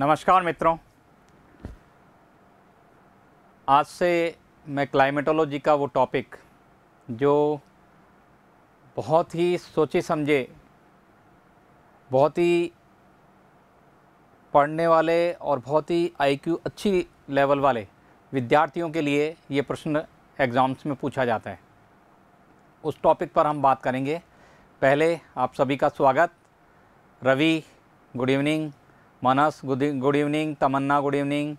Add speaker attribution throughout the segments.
Speaker 1: नमस्कार मित्रों आज से मैं क्लाइमेटोलॉजी का वो टॉपिक जो बहुत ही सोचे समझे बहुत ही पढ़ने वाले और बहुत ही आईक्यू अच्छी लेवल वाले विद्यार्थियों के लिए ये प्रश्न एग्ज़ाम्स में पूछा जाता है उस टॉपिक पर हम बात करेंगे पहले आप सभी का स्वागत Ravi good evening Manas good evening Tamanna good evening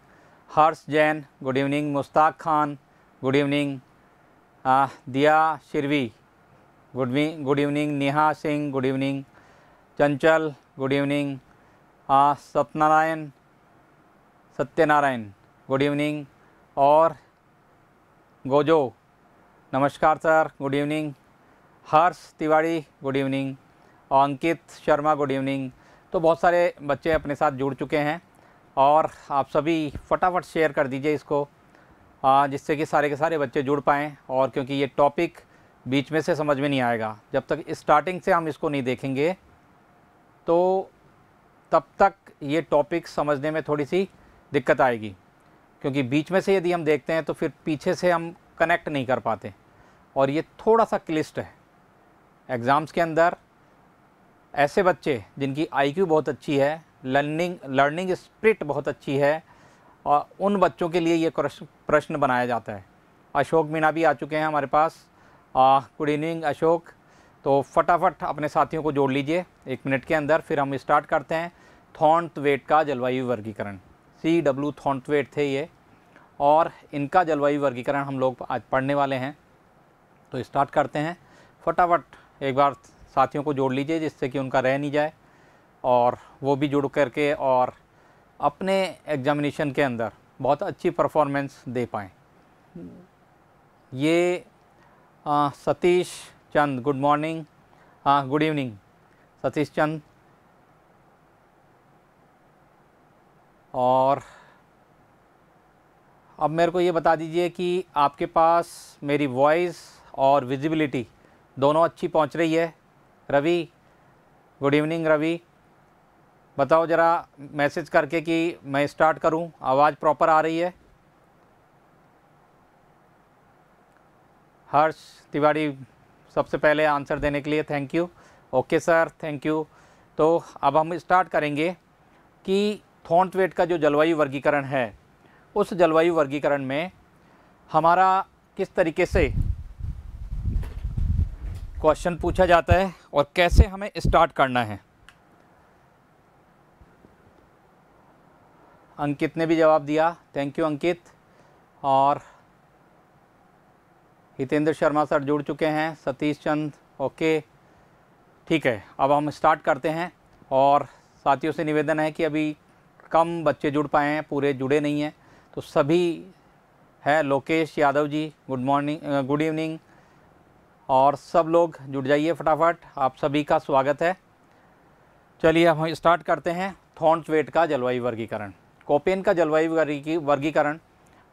Speaker 1: Harsh Jain good evening Mushtaq Khan good evening Diya Shirvi good good evening Neha Singh good evening Chanchal good evening Satyanarayan Satyanarayan good evening और गोजो नमस्कार sir good evening Harsh Tiwari good evening Ankit Sharma good evening तो बहुत सारे बच्चे अपने साथ जुड़ चुके हैं और आप सभी फटाफट शेयर कर दीजिए इसको जिससे कि सारे के सारे बच्चे जुड़ पाएँ और क्योंकि ये टॉपिक बीच में से समझ में नहीं आएगा जब तक स्टार्टिंग से हम इसको नहीं देखेंगे तो तब तक ये टॉपिक समझने में थोड़ी सी दिक्कत आएगी क्योंकि बीच में से यदि हम देखते हैं तो फिर पीछे से हम कनेक्ट नहीं कर पाते और ये थोड़ा सा क्लिस्ट है एग्ज़ाम्स के अंदर ऐसे बच्चे जिनकी आईक्यू बहुत अच्छी है लर्निंग लर्निंग स्प्रिट बहुत अच्छी है और उन बच्चों के लिए ये प्रश्न बनाया जाता है अशोक मीणा भी आ चुके हैं हमारे पास गुड इवनिंग अशोक तो फटाफट अपने साथियों को जोड़ लीजिए एक मिनट के अंदर फिर हम स्टार्ट करते हैं थॉन्टवेट का जलवायु वर्गीकरण सी डब्ल्यू थॉन्टवेट थे ये और इनका जलवायु वर्गीकरण हम लोग आज पढ़ने वाले हैं तो स्टार्ट करते हैं फटाफट एक बार साथियों को जोड़ लीजिए जिससे कि उनका रह नहीं जाए और वो भी जुड़ करके और अपने एग्ज़ामिनेशन के अंदर बहुत अच्छी परफॉर्मेंस दे पाएँ ये आ, सतीश चंद गुड मॉर्निंग हाँ गुड इवनिंग सतीश चंद और अब मेरे को ये बता दीजिए कि आपके पास मेरी वॉइस और विजिबिलिटी दोनों अच्छी पहुंच रही है रवि गुड इवनिंग रवि बताओ ज़रा मैसेज करके कि मैं स्टार्ट करूं आवाज़ प्रॉपर आ रही है हर्ष तिवारी सबसे पहले आंसर देने के लिए thank you okay sir thank you तो अब हम स्टार्ट करेंगे कि थॉन्टवेट का जो जलवायु वर्गीकरण है उस जलवायु वर्गीकरण में हमारा किस तरीके से क्वेश्चन पूछा जाता है और कैसे हमें स्टार्ट करना है अंकित ने भी जवाब दिया थैंक यू अंकित और हितेंद्र शर्मा सर जुड़ चुके हैं सतीश चंद ओके ठीक है अब हम स्टार्ट करते हैं और साथियों से निवेदन है कि अभी कम बच्चे जुड़ पाए हैं पूरे जुड़े नहीं हैं तो सभी है Lokesh Yadav ji good morning good evening और सब लोग जुड़ जाइए फटाफट आप सभी का स्वागत है चलिए हम स्टार्ट करते हैं थॉन्ट वेट का जलवायु वर्गीकरण कोपेन का जलवायु वर्गीकरण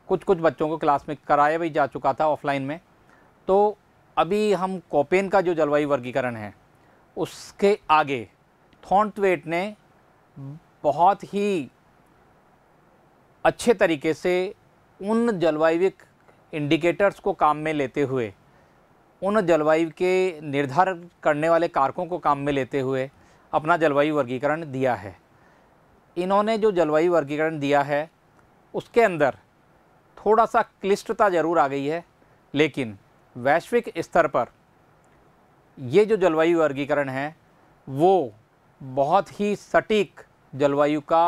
Speaker 1: कुछ कुछ बच्चों को क्लास में कराया भी जा चुका था ऑफलाइन में तो अभी हम कोपेन का जो जलवायु वर्गीकरण है उसके आगे थॉन्टवेट ने बहुत ही अच्छे तरीके से उन जलवायु इंडिकेटर्स को काम में लेते हुए उन जलवायु के निर्धारण करने वाले कारकों को काम में लेते हुए अपना जलवायु वर्गीकरण दिया है इन्होंने जो जलवायु वर्गीकरण दिया है उसके अंदर थोड़ा सा क्लिष्टता ज़रूर आ गई है लेकिन वैश्विक स्तर पर ये जो जलवायु वर्गीकरण है वो बहुत ही सटीक जलवायु का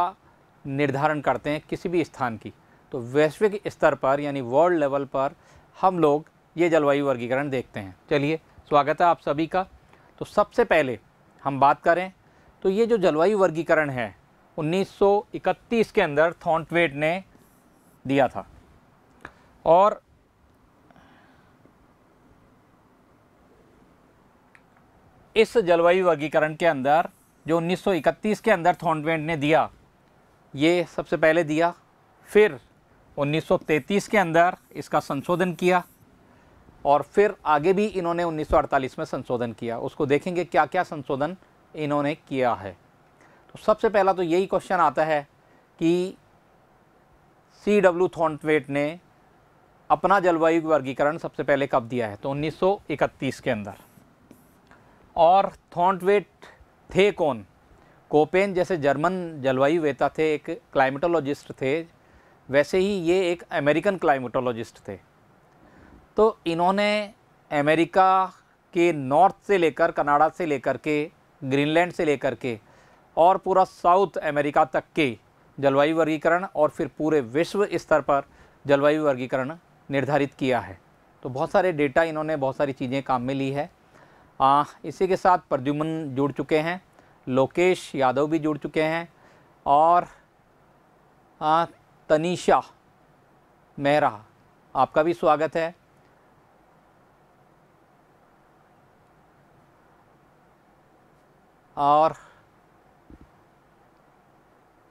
Speaker 1: निर्धारण करते हैं किसी भी स्थान की तो वैश्विक स्तर पर यानी वर्ल्ड लेवल पर हम लोग ये जलवायु वर्गीकरण देखते हैं चलिए स्वागत है आप सभी का तो सबसे पहले हम बात करें तो ये जो जलवायु वर्गीकरण है 1931 के अंदर थॉन्टवेट ने दिया था और इस जलवायु वर्गीकरण के अंदर जो 1931 के अंदर थॉन्टवेट ने दिया ये सबसे पहले दिया फिर 1933 के अंदर इसका संशोधन किया और फिर आगे भी इन्होंने 1948 में संशोधन किया उसको देखेंगे क्या क्या संशोधन इन्होंने किया है तो सबसे पहला तो यही क्वेश्चन आता है कि सी डब्ल्यू थॉन्टवेट ने अपना जलवायु वर्गीकरण सबसे पहले कब दिया है तो 1931 के अंदर और थॉन्टवेट थे कौन कोपेन जैसे जर्मन जलवायु वेता थे एक क्लाइमेटोलॉजिस्ट थे वैसे ही ये एक अमेरिकन क्लाइमेटोलॉजिस्ट थे तो इन्होंने अमेरिका के नॉर्थ से लेकर कनाडा से लेकर के ग्रीनलैंड से लेकर के और पूरा साउथ अमेरिका तक के जलवायु वर्गीकरण और फिर पूरे विश्व स्तर पर जलवायु वर्गीकरण निर्धारित किया है तो बहुत सारे डेटा इन्होंने बहुत सारी चीज़ें काम में ली है आ, इसी के साथ प्रद्युमन जुड़ चुके हैं लोकेश यादव भी जुड़ चुके हैं और आ, तनीशा मेहरा आपका भी स्वागत है और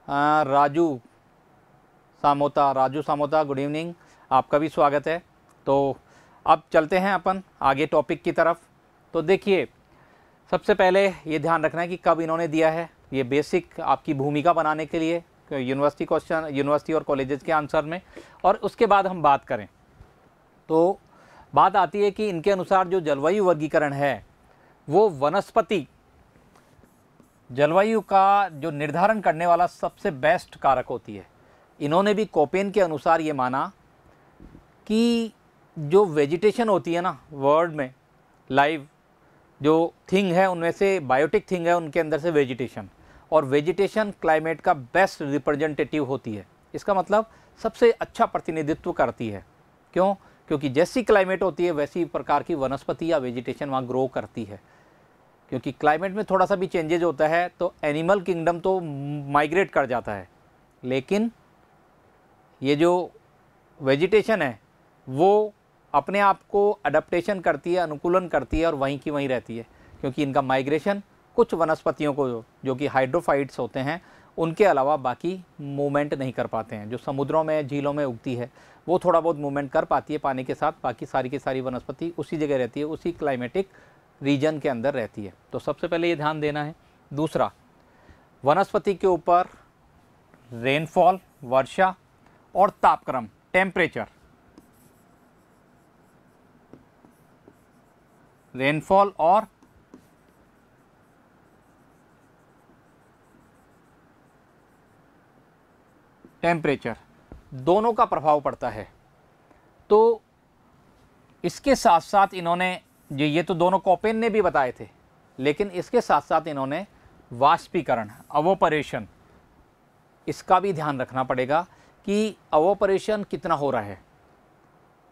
Speaker 1: हाँ, राजू सामोता राजू सामोता गुड इवनिंग आपका भी स्वागत है तो अब चलते हैं अपन आगे टॉपिक की तरफ तो देखिए सबसे पहले ये ध्यान रखना है कि कब इन्होंने दिया है ये बेसिक आपकी भूमिका बनाने के लिए यूनिवर्सिटी क्वेश्चन यूनिवर्सिटी और कॉलेजेस के आंसर में और उसके बाद हम बात करें तो बात आती है कि इनके अनुसार जो जलवायु वर्गीकरण है वो वनस्पति जलवायु का जो निर्धारण करने वाला सबसे बेस्ट कारक होती है इन्होंने भी कोपेन के अनुसार ये माना कि जो वेजिटेशन होती है ना वर्ल्ड में लाइव जो थिंग है उनमें से बायोटिक थिंग है उनके अंदर से वेजिटेशन और वेजिटेशन क्लाइमेट का बेस्ट रिप्रेजेंटेटिव होती है इसका मतलब सबसे अच्छा प्रतिनिधित्व करती है क्यों क्योंकि जैसी क्लाइमेट होती है वैसी प्रकार की वनस्पति या वेजिटेशन वहाँ ग्रो करती है क्योंकि क्लाइमेट में थोड़ा सा भी चेंजेज होता है तो एनिमल किंगडम तो माइग्रेट कर जाता है लेकिन ये जो वेजिटेशन है वो अपने आप को अडप्टेशन करती है अनुकूलन करती है और वहीं की वहीं रहती है क्योंकि इनका माइग्रेशन कुछ वनस्पतियों को जो कि हाइड्रोफाइट्स होते हैं उनके अलावा बाकी मूवमेंट नहीं कर पाते हैं जो समुद्रों में झीलों में उगती है वो थोड़ा बहुत मूवमेंट कर पाती है पानी के साथ बाकी सारी की सारी वनस्पति उसी जगह रहती है उसी क्लाइमेटिक रीजन के अंदर रहती है तो सबसे पहले ये ध्यान देना है दूसरा वनस्पति के ऊपर रेनफॉल वर्षा और तापक्रम टेम्परेचर रेनफॉल और टेम्परेचर दोनों का प्रभाव पड़ता है तो इसके साथ साथ इन्होंने ये ये तो दोनों कॉपेन ने भी बताए थे लेकिन इसके साथ साथ इन्होंने वाष्पीकरण अवोपरेशन इसका भी ध्यान रखना पड़ेगा कि अवोपरेशन कितना हो रहा है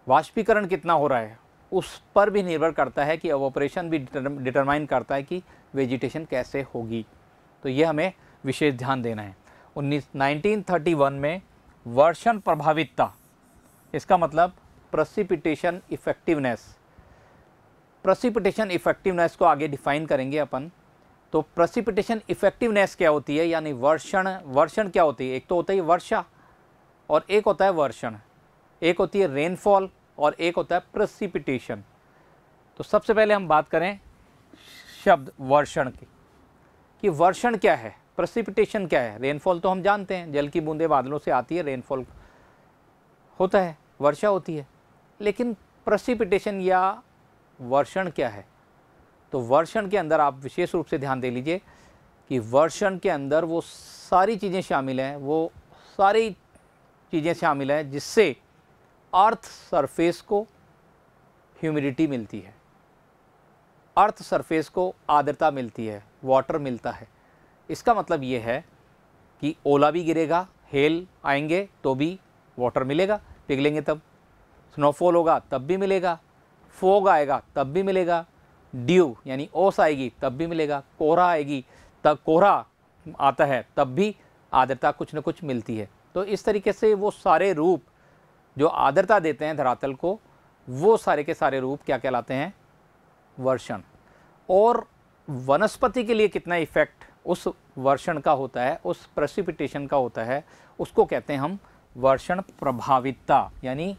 Speaker 1: वाष्पीकरण कितना हो रहा है उस पर भी निर्भर करता है कि अवोपरेशन भी डिटरमाइन करता है कि वेजिटेशन कैसे होगी तो ये हमें विशेष ध्यान देना है उन्नीस 1931 में वर्षण प्रभावितता इसका मतलब प्रसिपिटेशन इफेक्टिवनेस प्रसिपिटेशन इफेक्टिवनेस को आगे डिफाइन करेंगे अपन तो प्रसिपिटेशन इफेक्टिवनेस क्या होती है यानी वर्षण वर्षण क्या होती है एक तो होता है वर्षा और एक होता है वर्षण एक होती है रेनफॉल और एक होता है प्रसिपिटेशन तो सबसे पहले हम बात करें शब्द वर्षण की कि वर्षण क्या है प्रसिपिटेशन क्या है रेनफॉल तो हम जानते हैं जल की बूंदें बादलों से आती है रेनफॉल होता है वर्षा होती है लेकिन प्रसिपिटेशन या वर्षण क्या है तो वर्षण के अंदर आप विशेष रूप से ध्यान दे लीजिए कि वर्षण के अंदर वो सारी चीज़ें शामिल हैं वो सारी चीज़ें शामिल हैं जिससे अर्थ सरफेस को ह्यूमिडिटी मिलती है अर्थ सरफेस को आर्द्रता मिलती है वाटर मिलता है इसका मतलब ये है कि ओला भी गिरेगा हेल आएंगे तो भी वाटर मिलेगा पिघलेंगे तब स्नोफॉल होगा तब भी मिलेगा फोग आएगा तब भी मिलेगा ड्यू यानी ओस आएगी तब भी मिलेगा कोहरा आएगी तब कोहरा आता है तब भी आर्द्रता कुछ ना कुछ मिलती है तो इस तरीके से वो सारे रूप जो आर्द्रता देते हैं धरातल को वो सारे के सारे रूप क्या कहलाते हैं वर्षण और वनस्पति के लिए कितना इफ़ेक्ट उस वर्षण का होता है उस प्रसिपिटेशन का होता है उसको कहते हैं हम वर्षण प्रभावितता यानी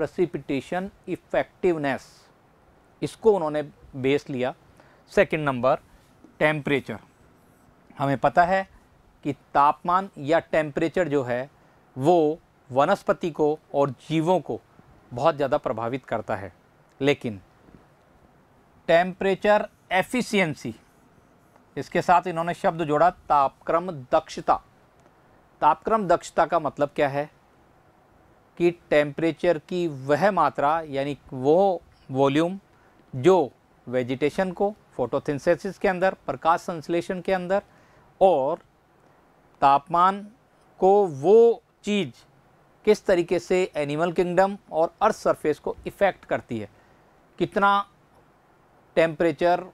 Speaker 1: प्रसिपिटेशन इफ़ेक्टिवनेस इसको उन्होंने बेस लिया सेकंड नंबर टेम्परेचर हमें पता है कि तापमान या टेम्परेचर जो है वो वनस्पति को और जीवों को बहुत ज़्यादा प्रभावित करता है लेकिन टेम्परेचर एफिशिएंसी इसके साथ इन्होंने शब्द जोड़ा तापक्रम दक्षता तापक्रम दक्षता का मतलब क्या है कि टेम्परेचर की वह मात्रा यानी वो वॉल्यूम जो वेजिटेशन को फोटोसिंथेसिस के अंदर प्रकाश संश्लेषण के अंदर और तापमान को वो चीज़ किस तरीके से एनिमल किंगडम और अर्थ सरफेस को इफ़ेक्ट करती है कितना टेम्परेचर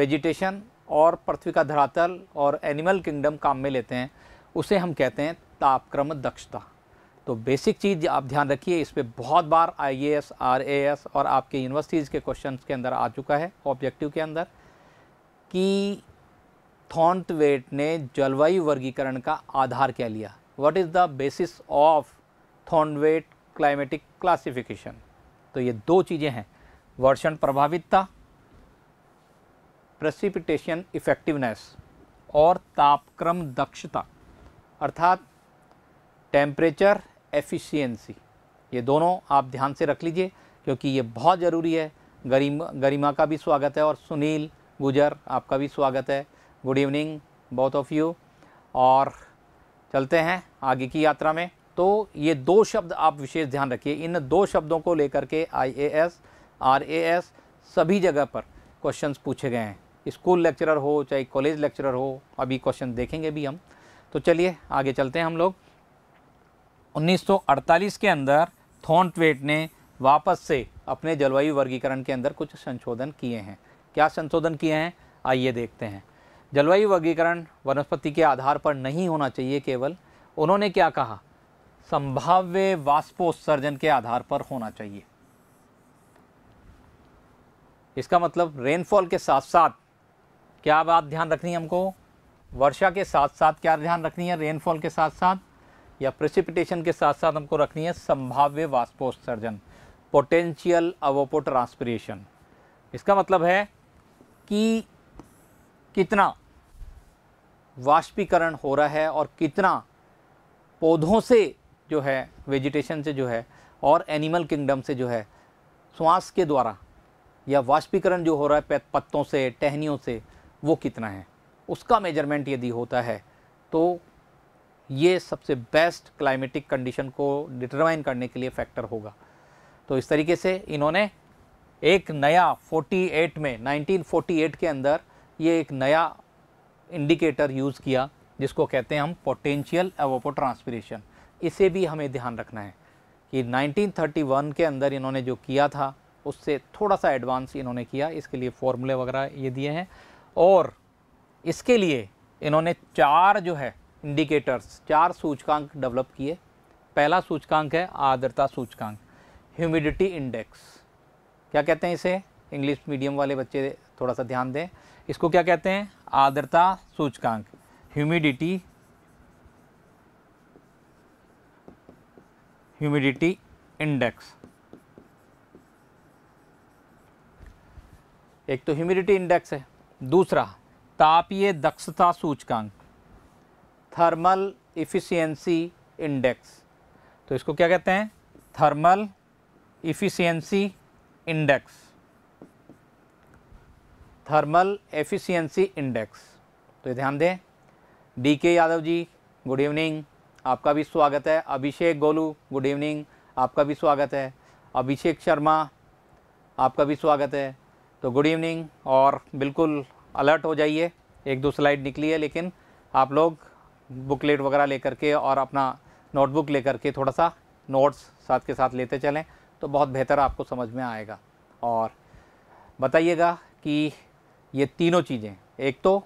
Speaker 1: वेजिटेशन और पृथ्वी का धरातल और एनिमल किंगडम काम में लेते हैं उसे हम कहते हैं तापक्रम दक्षता तो बेसिक चीज़ आप ध्यान रखिए इस पर बहुत बार I A S R A S और आपके यूनिवर्सिटीज़ के क्वेश्चन के अंदर आ चुका है ऑब्जेक्टिव के अंदर कि थॉन्टवेट ने जलवायु वर्गीकरण का आधार क्या लिया what is the basis of Thornthwaite climatic classification तो ये दो चीज़ें हैं वर्षण प्रभावितता प्रेसिपिटेशन इफेक्टिवनेस और तापक्रम दक्षता अर्थात टेम्परेचर एफिशिएंसी ये दोनों आप ध्यान से रख लीजिए क्योंकि ये बहुत ज़रूरी है गरिमा गरिमा का भी स्वागत है और सुनील गुजर आपका भी स्वागत है good evening both of you और चलते हैं आगे की यात्रा में तो ये दो शब्द आप विशेष ध्यान रखिए इन दो शब्दों को लेकर के I A S R A S सभी जगह पर क्वेश्चंस पूछे गए हैं स्कूल लेक्चरर हो चाहे कॉलेज लेक्चरर हो अभी क्वेश्चन देखेंगे भी हम तो चलिए आगे चलते हैं हम लोग 1948 के अंदर थॉर्नट्वेट ने वापस से अपने जलवायु वर्गीकरण के अंदर कुछ संशोधन किए हैं क्या संशोधन किए हैं आइए देखते हैं जलवायु वर्गीकरण वनस्पति के आधार पर नहीं होना चाहिए केवल उन्होंने क्या कहा संभाव्य वाष्पोत्सर्जन के आधार पर होना चाहिए इसका मतलब रेनफॉल के साथ साथ क्या बात ध्यान रखनी है हमको वर्षा के साथ साथ क्या ध्यान रखनी है रेनफॉल के साथ साथ या प्रेसिपिटेशन के साथ साथ हमको रखनी है संभाव्य वाष्पोत्सर्जन पोटेंशियल अवोपोट्रांसपरेशन इसका मतलब है कि कितना वाष्पीकरण हो रहा है और कितना पौधों से जो है वेजिटेशन से जो है और एनिमल किंगडम से जो है श्वास के द्वारा या वाष्पीकरण जो हो रहा है पत्तों से टहनियों से वो कितना है उसका मेजरमेंट यदि होता है तो ये सबसे बेस्ट क्लाइमेटिक कंडीशन को डिटरमाइन करने के लिए फैक्टर होगा तो इस तरीके से इन्होंने एक नया 48 में 1948 के अंदर ये एक नया इंडिकेटर यूज़ किया जिसको कहते हैं हम पोटेंशियल एवोपो एवोपोट्रांसपीरेशन इसे भी हमें ध्यान रखना है कि 1931 के अंदर इन्होंने जो किया था उससे थोड़ा सा एडवांस इन्होंने किया इसके लिए फॉर्मूले वगैरह ये दिए हैं और इसके लिए इन्होंने चार जो है इंडिकेटर्स चार सूचकांक डेवलप किए पहला सूचकांक है आर्द्रता सूचकांक ह्यूमिडिटी इंडेक्स क्या कहते हैं इसे इंग्लिश मीडियम वाले बच्चे थोड़ा सा ध्यान दें इसको क्या कहते हैं आर्द्रता सूचकांक ह्यूमिडिटी ह्यूमिडिटी इंडेक्स एक तो ह्यूमिडिटी इंडेक्स है दूसरा तापीय दक्षता सूचकांक थर्मल इफ़िशियंसी इंडेक्स तो इसको क्या कहते हैं thermal efficiency index thermal efficiency index तो ये ध्यान दें डी के यादव जी गुड इवनिंग आपका भी स्वागत है अभिषेक गोलू गुड इवनिंग आपका भी स्वागत है अभिषेक शर्मा आपका भी स्वागत है तो गुड इवनिंग और बिल्कुल अलर्ट हो जाइए एक दो स्लाइड निकली है लेकिन आप लोग बुकलेट वगैरह लेकर के और अपना नोटबुक लेकर के थोड़ा सा नोट्स साथ के साथ लेते चलें तो बहुत बेहतर आपको समझ में आएगा और बताइएगा कि ये तीनों चीज़ें एक तो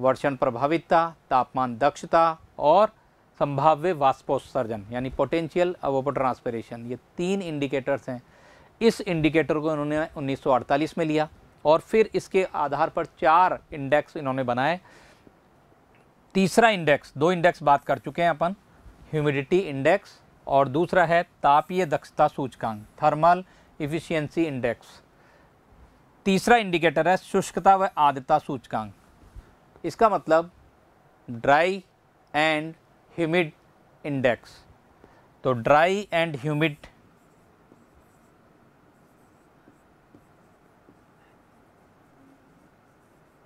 Speaker 1: वर्षण प्रभावितता तापमान दक्षता और संभाव्य वाष्पोत्सर्जन यानी पोटेंशियल अवोप ट्रांसपेरेशन ये तीन इंडिकेटर्स हैं इस इंडिकेटर को इन्होंने 1948 में लिया और फिर इसके आधार पर चार इंडेक्स इन्होंने बनाए तीसरा इंडेक्स दो इंडेक्स बात कर चुके हैं अपन ह्यूमिडिटी इंडेक्स और दूसरा है तापीय दक्षता सूचकांक थर्मल इफिशियंसी इंडेक्स तीसरा इंडिकेटर है शुष्कता व आर्द्रता सूचकांक इसका मतलब ड्राई एंड ह्यूमिड इंडेक्स तो dry and humid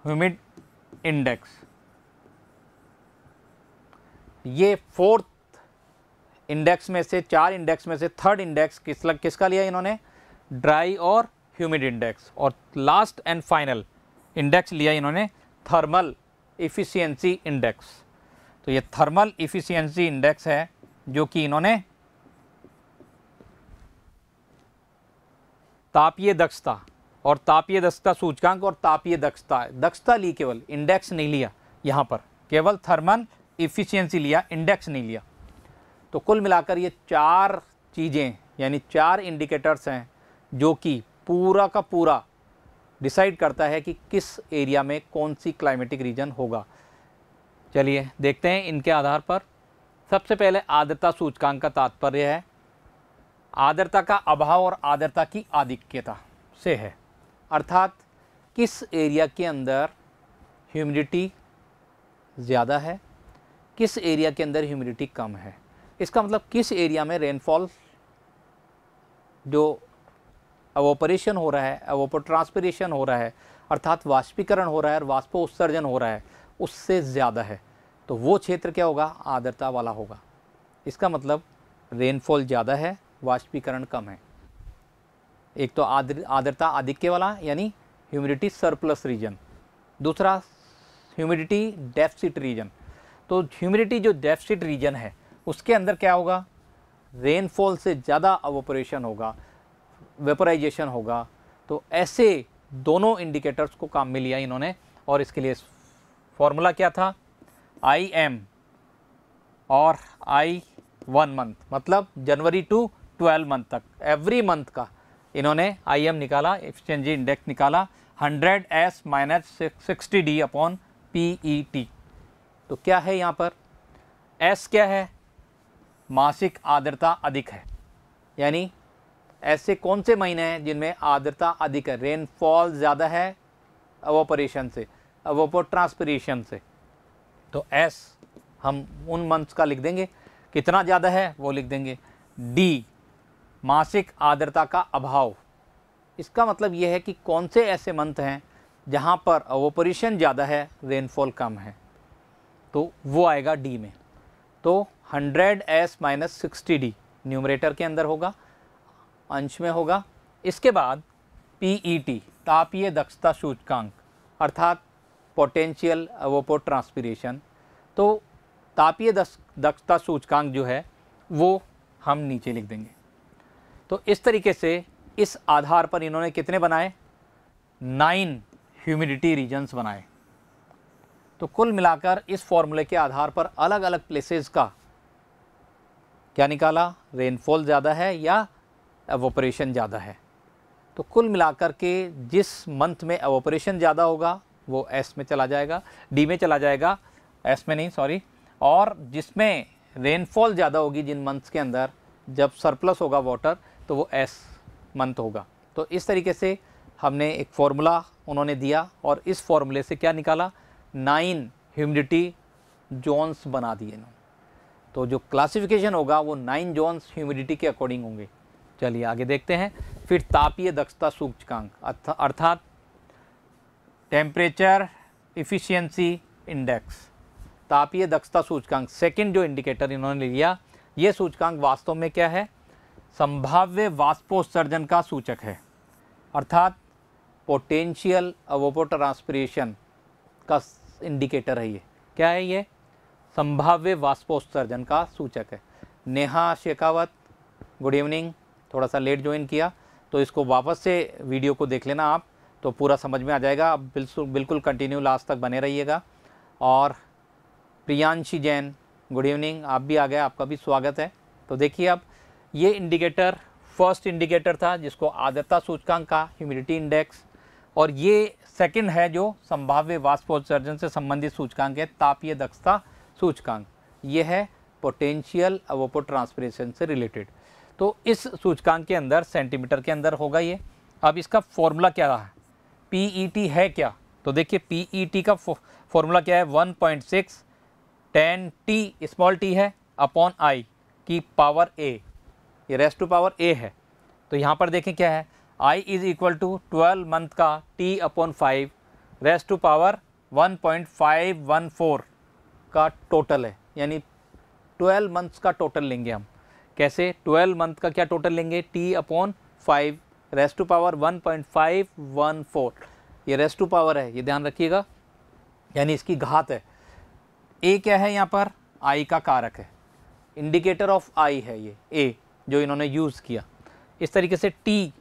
Speaker 1: humid index ये फोर्थ इंडेक्स में से चार इंडेक्स में से थर्ड इंडेक्स किस लग, किसका लिया इन्होंने ड्राई और ह्यूमिड इंडेक्स और लास्ट एंड फाइनल इंडेक्स लिया इन्होंने थर्मल इफ़िशियंसी इंडेक्स तो ये थर्मल इफ़िशियंसी इंडेक्स है जो कि इन्होंने तापीय दक्षता और तापीय दक्षता सूचकांक और तापीय दक्षता दक्षता ली केवल इंडेक्स नहीं लिया यहाँ पर केवल थर्मल इफ़िशियंसी लिया इंडेक्स नहीं लिया तो कुल मिलाकर ये चार चीज़ें यानी चार इंडिकेटर्स हैं जो कि पूरा का पूरा डिसाइड करता है कि किस एरिया में कौन सी क्लाइमेटिक रीजन होगा चलिए देखते हैं इनके आधार पर सबसे पहले आर्द्रता सूचकांक का तात्पर्य है आर्द्रता का अभाव और आर्द्रता की आधिक्यता से है अर्थात किस एरिया के अंदर ह्यूमिडिटी ज़्यादा है किस एरिया के अंदर ह्यूमिडिटी कम है इसका मतलब किस एरिया में रेनफॉल जो एवोपरेशन हो रहा है एवोपो ट्रांसपरेशन हो रहा है अर्थात वाष्पीकरण हो रहा है और वाष्पो उत्सर्जन हो रहा है उससे ज़्यादा है तो वो क्षेत्र क्या होगा आर्द्रता वाला होगा इसका मतलब रेनफॉल ज़्यादा है वाष्पीकरण कम है एक तो आदर आर्द्रता आधिक्य वाला यानी ह्यूमिडिटी सरप्लस रीजन दूसरा ह्यूमिडिटी डेफसिट रीजन तो ह्यूमिडिटी जो डेफिसिट रीजन है उसके अंदर क्या होगा रेनफॉल से ज़्यादा अवोपरेशन होगा वेपराइजेशन होगा तो ऐसे दोनों इंडिकेटर्स को काम में लिया इन्होंने और इसके लिए फॉर्मूला क्या था आई एम और आई वन मंथ मतलब जनवरी टू ट्वेल्व मंथ तक एवरी मंथ का इन्होंने आई एम निकाला एक्सचेंज इंडेक्स निकाला hundred S minus sixty D upon P E T तो क्या है यहाँ पर एस क्या है मासिक आर्द्रता अधिक है यानी ऐसे कौन से महीने हैं जिनमें आर्द्रता अधिक है रेनफॉल ज़्यादा है अवोपरेशन से अवोपो ट्रांसपरेशन से तो एस हम उन मंथ्स का लिख देंगे कितना ज़्यादा है वो लिख देंगे डी मासिक आर्द्रता का अभाव इसका मतलब ये है कि कौन से ऐसे मंथ हैं जहाँ पर ओपरेशन ज़्यादा है रेनफॉल कम है तो वो आएगा डी में तो hundred S minus sixty D numerator के अंदर होगा अंश में होगा इसके बाद पी ई टी तापीय दक्षता सूचकांक अर्थात पोटेंशियल वोपो ट्रांसपीरेशन तो तापीय दक्षता सूचकांक जो है वो हम नीचे लिख देंगे तो इस तरीके से इस आधार पर इन्होंने कितने बनाए नाइन ह्यूमिडिटी रीजन्स बनाए तो कुल मिलाकर इस फॉर्मूले के आधार पर अलग अलग प्लेसेस का क्या निकाला रेनफॉल ज़्यादा है या एवोपरेशन ज़्यादा है तो कुल मिलाकर के जिस मंथ में एवोपरेशन ज़्यादा होगा वो एस में चला जाएगा डी में चला जाएगा एस में नहीं सॉरी और जिसमें रेनफॉल ज़्यादा होगी जिन मंथ्स के अंदर जब सरप्लस होगा वाटर तो वो एस मंथ होगा तो इस तरीके से हमने एक फार्मूला उन्होंने दिया और इस फॉर्मूले से क्या निकाला नाइन ह्यूमिडिटी जोन्स बना दिए ना तो जो क्लासिफिकेशन होगा वो नाइन जोन्स ह्यूमिडिटी के अकॉर्डिंग होंगे चलिए आगे देखते हैं फिर तापीय दक्षता सूचकांक अर्थात टेम्परेचर इफ़िशियंसी इंडेक्स तापीय दक्षता सूचकांक सेकंड जो इंडिकेटर इन्होंने लिया ये सूचकांक वास्तव में क्या है संभाव्य वाष्पोत्सर्जन का सूचक है अर्थात पोटेंशियल अवोपो ट्रांसपरेशन का इंडिकेटर है ये क्या है ये संभाव्य वाष्पोत्सर्जन का सूचक है नेहा शेखावत गुड इवनिंग थोड़ा सा लेट ज्वाइन किया तो इसको वापस से वीडियो को देख लेना आप तो पूरा समझ में आ जाएगा आप बिल्कुल बिल्कुल कंटिन्यू लास्ट तक बने रहिएगा और प्रियांशी जैन गुड इवनिंग आप भी आ गए आपका भी स्वागत है तो देखिए अब ये इंडिकेटर फर्स्ट इंडिकेटर था जिसको आदरता सूचकांक का ह्यूमिडिटी इंडेक्स और ये सेकंड है जो संभाव्य वाष्पोत्सर्जन से संबंधित सूचकांक है तापीय दक्षता सूचकांक ये है पोटेंशियल अवोपो ट्रांसप्रेशन से रिलेटेड तो इस सूचकांक के अंदर सेंटीमीटर के अंदर होगा ये अब इसका फॉर्मूला क्या रहा है पी e है क्या तो देखिए पी e का फॉर्मूला क्या है one point six ten T small T है अपॉन आई की पावर ए ये रेस्ट टू पावर ए है तो यहाँ पर देखें क्या है I is equal to twelve month का T upon five raise to power one point five one four का टोटल है यानी ट्वेल्व मंथ्स का टोटल लेंगे हम कैसे ट्वेल्व मंथ का क्या टोटल लेंगे T upon five raise to power one point five one four ये रेस टू पावर है ये ध्यान रखिएगा यानी इसकी घात है ए क्या है यहाँ पर आई का कारक है इंडिकेटर ऑफ आई है ये ए जो इन्होंने यूज़ किया इस तरीके से टी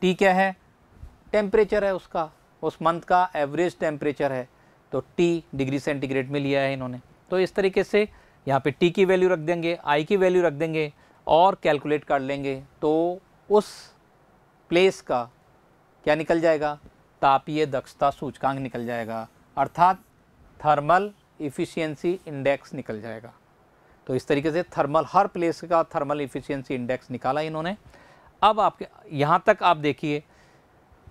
Speaker 1: टी क्या है टेम्परेचर है उसका उस मंथ का एवरेज टेम्परेचर है तो टी डिग्री सेंटीग्रेड में लिया है इन्होंने तो इस तरीके से यहाँ पे टी की वैल्यू रख देंगे आई की वैल्यू रख देंगे और कैलकुलेट कर लेंगे तो उस प्लेस का क्या निकल जाएगा तापीय दक्षता सूचकांक निकल जाएगा अर्थात थर्मल इफ़िशियंसी इंडेक्स निकल जाएगा तो इस तरीके से थर्मल हर प्लेस का थर्मल इफ़िशियंसी इंडेक्स निकाला इन्होंने अब आपके यहाँ तक आप देखिए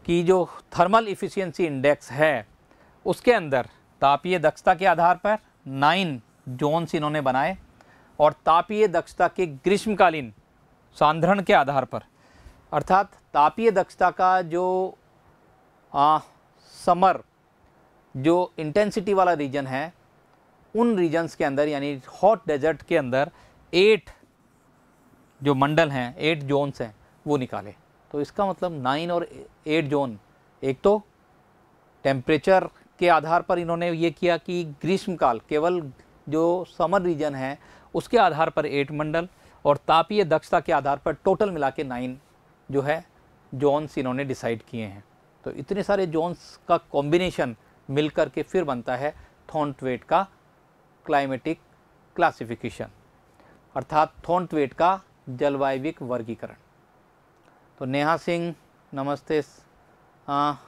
Speaker 1: कि जो थर्मल इफ़िशियंसी इंडेक्स है उसके अंदर तापीय दक्षता के आधार पर नाइन जोन्स इन्होंने बनाए और तापीय दक्षता के ग्रीष्मकालीन सांद्रण के आधार पर अर्थात तापीय दक्षता का जो आ, समर जो इंटेंसिटी वाला रीजन है उन रीजन्स के अंदर यानी हॉट डेजर्ट के अंदर एट जो मंडल हैं एट जोन्स हैं वो निकाले तो इसका मतलब नाइन और एट जोन एक तो टेम्परेचर के आधार पर इन्होंने ये किया कि ग्रीष्मकाल केवल जो समर रीजन है उसके आधार पर एट मंडल और तापीय दक्षता के आधार पर टोटल मिला के नाइन जो है जोन्स इन्होंने डिसाइड किए हैं तो इतने सारे जोन्स का कॉम्बिनेशन मिल कर के फिर बनता है थॉन्टवेट का क्लाइमेटिक क्लासिफिकेशन अर्थात थॉन्टवेट का जलवायविक वर्गीकरण तो नेहा सिंह नमस्ते हाँ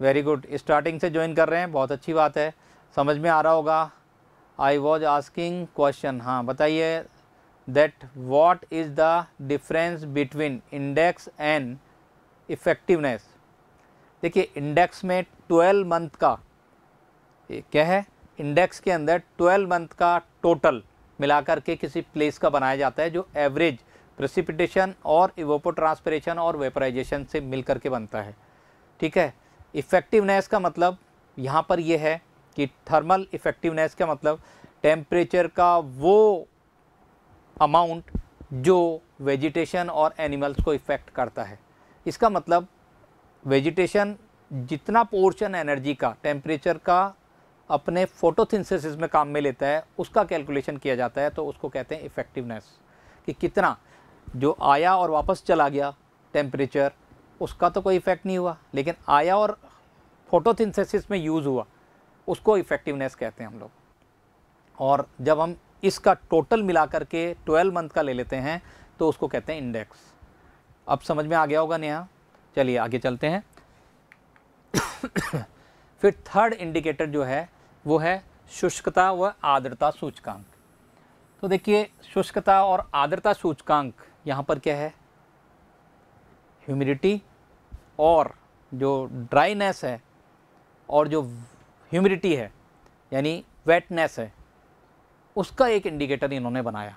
Speaker 1: वेरी गुड स्टार्टिंग से ज्वाइन कर रहे हैं बहुत अच्छी बात है समझ में आ रहा होगा आई वॉज आस्किंग क्वेश्चन हाँ बताइए that what is the difference between index and effectiveness देखिए इंडेक्स में ट्वेल्व मंथ का क्या है इंडेक्स के अंदर 12 मंथ का टोटल मिलाकर के किसी प्लेस का बनाया जाता है जो एवरेज प्रसिपिटेशन और इवोपोट्रांसपरेशन और वेपराइजेशन से मिल करके बनता है ठीक है इफ़ेक्टिवनेस का मतलब यहाँ पर यह है कि थर्मल इफ़ेक्टिवनेस का मतलब टेम्परेचर का वो अमाउंट जो वेजिटेशन और एनिमल्स को इफ़ेक्ट करता है इसका मतलब वेजिटेशन जितना पोर्शन एनर्जी का टेम्परेचर का अपने फोटोथिंसिस में काम में लेता है उसका कैलकुलेशन किया जाता है तो उसको कहते हैं इफ़ेक्टिवनेस कि कितना जो आया और वापस चला गया टेम्परेचर उसका तो कोई इफ़ेक्ट नहीं हुआ लेकिन आया और फोटोथिंथेसिस में यूज़ हुआ उसको इफ़ेक्टिवनेस कहते हैं हम लोग और जब हम इसका टोटल मिला करके ट्वेल्व मंथ का ले लेते हैं तो उसको कहते हैं इंडेक्स अब समझ में आ गया होगा नया चलिए आगे चलते हैं फिर थर्ड इंडिकेटर जो है वो है शुष्कता व आर्द्रता सूचकांक तो देखिए शुष्कता और आर्द्रता सूचकांक यहाँ पर क्या है ह्यूमिडिटी और जो ड्राइनेस है और जो ह्यूमिडिटी है यानी वेटनेस है उसका एक इंडिकेटर इन्होंने बनाया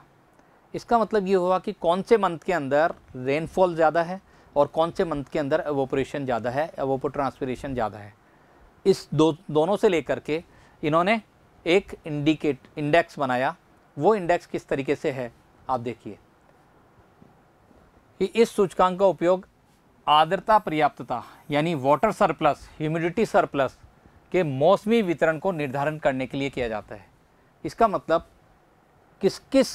Speaker 1: इसका मतलब ये हुआ कि कौन से मंथ के अंदर रेनफॉल ज़्यादा है और कौन से मंथ के अंदर एवोपोरेशन ज़्यादा है एवोपो ज़्यादा है इस दो दोनों से लेकर के इन्होंने एक इंडिकेट इंडेक्स बनाया वो इंडेक्स किस तरीके से है आप देखिए कि इस सूचकांक का उपयोग आर्द्रता पर्याप्तता यानी वाटर सरप्लस ह्यूमिडिटी सरप्लस के मौसमी वितरण को निर्धारण करने के लिए किया जाता है इसका मतलब किस किस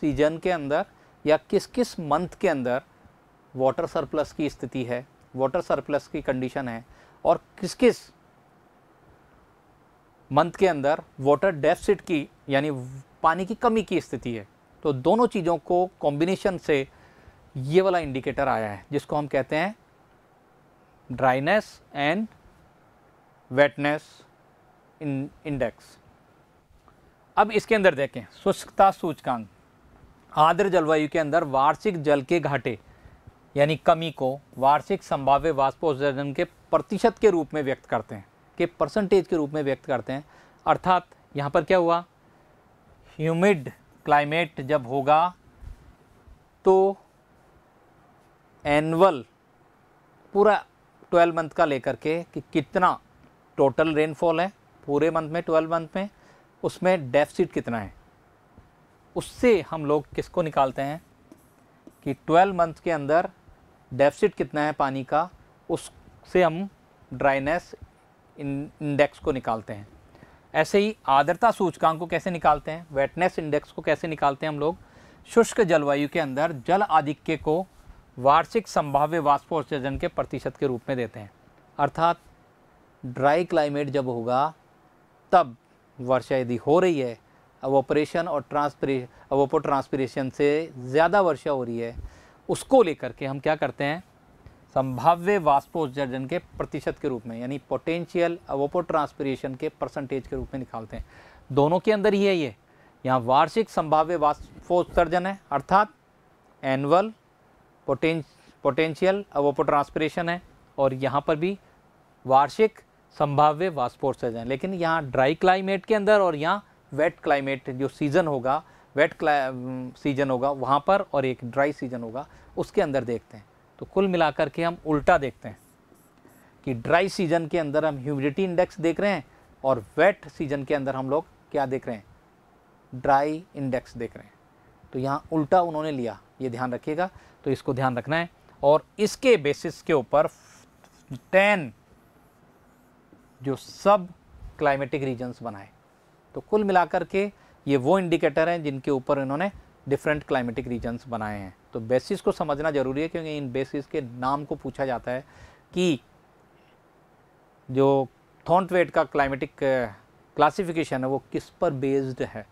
Speaker 1: सीजन के अंदर या किस किस मंथ के अंदर वाटर सरप्लस की स्थिति है वाटर सरप्लस की कंडीशन है और किस किस मंथ के अंदर वाटर डेफिसिट की यानी पानी की कमी की स्थिति है तो दोनों चीज़ों को कॉम्बिनेशन से ये वाला इंडिकेटर आया है जिसको हम कहते हैं dryness and wetness in index अब इसके अंदर देखें शुष्कता सूचकांक आर्द्र जलवायु के अंदर वार्षिक जल के घाटे यानी कमी को वार्षिक संभाव्य वाष्पोजन के प्रतिशत के रूप में व्यक्त करते हैं के परसेंटेज के रूप में व्यक्त करते हैं अर्थात यहाँ पर क्या हुआ ह्यूमिड क्लाइमेट जब होगा तो एनअल पूरा ट्वेल्व मंथ का लेकर के कि कितना टोटल रेनफॉल है पूरे मंथ में ट्वेल्व मंथ में उसमें डेफिसिट कितना है उससे हम लोग किसको निकालते हैं कि ट्वेल्व मंथ के अंदर डेफिसिट कितना है पानी का उससे हम ड्राइनेस इंडेक्स को निकालते हैं ऐसे ही आर्द्रता सूचकांक को कैसे निकालते हैं वेटनेस इंडेक्स को कैसे निकालते हैं हम लोग शुष्क जलवायु के अंदर जल आधिक्य को वार्षिक संभाव्य वाष्पोत्सर्जन के प्रतिशत के रूप में देते हैं अर्थात ड्राई क्लाइमेट जब होगा तब वर्षा यदि हो रही है अवोपरेशन और ट्रांसपरे अवोपो ट्रांसपरेशन से ज़्यादा वर्षा हो रही है उसको लेकर के हम क्या करते हैं संभाव्य वाष्पोत्सर्जन के प्रतिशत के रूप में यानी पोटेंशियल ट्रांसपीरेशन के परसेंटेज के रूप में निकालते हैं दोनों के अंदर ही है ये यहाँ वार्षिक संभाव्य वाष्पोत्सर्जन है अर्थात एनुअल पोटें पोटेंशियल ट्रांसपीरेशन है और यहाँ पर भी वार्षिक संभाव्य वाष्पोत्सर्जन लेकिन यहाँ ड्राई क्लाइमेट के अंदर और यहाँ वेट क्लाइमेट जो सीज़न होगा वेट सीजन होगा वहाँ पर और एक ड्राई सीजन होगा उसके अंदर देखते हैं तो कुल मिलाकर के हम उल्टा देखते हैं कि ड्राई सीजन के अंदर हम ह्यूमिडिटी इंडेक्स देख रहे हैं और वेट सीजन के अंदर हम लोग क्या देख रहे हैं ड्राई इंडेक्स देख रहे हैं तो यहाँ उल्टा उन्होंने लिया ये ध्यान रखिएगा तो इसको ध्यान रखना है और इसके बेसिस के ऊपर टेन जो सब क्लाइमेटिक रीजन्स बनाए तो कुल मिलाकर के ये वो इंडिकेटर हैं जिनके ऊपर इन्होंने डिफरेंट क्लाइमेटिक रीजन्स बनाए हैं तो बेसिस को समझना ज़रूरी है क्योंकि इन बेसिस के नाम को पूछा जाता है कि जो थॉन्टवेट का क्लाइमेटिक क्लासिफिकेशन है वो किस पर बेस्ड है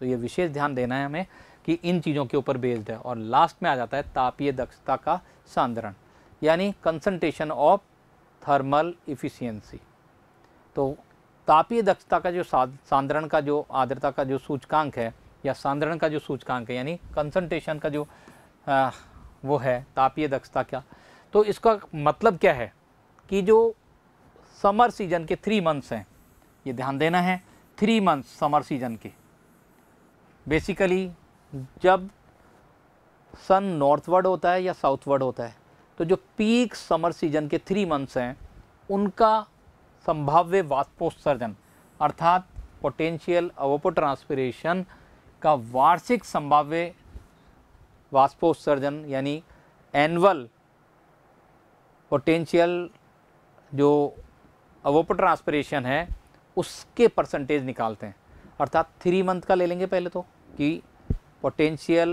Speaker 1: तो ये विशेष ध्यान देना है हमें कि इन चीज़ों के ऊपर बेस्ड है और लास्ट में आ जाता है तापीय दक्षता का सांद्रण यानी कंसनट्रेशन ऑफ थर्मल इफ़िशियंसी तो तापीय दक्षता का जो सांद्रण का जो आर्द्रता का जो सूचकांक है या सांद्रण का जो सूचकांक है यानी कंसंट्रेशन का जो आ, वो है तापीय दक्षता का तो इसका मतलब क्या है कि जो समर सीजन के थ्री मंथ्स हैं ये ध्यान देना है थ्री मंथ्स समर सीजन के बेसिकली जब सन नॉर्थवर्ड होता है या साउथवर्ड होता है तो जो पीक समर सीजन के थ्री मंथ्स हैं उनका संभाव्य वाष्पोत्सर्जन अर्थात पोटेंशियल अवोपोट्रांसपिरेशन ट्रांसपरेशन का वार्षिक संभाव्य वाष्पोत्सर्जन यानी एनअल पोटेंशियल जो ट्रांसपरेशन है उसके परसेंटेज निकालते हैं अर्थात थ्री मंथ का ले लेंगे पहले तो कि पोटेंशियल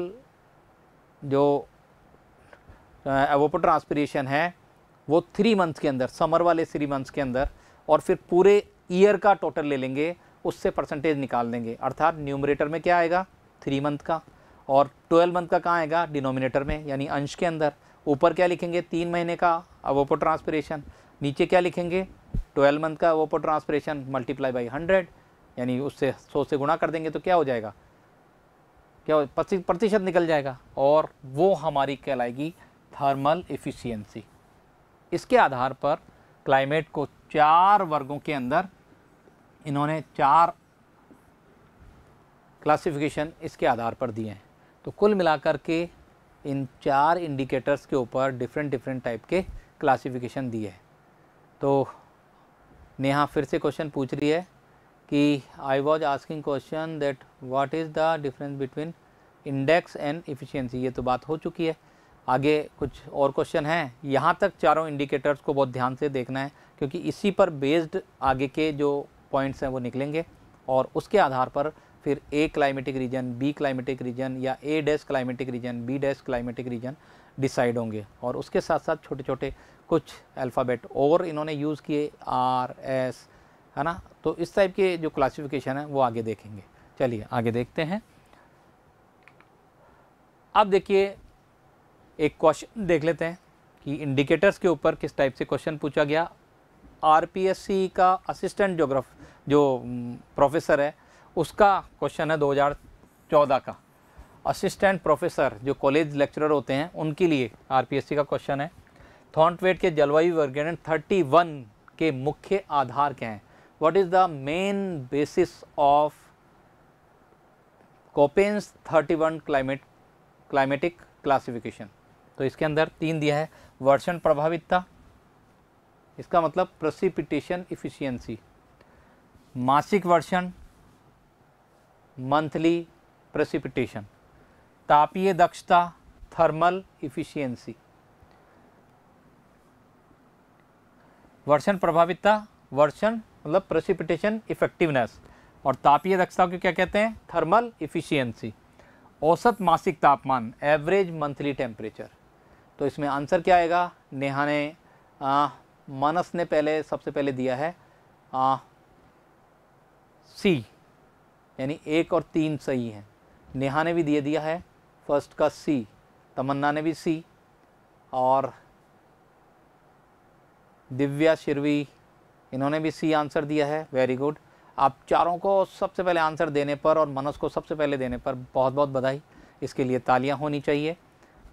Speaker 1: जो ट्रांसपरेशन है वो थ्री मंथ्स के अंदर समर वाले थ्री मंथ्स के अंदर और फिर पूरे ईयर का टोटल ले लेंगे उससे परसेंटेज निकाल देंगे अर्थात न्यूमरेटर में क्या आएगा थ्री मंथ का और ट्वेल्व मंथ का कहाँ आएगा डिनोमिनेटर में यानी अंश के अंदर ऊपर क्या लिखेंगे तीन महीने का अवोपो ट्रांसपरेशन नीचे क्या लिखेंगे ट्वेल्व मंथ का evapotranspiration multiply by hundred यानी उससे सौ से गुणा कर देंगे तो क्या हो जाएगा क्या प्रतिशत निकल जाएगा और वो हमारी कहलाएगी थर्मल इफ़िशियंसी इसके आधार पर क्लाइमेट को चार वर्गों के अंदर इन्होंने चार क्लासिफिकेशन इसके आधार पर दिए हैं तो कुल मिलाकर के इन चार इंडिकेटर्स के ऊपर डिफरेंट डिफरेंट टाइप के क्लासिफिकेशन दिए हैं तो नेहा फिर से क्वेश्चन पूछ रही है कि I was asking question that what is the difference between index and efficiency ये तो बात हो चुकी है आगे कुछ और क्वेश्चन हैं यहाँ तक चारों इंडिकेटर्स को बहुत ध्यान से देखना है क्योंकि इसी पर बेस्ड आगे के जो पॉइंट्स हैं वो निकलेंगे और उसके आधार पर फिर A climatic region B climatic region या A dash climatic region B dash climatic region decide होंगे और उसके साथ साथ छोटे छोटे कुछ अल्फ़ाबेट और इन्होंने यूज़ किए आर एस है ना तो इस टाइप के जो क्लासिफिकेशन है वो आगे देखेंगे चलिए आगे देखते हैं अब देखिए एक क्वेश्चन देख लेते हैं कि इंडिकेटर्स के ऊपर किस टाइप से क्वेश्चन पूछा गया आरपीएससी का असिस्टेंट जोग्राफ जो प्रोफेसर है उसका क्वेश्चन है 2014 का असिस्टेंट प्रोफेसर जो कॉलेज लेक्चरर होते हैं उनके लिए आरपीएससी का क्वेश्चन है थॉन्टवेट के जलवायु वर्गीकरण 31 के मुख्य आधार क्या हैं what is the main basis of Koppen's 31 climate climatic classification तो इसके अंदर तीन दिया है वर्षण प्रभावितता इसका मतलब प्रसिपिटेशन इफिशियंसी मासिक वर्षण मंथली प्रसिपिटेशन तापीय दक्षता थर्मल इफिशियंसी वर्षण प्रभावितता वर्षण मतलब प्रसिपिटेशन इफेक्टिवनेस और तापीय दक्षता को क्या कहते हैं थर्मल इफिशियंसी औसत मासिक तापमान एवरेज मंथली टेम्परेचर तो इसमें आंसर क्या आएगा नेहा ने मानस ने पहले सबसे पहले दिया है आ, सी यानी एक और तीन सही हैं नेहा ने भी दिया दिया है फर्स्ट का सी तमन्ना ने भी सी और दिव्या शिरवी इन्होंने भी सी आंसर दिया है वेरी गुड आप चारों को सबसे पहले आंसर देने पर और मनस को सबसे पहले देने पर बहुत बहुत बधाई इसके लिए तालियां होनी चाहिए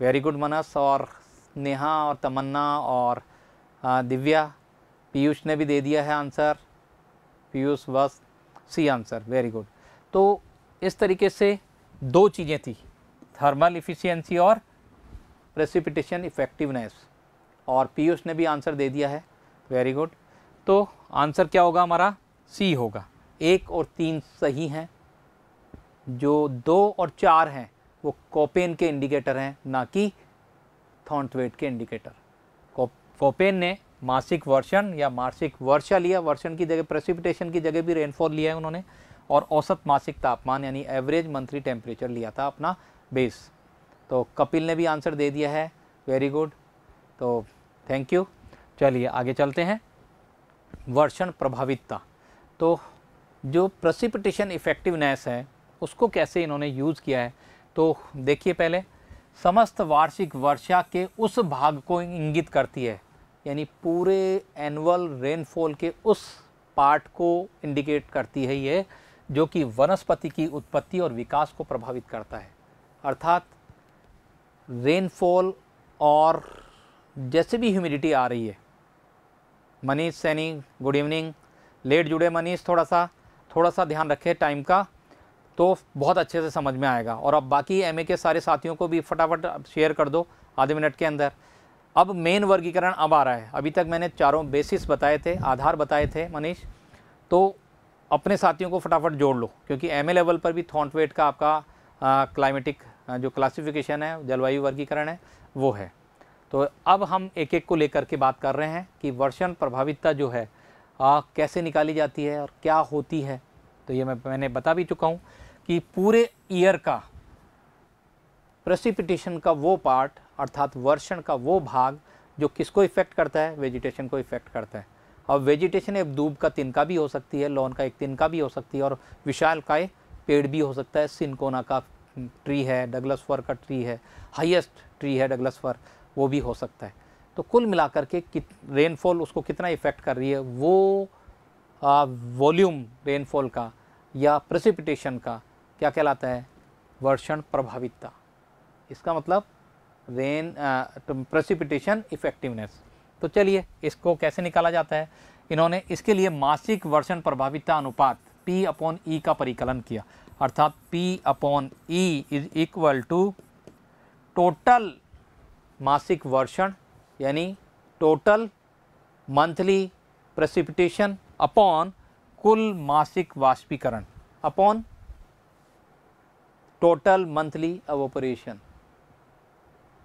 Speaker 1: वेरी गुड मनस और नेहा और तमन्ना और हाँ, दिव्या पीयूष ने भी दे दिया है आंसर पीयूष वस सी आंसर वेरी गुड तो इस तरीके से दो चीज़ें थी थर्मल इफ़िशियंसी और प्रेसिपिटेशन इफ़ेक्टिवनेस और पीयूष ने भी आंसर दे दिया है वेरी गुड तो आंसर क्या होगा हमारा सी होगा एक और तीन सही हैं जो दो और चार हैं वो कॉपेन के इंडिकेटर हैं ना कि थॉन्टवेट के इंडिकेटर कोपेन ने मासिक वर्षण या मासिक वर्षा लिया वर्षण की जगह प्रेसिपिटेशन की जगह भी रेनफॉल लिया है उन्होंने और औसत मासिक तापमान यानी एवरेज मंथली टेम्परेचर लिया था अपना बेस तो कपिल ने भी आंसर दे दिया है वेरी गुड तो थैंक यू चलिए आगे चलते हैं वर्षण प्रभावितता तो जो प्रसिपिटेशन इफेक्टिवनेस है उसको कैसे इन्होंने यूज़ किया है तो देखिए पहले समस्त वार्षिक वर्षा के उस भाग को इंगित करती है यानी पूरे एनुअल रेनफॉल के उस पार्ट को इंडिकेट करती है ये जो कि वनस्पति की उत्पत्ति और विकास को प्रभावित करता है अर्थात रेनफॉल और जैसे भी ह्यूमिडिटी आ रही है Manish Saini good evening late जुड़े मनीष थोड़ा सा थोड़ा सा ध्यान रखें टाइम का तो बहुत अच्छे से समझ में आएगा और अब बाकी एमए के सारे साथियों को भी फटाफट शेयर कर दो आधे मिनट के अंदर अब मेन वर्गीकरण अब आ रहा है अभी तक मैंने चारों बेसिस बताए थे आधार बताए थे मनीष तो अपने साथियों को फटाफट जोड़ लो क्योंकि एम लेवल पर भी थॉन्टवेट वेट का आपका क्लाइमेटिक जो क्लासिफिकेशन है जलवायु वर्गीकरण है वो है तो अब हम एक एक को लेकर के बात कर रहे हैं कि वर्षण प्रभावितता जो है आ, कैसे निकाली जाती है और क्या होती है तो ये मैं मैंने बता भी चुका हूँ कि पूरे ईयर का प्रेसिपिटेशन का वो पार्ट अर्थात वर्षण का वो भाग जो किसको इफ़ेक्ट करता है वेजिटेशन को इफ़ेक्ट करता है और वेजिटेशन एक दूब का तिनका भी हो सकती है लॉन का एक तिनका भी हो सकती है और विशाल एक पेड़ भी हो सकता है सिनकोना का ट्री है डगलस फर का ट्री है हाईएस्ट ट्री है डगलस फर वो भी हो सकता है तो कुल मिलाकर के कित रेनफॉल उसको कितना इफ़ेक्ट कर रही है वो वॉल्यूम रेनफॉल का या प्रसिपिटेशन का क्या कहलाता है वर्षण प्रभावितता इसका मतलब रेन प्रेसिपिटेशन इफेक्टिवनेस तो चलिए इसको कैसे निकाला जाता है इन्होंने इसके लिए मासिक वर्षण प्रभाविता अनुपात पी अपॉन ई का परिकलन किया अर्थात P upon E is equal to total मासिक वर्षण यानी टोटल मंथली प्रेसिपिटेशन अपॉन कुल मासिक वाष्पीकरण अपॉन टोटल मंथली अवोपरेशन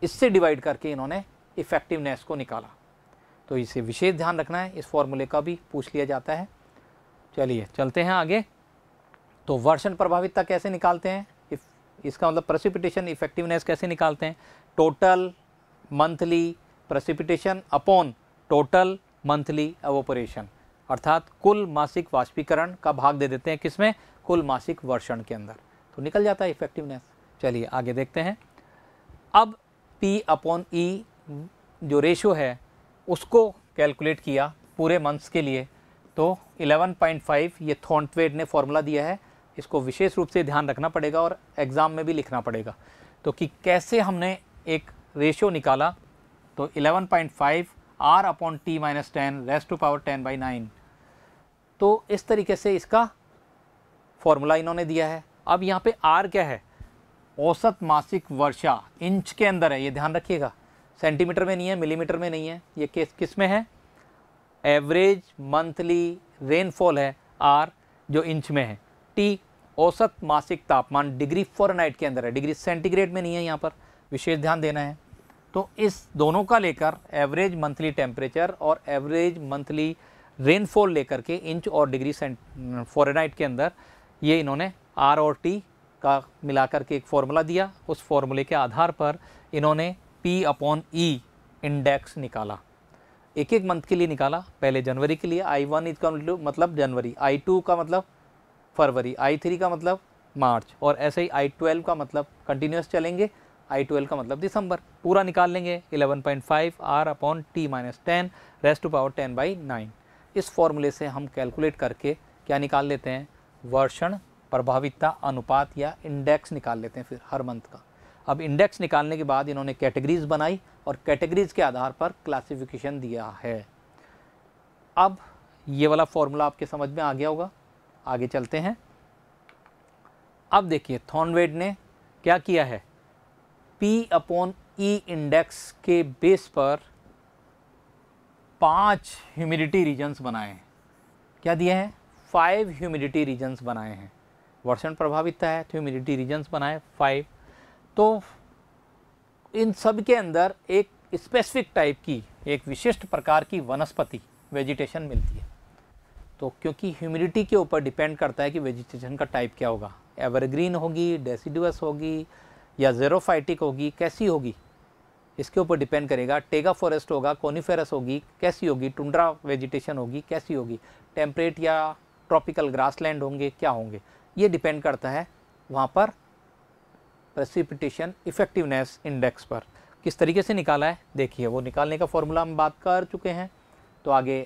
Speaker 1: इससे डिवाइड करके इन्होंने इफ़ेक्टिवनेस को निकाला तो इसे विशेष ध्यान रखना है इस फॉर्मूले का भी पूछ लिया जाता है चलिए चलते हैं आगे तो वर्षण प्रभावितता कैसे निकालते हैं इफ इसका मतलब प्रसिपिटेशन इफेक्टिवनेस कैसे निकालते हैं total monthly precipitation upon total monthly evaporation अर्थात कुल मासिक वाष्पीकरण का भाग दे देते हैं किसमें कुल मासिक वर्षण के अंदर तो निकल जाता है इफेक्टिवनेस चलिए आगे देखते हैं अब पी अपॉन ई जो रेशो है उसको कैलकुलेट किया पूरे मंथ्स के लिए तो 11.5 ये थॉन्टवेड ने फॉर्मूला दिया है इसको विशेष रूप से ध्यान रखना पड़ेगा और एग्ज़ाम में भी लिखना पड़ेगा तो कि कैसे हमने एक रेशियो निकाला तो 11.5 R upon T minus ten raise to power ten by nine तो इस तरीके से इसका फॉर्मूला इन्होंने दिया है अब यहाँ पे आर क्या है औसत मासिक वर्षा इंच के अंदर है ये ध्यान रखिएगा सेंटीमीटर में नहीं है मिलीमीटर में नहीं है ये किस किस में है एवरेज मंथली रेनफॉल है आर जो इंच में है टी औसत मासिक तापमान डिग्री फॉरनाइट के अंदर है डिग्री सेंटीग्रेड में नहीं है यहाँ पर विशेष ध्यान देना है तो इस दोनों का लेकर एवरेज मंथली टेम्परेचर और एवरेज मंथली रेनफॉल लेकर के इंच और डिग्री फॉरनाइट के अंदर ये इन्होंने आर और टी का मिलाकर के एक फार्मूला दिया उस फार्मूले के आधार पर इन्होंने पी अपॉन ई इंडेक्स निकाला एक एक मंथ के लिए निकाला पहले जनवरी के लिए आई वन का मतलब जनवरी आई टू का मतलब फरवरी आई थ्री का मतलब मार्च और ऐसे ही आई ट्वेल्व का मतलब कंटिन्यूस चलेंगे आई ट्वेल्व का मतलब दिसंबर पूरा निकाल लेंगे eleven point five R upon T minus ten raise to power ten by nine इस फॉर्मूले से हम कैलकुलेट करके क्या निकाल लेते हैं वर्षण प्रभावितता अनुपात या इंडेक्स निकाल लेते हैं फिर हर मंथ का अब इंडेक्स निकालने के बाद इन्होंने कैटेगरीज बनाई और कैटेगरीज के आधार पर क्लासिफिकेशन दिया है अब ये वाला फॉर्मूला आपके समझ में आ गया होगा आगे चलते हैं अब देखिए थॉर्नवेड ने क्या किया है पी अपॉन ई इंडेक्स के बेस पर पांच ह्यूमिडिटी रीजन्स बनाए हैं क्या दिए हैं फाइव ह्यूमिडिटी रीजन्स बनाए हैं वर्षण प्रभावित है तो ह्यूमिडिटी रीजन्स बनाए फाइव तो इन सब के अंदर एक स्पेसिफिक टाइप की एक विशिष्ट प्रकार की वनस्पति वेजिटेशन मिलती है तो क्योंकि ह्यूमिडिटी के ऊपर डिपेंड करता है कि वेजिटेशन का टाइप क्या होगा एवरग्रीन होगी डेसीडस होगी या जेरोफाइटिक होगी कैसी होगी इसके ऊपर डिपेंड करेगा टेगा फॉरेस्ट होगा कोनीफेरस होगी कैसी होगी टुंड्रा वेजिटेशन होगी कैसी होगी टेम्परेट या ट्रॉपिकल ग्रासलैंड होंगे क्या होंगे ये डिपेंड करता है वहाँ पर प्रेसिपिटेशन इफेक्टिवनेस इंडेक्स पर किस तरीके से निकाला है देखिए वो निकालने का फॉर्मूला हम बात कर चुके हैं तो आगे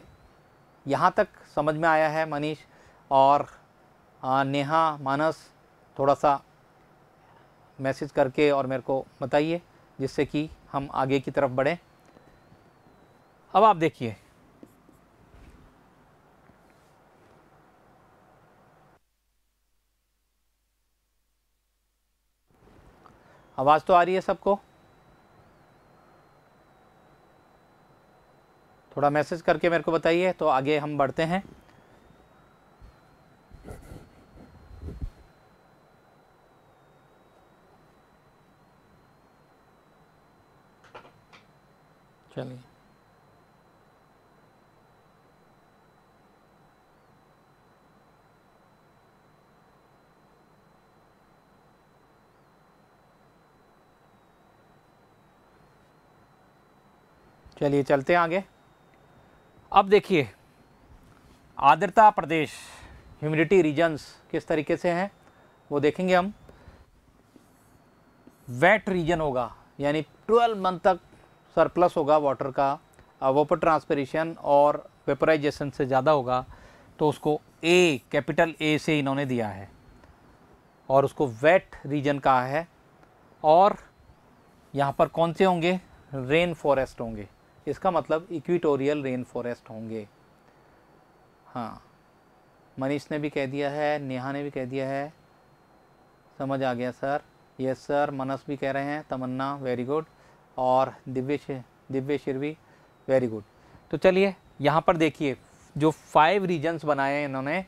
Speaker 1: यहाँ तक समझ में आया है मनीष और नेहा मानस थोड़ा सा मैसेज करके और मेरे को बताइए जिससे कि हम आगे की तरफ बढ़ें अब आप देखिए आवाज़ तो आ रही है सबको थोड़ा मैसेज करके मेरे को बताइए तो आगे हम बढ़ते हैं चलिए चलिए चलते हैं आगे अब देखिए आर्द्रता प्रदेश ह्यूमिडिटी रीजन्स किस तरीके से हैं वो देखेंगे हम वेट रीजन होगा यानी 12 मंथ तक सरप्लस होगा वाटर का वोपर ट्रांसपेरेशन और वेपराइजेशन से ज़्यादा होगा तो उसको ए कैपिटल ए से इन्होंने दिया है और उसको वेट रीजन कहा है और यहाँ पर कौन से होंगे रेन फॉरेस्ट होंगे इसका मतलब इक्विटोरियल रेन फॉरेस्ट होंगे हाँ मनीष ने भी कह दिया है नेहा ने भी कह दिया है समझ आ गया सर यस सर मनस भी कह रहे हैं तमन्ना वेरी गुड और दिव्य दिव्य भी वेरी गुड तो चलिए यहाँ पर देखिए जो फाइव रीजन्स बनाए हैं इन्होंने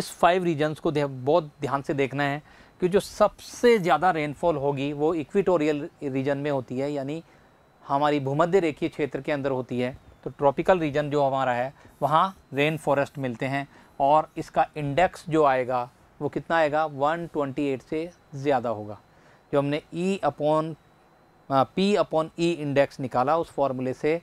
Speaker 1: इस फाइव रीजन्स को बहुत ध्यान से देखना है कि जो सबसे ज़्यादा रेनफॉल होगी वो इक्विटोरियल रीजन में होती है यानी हमारी भूमध्य रेखीय क्षेत्र के अंदर होती है तो ट्रॉपिकल रीजन जो हमारा है वहाँ रेन फॉरेस्ट मिलते हैं और इसका इंडेक्स जो आएगा वो कितना आएगा 128 से ज़्यादा होगा जो हमने E upon P upon E index निकाला उस फॉर्मूले से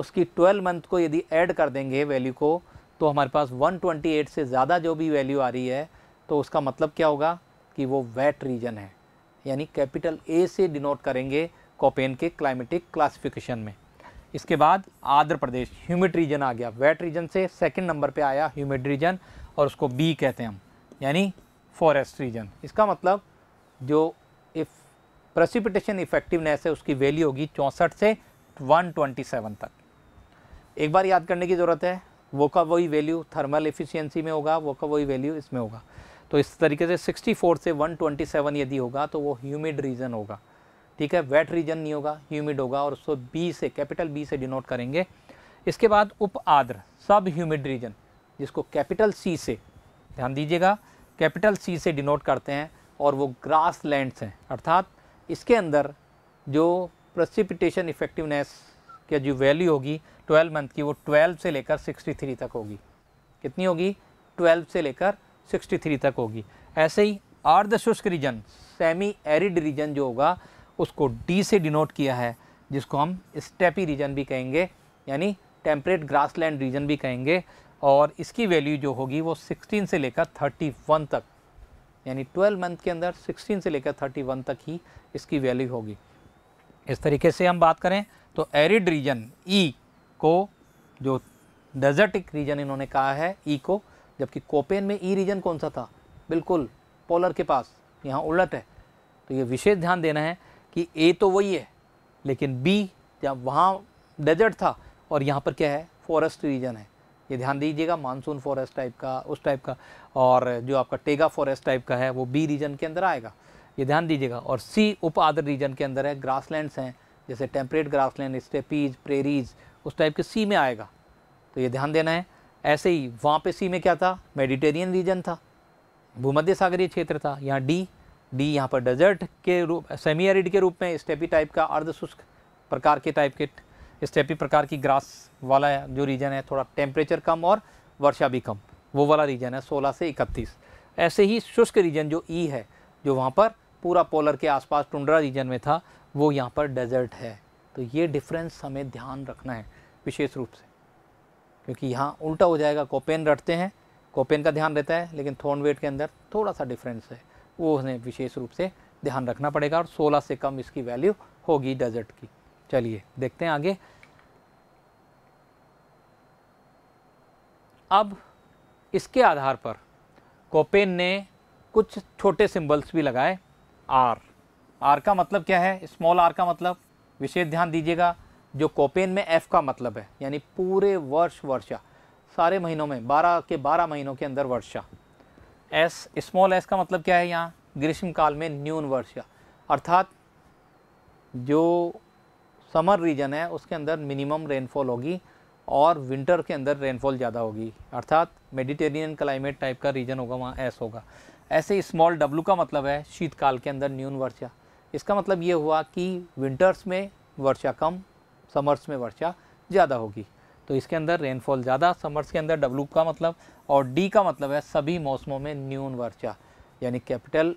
Speaker 1: उसकी 12 मंथ को यदि ऐड कर देंगे वैल्यू को तो हमारे पास 128 से ज़्यादा जो भी वैल्यू आ रही है तो उसका मतलब क्या होगा कि वो वेट रीजन है यानी कैपिटल ए से डिनोट करेंगे कोपेन के क्लाइमेटिक क्लासिफिकेशन में इसके बाद आंध्र प्रदेश ह्यूमिड रीजन आ गया वेट रीजन से सेकंड नंबर पे आया ह्यूमिड रीजन और उसको बी कहते हैं हम यानी फॉरेस्ट रीजन इसका मतलब जो इफ प्रसिपिटेशन इफेक्टिवनेस है उसकी वैल्यू होगी चौंसठ से 127 तक एक बार याद करने की ज़रूरत है वो का वही वैल्यू थर्मल एफिशिएंसी में होगा वो का वही वैल्यू इसमें होगा तो इस तरीके से 64 से 127 यदि होगा तो वो ह्यूमिड रीजन होगा ठीक है वेट रीजन नहीं होगा ह्यूमिड होगा और उसको बी से कैपिटल बी से डिनोट करेंगे इसके बाद उप आद्र सब ह्यूमिड रीजन जिसको कैपिटल सी से ध्यान दीजिएगा कैपिटल सी से डिनोट करते हैं और वो ग्रास लैंड्स हैं अर्थात इसके अंदर जो प्रसिपिटेशन इफेक्टिवनेस की जो वैल्यू होगी 12 मंथ की वो 12 से लेकर 63 तक होगी कितनी होगी 12 से लेकर 63 तक होगी ऐसे ही अर्ध शुष्क रीजन सेमी एरिड रीजन जो होगा उसको डी से डिनोट किया है जिसको हम स्टेपी रीजन भी कहेंगे यानी टेम्परेट ग्रासलैंड रीजन भी कहेंगे और इसकी वैल्यू जो होगी वो 16 से लेकर 31 तक यानी 12 मंथ के अंदर 16 से लेकर 31 तक ही इसकी वैल्यू होगी इस तरीके से हम बात करें तो एरिड रीजन ई को जो डेजर्टिक रीजन इन्होंने कहा है ई e को जबकि कोपेन में ई e रीजन कौन सा था बिल्कुल पोलर के पास यहाँ उलट है तो ये विशेष ध्यान देना है कि ए तो वही है लेकिन बी जहाँ वहाँ डेजर्ट था और यहाँ पर क्या है फॉरेस्ट रीजन है ये ध्यान दीजिएगा मानसून फॉरेस्ट टाइप का उस टाइप का और जो आपका टेगा फॉरेस्ट टाइप का है वो बी रीजन के अंदर आएगा ये ध्यान दीजिएगा और सी उप आदर रीजन के अंदर है ग्रास हैं जैसे temperate grassland steppes prairies उस टाइप के सी में आएगा तो ये ध्यान देना है ऐसे ही वहाँ पे सी में क्या था मेडिटेरियन रीजन था भूमध्य सागरीय क्षेत्र था यहाँ डी डी यहाँ पर डेजर्ट के रूप सेमी एरिड के रूप में स्टेपी टाइप का अर्ध शुष्क प्रकार के टाइप के स्टेपी प्रकार की ग्रास वाला जो रीजन है थोड़ा टेम्परेचर कम और वर्षा भी कम वो वाला रीजन है 16 से 31 ऐसे ही शुष्क रीजन जो ई e है जो वहाँ पर पूरा पोलर के आसपास टुंड्रा रीजन में था वो यहाँ पर डेजर्ट है तो ये डिफरेंस हमें ध्यान रखना है विशेष रूप से क्योंकि यहाँ उल्टा हो जाएगा कोपेन रटते हैं कोपेन का ध्यान रहता है लेकिन थोन के अंदर थोड़ा सा डिफरेंस है वो उन्हें विशेष रूप से ध्यान रखना पड़ेगा और 16 से कम इसकी वैल्यू होगी डेजर्ट की चलिए देखते हैं आगे अब इसके आधार पर कोपेन ने कुछ छोटे सिंबल्स भी लगाए आर आर का मतलब क्या है स्मॉल आर का मतलब विशेष ध्यान दीजिएगा जो कोपेन में एफ़ का मतलब है यानी पूरे वर्ष वर्षा सारे महीनों में बारह के बारह महीनों के अंदर वर्षा एस स्मॉल एस का मतलब क्या है यहाँ ग्रीष्म काल में न्यून वर्षा अर्थात जो समर रीजन है उसके अंदर मिनिमम रेनफॉल होगी और विंटर के अंदर रेनफॉल ज़्यादा होगी अर्थात मेडिटेरियन क्लाइमेट टाइप का रीजन होगा वहाँ एस होगा ऐसे स्मॉल डब्लू का मतलब है शीतकाल के अंदर न्यून वर्षा इसका मतलब ये हुआ कि विंटर्स में वर्षा कम समर्स में वर्षा ज़्यादा होगी तो इसके अंदर रेनफॉल ज़्यादा समर्स के अंदर डब्लू का मतलब और डी का मतलब है सभी मौसमों में न्यून वर्षा यानी capital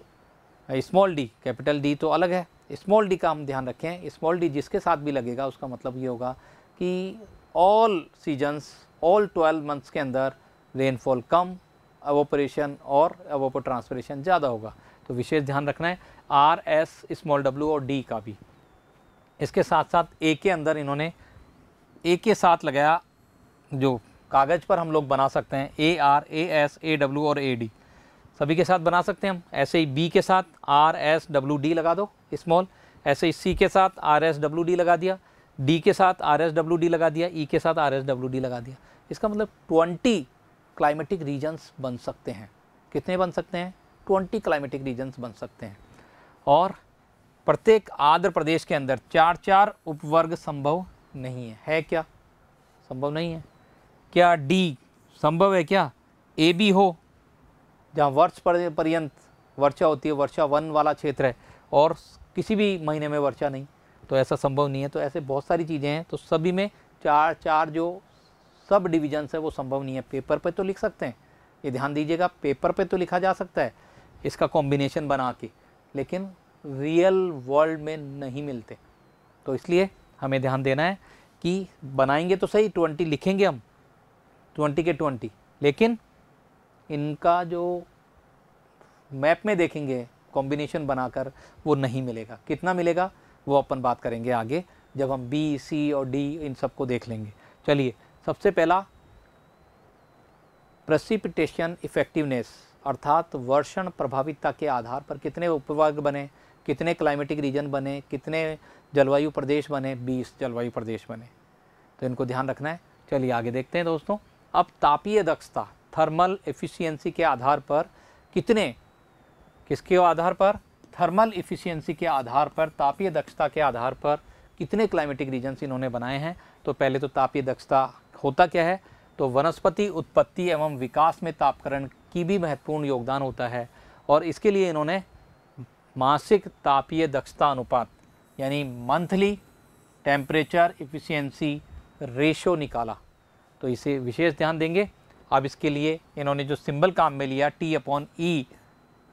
Speaker 1: small D capital D तो अलग है स्मॉल डी का हम ध्यान रखें स्मॉल डी जिसके साथ भी लगेगा उसका मतलब ये होगा कि all seasons all twelve months के अंदर रेनफॉल कम एवोपरेशन और एवोपो ट्रांसपरेशन ज़्यादा होगा तो विशेष ध्यान रखना है आर एस स्मॉल डब्ल्यू और डी का भी इसके साथ साथ ए के अंदर इन्होंने ए के साथ लगाया जो कागज़ पर हम लोग बना सकते हैं A R A S A W और ए डी सभी के साथ बना सकते हैं हम ऐसे ही बी के साथ आर एस डब्ल्यू डी लगा दो स्मॉल ऐसे ही सी के साथ आर एस डब्ल्यू डी लगा दिया डी के साथ आर एस डब्ल्यू डी लगा दिया ई e के साथ आर एस डब्ल्यू डी लगा दिया इसका मतलब ट्वेंटी क्लाइमेटिक रीजन्स बन सकते हैं कितने बन सकते हैं ट्वेंटी क्लाइमेटिक रीजन्स बन सकते हैं और प्रत्येक आंध्र प्रदेश के अंदर चार चार उपवर्ग संभव नहीं है है क्या संभव नहीं है क्या डी संभव है क्या ए बी हो जहाँ वर्ष पर्यंत वर्षा होती है वर्षा वन वाला क्षेत्र है और किसी भी महीने में वर्षा नहीं तो ऐसा संभव नहीं है तो ऐसे बहुत सारी चीज़ें हैं तो सभी में चार चार जो सब डिविजन्स है वो संभव नहीं है पेपर पे तो लिख सकते हैं ये ध्यान दीजिएगा पेपर पे तो लिखा जा सकता है इसका कॉम्बिनेशन बना के लेकिन रियल वर्ल्ड में नहीं मिलते तो इसलिए हमें ध्यान देना है कि बनाएंगे तो सही ट्वेंटी लिखेंगे हम ट्वेंटी के ट्वेंटी लेकिन इनका जो मैप में देखेंगे कॉम्बिनेशन बनाकर वो नहीं मिलेगा कितना मिलेगा वो अपन बात करेंगे आगे जब हम बी सी और डी इन सबको देख लेंगे चलिए सबसे पहला प्रसिपिटेशन इफेक्टिवनेस अर्थात वर्षण प्रभावितता के आधार पर कितने उपवर्ग बने कितने क्लाइमेटिक रीजन बने कितने जलवायु प्रदेश बने बीस जलवायु प्रदेश बने तो इनको ध्यान रखना है चलिए आगे देखते हैं दोस्तों अब तापीय दक्षता थर्मल एफिशिएंसी के आधार पर कितने किसके आधार पर थर्मल एफिशिएंसी के आधार पर तापीय दक्षता के आधार पर कितने क्लाइमेटिक रीजन्स इन्होंने बनाए हैं तो पहले तो तापीय दक्षता होता क्या है तो वनस्पति उत्पत्ति एवं विकास में तापकरण की भी महत्वपूर्ण योगदान होता है और इसके लिए इन्होंने मासिक तापीय दक्षता अनुपात यानी मंथली टेम्परेचर इफ़िशियंसी रेशो निकाला तो इसे विशेष ध्यान देंगे अब इसके लिए इन्होंने जो सिंबल काम में लिया टी अपॉन ई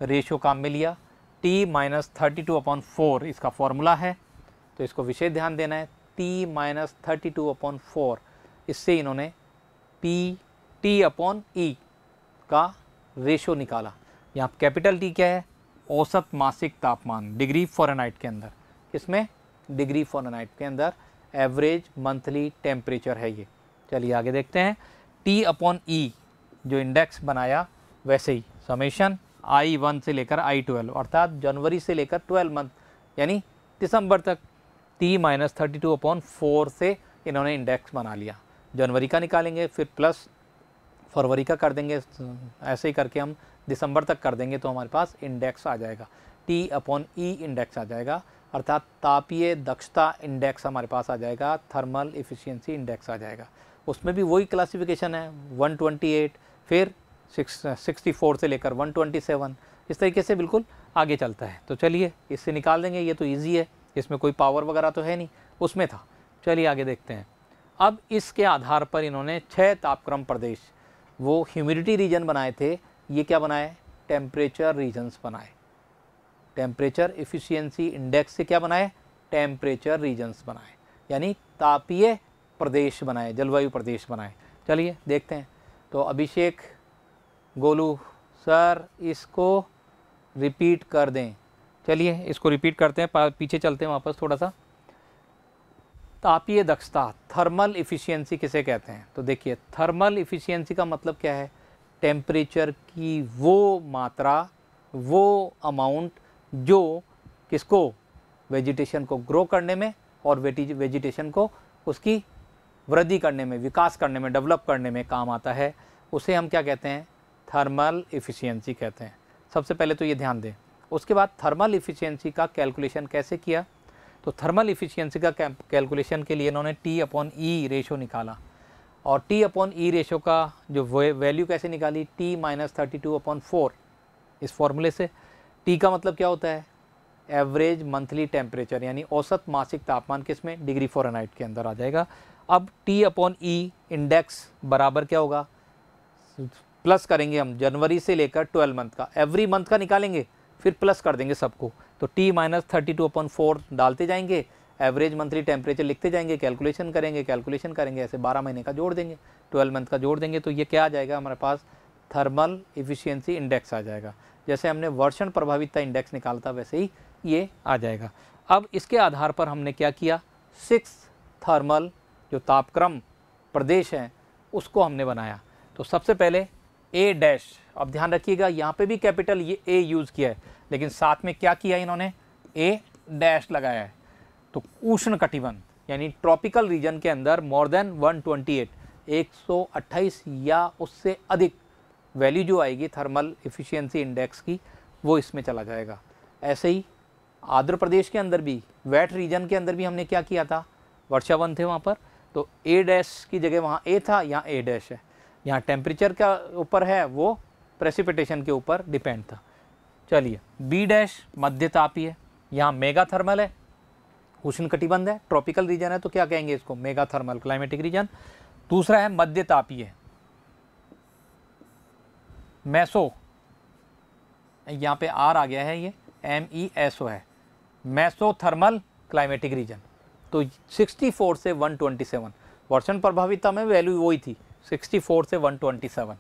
Speaker 1: रेशो काम में लिया T minus thirty two upon four इसका फॉर्मूला है तो इसको विशेष ध्यान देना है T minus thirty two upon four इससे इन्होंने पी टी अपॉन ई का रेशो निकाला यहाँ कैपिटल टी क्या है औसत मासिक तापमान डिग्री फॉरनहाइट के अंदर किसमें डिग्री फॉरनाइट के अंदर एवरेज मंथली टेम्परेचर है ये चलिए आगे देखते हैं टी अपॉन ई जो इंडेक्स बनाया वैसे ही समेशन आई वन से लेकर आई ट्वेल्व अर्थात जनवरी से लेकर ट्वेल्व मंथ यानी दिसंबर तक T minus thirty two upon four से इन्होंने इंडेक्स बना लिया जनवरी का निकालेंगे फिर प्लस फरवरी का कर देंगे ऐसे ही करके हम दिसंबर तक कर देंगे तो हमारे पास इंडेक्स आ जाएगा टी अपॉन ई इंडेक्स आ जाएगा अर्थात तापीय दक्षता इंडेक्स हमारे पास आ जाएगा थर्मल इफ़िशियंसी इंडेक्स आ जाएगा उसमें भी वही क्लासिफिकेशन है 128 फिर 64 से लेकर 127 इस तरीके से बिल्कुल आगे चलता है तो चलिए इससे निकाल देंगे ये तो ईजी है इसमें कोई पावर वगैरह तो है नहीं उसमें था चलिए आगे देखते हैं अब इसके आधार पर इन्होंने छः तापक्रम प्रदेश वो ह्यूमिडिटी रीजन बनाए थे ये क्या बनाए टेम्परेचर रीजन्स बनाए टेम्परेचर इफ़िशियंसी इंडेक्स से क्या बनाए टेम्परेचर रीजन्स बनाए यानी तापीय प्रदेश बनाए जलवायु प्रदेश बनाए चलिए देखते हैं तो अभिषेक गोलू सर इसको रिपीट कर दें चलिए इसको रिपीट करते हैं पीछे चलते हैं वापस थोड़ा सा तापीय दक्षता थर्मल इफ़िशियंसी किसे कहते हैं तो देखिए थर्मल इफ़िशियंसी का मतलब क्या है टेम्परेचर की वो मात्रा वो अमाउंट जो किसको वेजिटेशन को ग्रो करने में और वेजिटेशन को उसकी वृद्धि करने में विकास करने में डेवलप करने में काम आता है उसे हम क्या कहते हैं थर्मल इफ़िशियंसी कहते हैं सबसे पहले तो ये ध्यान दें उसके बाद थर्मल इफ़िशियंसी का कैलकुलेशन कैसे किया तो थर्मल इफ़िशियंसी का कैलकुलेशन के लिए इन्होंने टी अपॉन ई रेशो निकाला और टी अपॉन ई रेशो का जो वैल्यू कैसे निकाली T minus thirty two upon four इस फॉर्मूले से टी का मतलब क्या होता है एवरेज मंथली टेम्परेचर यानी औसत मासिक तापमान किस में डिग्री फॉरनाइट के अंदर आ जाएगा अब टी अपॉन ई इंडेक्स बराबर क्या होगा प्लस करेंगे हम जनवरी से लेकर ट्वेल्व मंथ का एवरी मंथ का निकालेंगे फिर प्लस कर देंगे सबको तो T minus thirty two upon four डालते जाएंगे एवरेज मंथली टेम्परेचर लिखते जाएंगे कैलकुलेशन करेंगे कैलकुलेशन करेंगे ऐसे बारह महीने का जोड़ देंगे ट्वेल्व मंथ का जोड़ देंगे तो ये क्या आ जाएगा हमारे पास थर्मल इफिशियंसी इंडेक्स आ जाएगा जैसे हमने वर्षण प्रभावितता इंडेक्स निकाला था वैसे ही ये आ जाएगा अब इसके आधार पर हमने क्या किया सिक्स थर्मल जो तापक्रम प्रदेश है उसको हमने बनाया तो सबसे पहले ए डैश अब ध्यान रखिएगा यहाँ पे भी कैपिटल ये ए यूज़ किया है लेकिन साथ में क्या किया इन्होंने ए डैश लगाया है तो उष्ण कटिबंध यानी ट्रॉपिकल रीजन के अंदर मोर देन 128 128 या उससे अधिक वैल्यू जो आएगी थर्मल इफ़िशियंसी इंडेक्स की वो इसमें चला जाएगा ऐसे ही आंध्र प्रदेश के अंदर भी वेट रीजन के अंदर भी हमने क्या किया था वर्षावन थे वहाँ पर तो ए डैश की जगह वहाँ ए था यहाँ ए डैश है यहाँ टेम्परेचर का ऊपर है वो प्रेसिपिटेशन के ऊपर डिपेंड था चलिए बी डैश मध्य तापीय है यहाँ मेगा थर्मल है उष्ण कटिबंध है ट्रॉपिकल रीजन है तो क्या कहेंगे इसको मेगा थर्मल क्लाइमेटिक रीजन दूसरा है मध्य तापीय मैसो यहाँ पे आर आ गया है ये एम ई एस ओ है मैसो थर्मल क्लाइमेटिक रीजन तो 64 से 127 वर्षण प्रभाविता में वैल्यू वही थी 64 से 127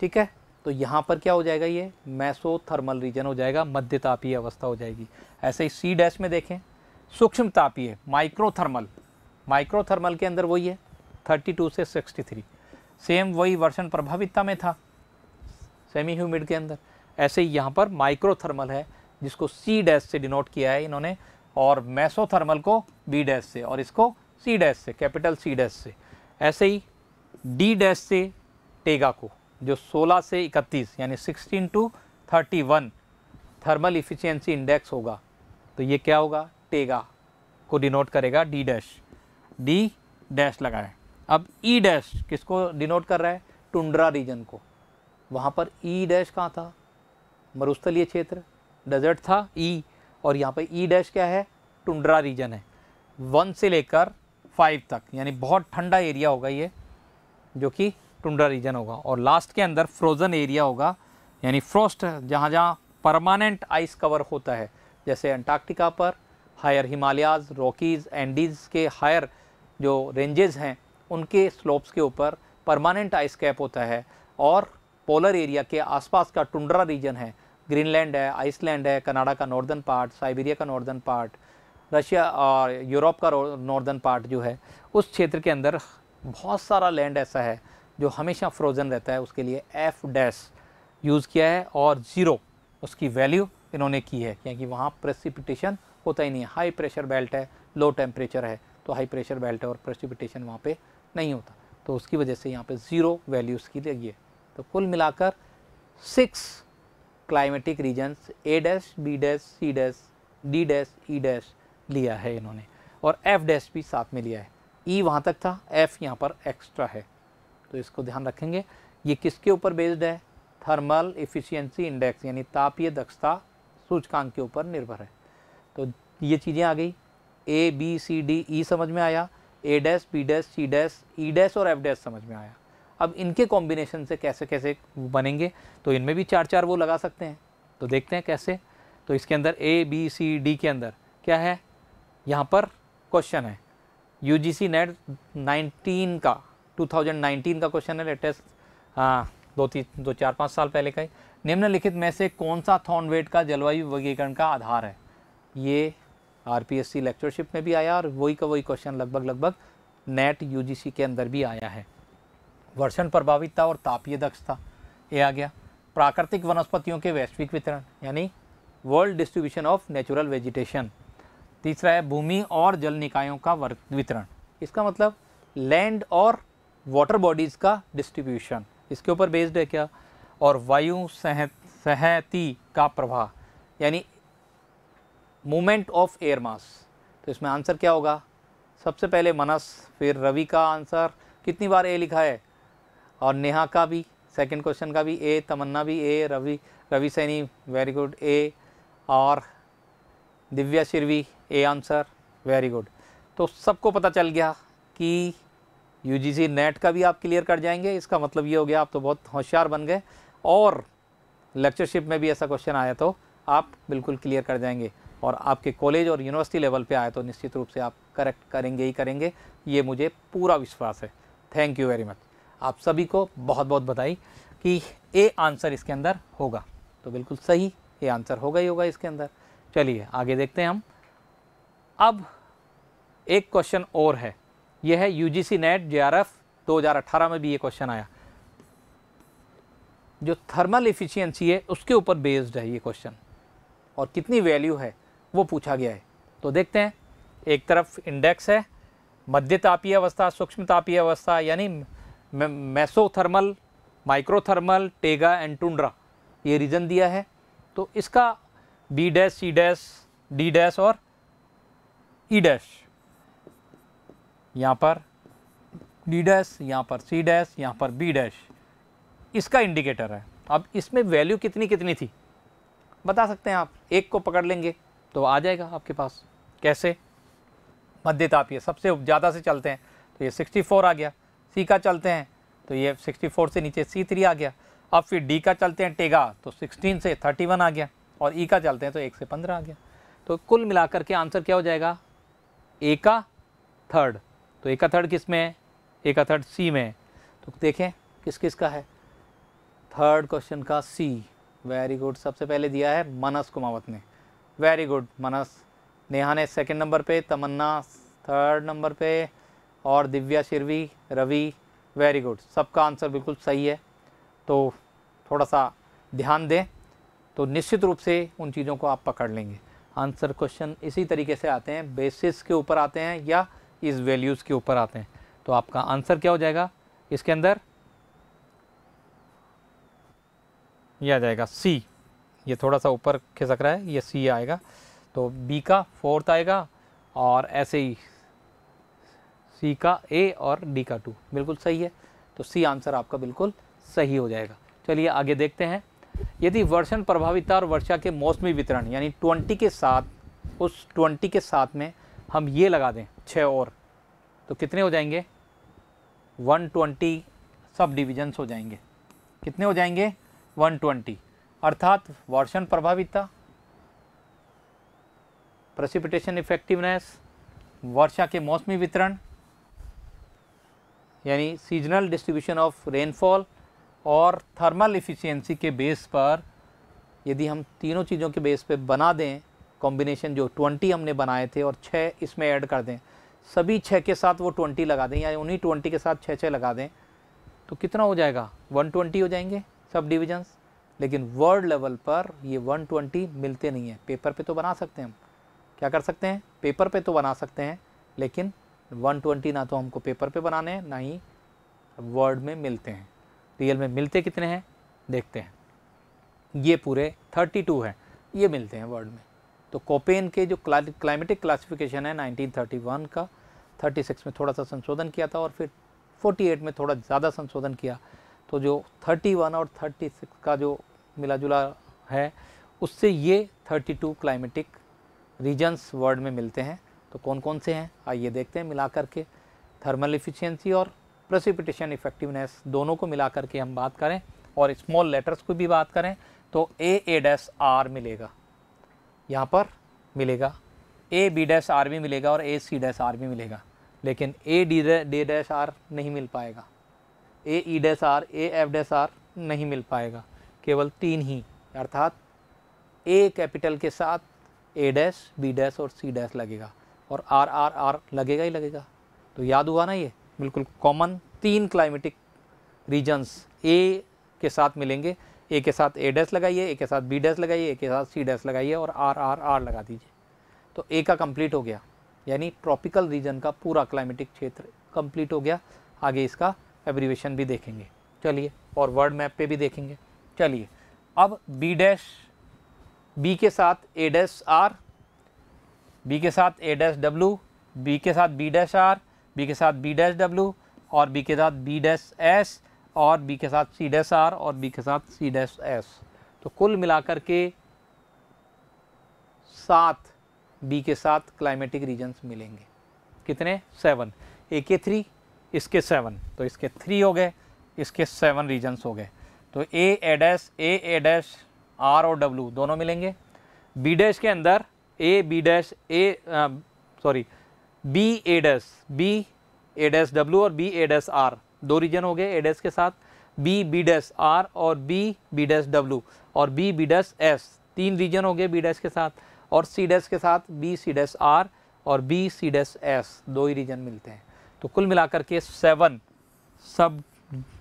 Speaker 1: ठीक है तो यहाँ पर क्या हो जाएगा ये मैसो थर्मल रीजन हो जाएगा मध्य तापीय अवस्था हो जाएगी ऐसे ही सी डैश में देखें सूक्ष्म तापीय माइक्रोथर्मल माइक्रोथर्मल के अंदर वही है 32 से 63 सेम वही वर्षण प्रभाविता में था सेमी ह्यूमिड के अंदर ऐसे ही यहाँ पर माइक्रोथर्मल है जिसको सी डैश से डिनोट किया है इन्होंने और मैसोथर्मल को बी डैश से और इसको सी डैश से कैपिटल सी डैश से ऐसे ही डी डैश से टेगा को जो 16 से 31 यानी 16 टू 31 थर्मल इफिशियंसी इंडेक्स होगा तो ये क्या होगा टेगा को डिनोट करेगा डी डैश डी डैश लगाएं अब ई डैश किसको डिनोट कर रहा है टुंड्रा रीजन को वहाँ पर ई e डैश कहाँ था मरुस्थलीय क्षेत्र डेजर्ट था ई e, और यहाँ पर ई डैश क्या है टुंड्रा रीजन है वन से लेकर फाइव तक यानी बहुत ठंडा एरिया होगा ये जो कि टुंड्रा रीजन होगा और लास्ट के अंदर फ्रोज़न एरिया होगा यानी फ्रोस्ट जहाँ जहाँ परमानेंट आइस कवर होता है जैसे अंटार्कटिका पर हायर हिमालयाज रॉकीज़ एंडीज़ के हायर जो रेंजेज़ हैं उनके स्लोप्स के ऊपर परमानेंट आइस कैप होता है और पोलर एरिया के आसपास का टुंड्रा रीजन है ग्रीनलैंड है आइसलैंड है कनाडा का नॉर्दर्न पार्ट साइबेरिया का नॉर्दर्न पार्ट रशिया और यूरोप का नॉर्दर्न पार्ट जो है उस क्षेत्र के अंदर बहुत सारा लैंड ऐसा है जो हमेशा फ्रोज़न रहता है उसके लिए एफ़ डैश यूज़ किया है और ज़ीरो उसकी वैल्यू इन्होंने की है क्योंकि वहाँ प्रेसिपिटेशन होता ही नहीं है हाई प्रेशर बेल्ट है लो टेम्परेचर है तो हाई प्रेशर बेल्ट है और प्रेसिपिटेशन वहाँ पे नहीं होता तो उसकी वजह से यहाँ पे ज़ीरो वैल्यूज़ की लगी है तो कुल मिलाकर six climatic regions A dash B dash C dash D dash E dash लिया है इन्होंने और एफ डैश भी साथ में लिया है ई e वहाँ तक था एफ यहाँ पर एक्स्ट्रा है तो इसको ध्यान रखेंगे ये किसके ऊपर बेस्ड है थर्मल इफ़िशियंसी इंडेक्स यानी तापीय दक्षता सूचकांक के ऊपर निर्भर है तो ये चीज़ें आ गई A B C D E समझ में आया A dash B dash C dash E dash और एफ डैश समझ में आया अब इनके कॉम्बिनेशन से कैसे कैसे बनेंगे तो इनमें भी चार चार वो लगा सकते हैं तो देखते हैं कैसे तो इसके अंदर ए बी सी डी के अंदर क्या है यहाँ पर क्वेश्चन है U G C NET nineteen का टू थाउजेंड नाइनटीन का क्वेश्चन है लेटेस्ट हाँ दो तीन दो चार पाँच साल पहले का ही निम्नलिखित में से कौन सा थॉनवेट का जलवायु वर्गीकरण का आधार है ये R P S C lectureship में भी आया और वही का वही क्वेश्चन लगभग लगभग नेट यू जी सी के अंदर भी आया है वर्षण प्रभावितता और तापीय दक्षता ये आ गया प्राकृतिक वनस्पतियों के वैश्विक वितरण यानी world distribution of natural vegetation तीसरा है भूमि और जल निकायों का वितरण इसका मतलब लैंड और वाटर बॉडीज़ का डिस्ट्रीब्यूशन इसके ऊपर बेस्ड है क्या और वायु सह सहती का प्रवाह यानी मूमेंट ऑफ एयर मास तो इसमें आंसर क्या होगा सबसे पहले मनस फिर रवि का आंसर कितनी बार ए लिखा है और नेहा का भी सेकंड क्वेश्चन का भी ए तमन्ना भी A Ravi Ravi Saini very good A और Divya Shirvi A answer very good तो सबको पता चल गया कि यूजीसी नेट का भी आप क्लियर कर जाएंगे इसका मतलब ये हो गया आप तो बहुत होशियार बन गए और लेक्चरशिप में भी ऐसा क्वेश्चन आया तो आप बिल्कुल क्लियर कर जाएंगे और आपके कॉलेज और यूनिवर्सिटी लेवल पे आए तो निश्चित रूप से आप करेक्ट करेंगे ही करेंगे ये मुझे पूरा विश्वास है थैंक यू वेरी मच आप सभी को बहुत बहुत बधाई कि ए आंसर इसके अंदर होगा तो बिल्कुल सही ये आंसर होगा ही होगा इसके अंदर चलिए आगे देखते हैं हम अब एक क्वेश्चन और है यह है U G C NET J R F दो हज़ार अट्ठारह में भी ये क्वेश्चन आया जो थर्मल इफ़िशियंसी है उसके ऊपर बेस्ड है ये क्वेश्चन और कितनी वैल्यू है वो पूछा गया है तो देखते हैं एक तरफ इंडेक्स है मध्य तापीय अवस्था सूक्ष्म तापीय अवस्था यानी mesothermal microthermal taiga and tundra ये रीजन दिया है तो इसका B dash C dash D dash और ई डैश यहाँ पर डी डैश यहाँ पर सी डैश यहाँ पर बी डैश इसका इंडिकेटर है अब इसमें वैल्यू कितनी कितनी थी बता सकते हैं आप एक को पकड़ लेंगे तो आ जाएगा आपके पास कैसे मध्य तापीय सबसे ज़्यादा से चलते हैं तो ये 64 आ गया सी का चलते हैं तो ये 64 से नीचे सी थ्री आ गया अब फिर डी का चलते हैं टेगा तो 16 से 31 आ गया और ई e का चलते हैं तो एक से पंद्रह आ गया तो कुल मिलाकर के आंसर क्या हो जाएगा ए का थर्ड तो ए का थर्ड किस में है ए का थर्ड सी में है तो देखें किस किस का है थर्ड क्वेश्चन का सी वेरी गुड सबसे पहले दिया है मनस कुमावत ने वेरी गुड मनस नेहा ने सेकेंड नंबर पे तमन्ना थर्ड नंबर पे और दिव्या शिरवी रवि वेरी गुड सबका आंसर बिल्कुल सही है तो थोड़ा सा ध्यान दें तो निश्चित रूप से उन चीज़ों को आप पकड़ लेंगे आंसर क्वेश्चन इसी तरीके से आते हैं बेसिस के ऊपर आते हैं या इस वैल्यूज़ के ऊपर आते हैं तो आपका आंसर क्या हो जाएगा इसके अंदर यह आ जाएगा सी ये थोड़ा सा ऊपर खिसक रहा है ये सी आएगा तो बी का फोर्थ आएगा और ऐसे ही सी का ए और डी का टू बिल्कुल सही है तो सी आंसर आपका बिल्कुल सही हो जाएगा चलिए आगे देखते हैं यदि वर्षण प्रभाविता और वर्षा के मौसमी वितरण यानी ट्वेंटी के साथ उस ट्वेंटी के साथ में हम ये लगा दें छः और तो कितने हो जाएंगे वन ट्वेंटी सब डिविजन्स हो जाएंगे कितने हो जाएंगे वन ट्वेंटी अर्थात वर्षण प्रभाविता प्रसिपिटेशन इफेक्टिवनेस वर्षा के मौसमी वितरण यानी सीजनल डिस्ट्रीब्यूशन ऑफ रेनफॉल और थर्मल इफ़िशेंसी के बेस पर यदि हम तीनों चीज़ों के बेस पे बना दें कॉम्बिनेशन जो 20 हमने बनाए थे और छः इसमें ऐड कर दें सभी छः के साथ वो 20 लगा दें या उन्हीं ट्वेंटी के साथ छः छः लगा दें तो कितना हो जाएगा ट्वेंटी हो जाएंगे सब डिविजन्स लेकिन वर्ल्ड लेवल पर ये 120 मिलते नहीं हैं पेपर पे तो बना सकते हैं हम क्या कर सकते हैं पेपर पे तो बना सकते हैं लेकिन 120 ना तो हमको पेपर पे बनाने हैं ना ही वर्ड में मिलते हैं रियल में मिलते कितने हैं देखते हैं ये पूरे 32 हैं ये मिलते हैं वर्ड में तो कोपेन के जो क्लाइमेटिक क्लासिफिकेशन है 1931 का 36 में थोड़ा सा संशोधन किया था और फिर 48 में थोड़ा ज़्यादा संशोधन किया तो जो 31 और 36 का जो मिला जुला है उससे ये 32 क्लाइमेटिक रीजन्स वर्ड में मिलते हैं तो कौन कौन से हैं आइए देखते हैं मिला करके थर्मल इफिशियंसी और प्रसिपिटेशन इफेक्टिवनेस दोनों को मिला करके हम बात करें और स्मॉल लेटर्स को भी बात करें तो ए ए डैस आर मिलेगा यहाँ पर मिलेगा ए बी डैस आर भी मिलेगा और ए सी डैस आर भी मिलेगा लेकिन A D D dash R नहीं मिल पाएगा A E dash R A F dash R नहीं मिल पाएगा केवल तीन ही अर्थात ए कैपिटल के साथ ए डैस बी डैस और सी डैस लगेगा और आर आर आर लगेगा ही लगेगा तो याद हुआ ना ये बिल्कुल कॉमन तीन क्लाइमेटिक रीजन्स ए के साथ मिलेंगे ए के साथ ए डैस लगाइए ए के साथ बी डैस लगाइए ए के साथ सी डैस लगाइए और आर आर आर लगा दीजिए तो ए का कंप्लीट हो गया यानी ट्रॉपिकल रीजन का पूरा क्लाइमेटिक क्षेत्र कंप्लीट हो गया आगे इसका एब्रीवेशन भी देखेंगे चलिए और वर्ल्ड मैप पे भी देखेंगे चलिए अब बी डैश बी के साथ ए डैस आर बी के साथ ए डैश डब्लू बी के साथ बी डैश आर बी के साथ बी डैश डब्लू और बी के साथ बी डैश एस और बी के साथ सी डैश आर और बी के साथ सी डैश एस तो कुल मिलाकर के सात बी के साथ क्लाइमेटिक रीजन्स मिलेंगे कितने सेवन ए के थ्री इसके सेवन तो इसके थ्री हो गए इसके सेवन रीजन्स हो गए तो A A dash A A dash R और डब्लू दोनों मिलेंगे बी डैश के अंदर A B dash A sorry B A dash B A A W uh, और बी ए dash आर दो रीजन हो गए ए dash के साथ बी बी dash आर और बी बी dash डब्ल्यू और बी बी dash एस तीन रीजन हो गए बी डैस के साथ और सी dash के साथ बी सी dash आर और बी सी dash एस दो ही रीजन मिलते हैं तो कुल मिलाकर के सेवन सब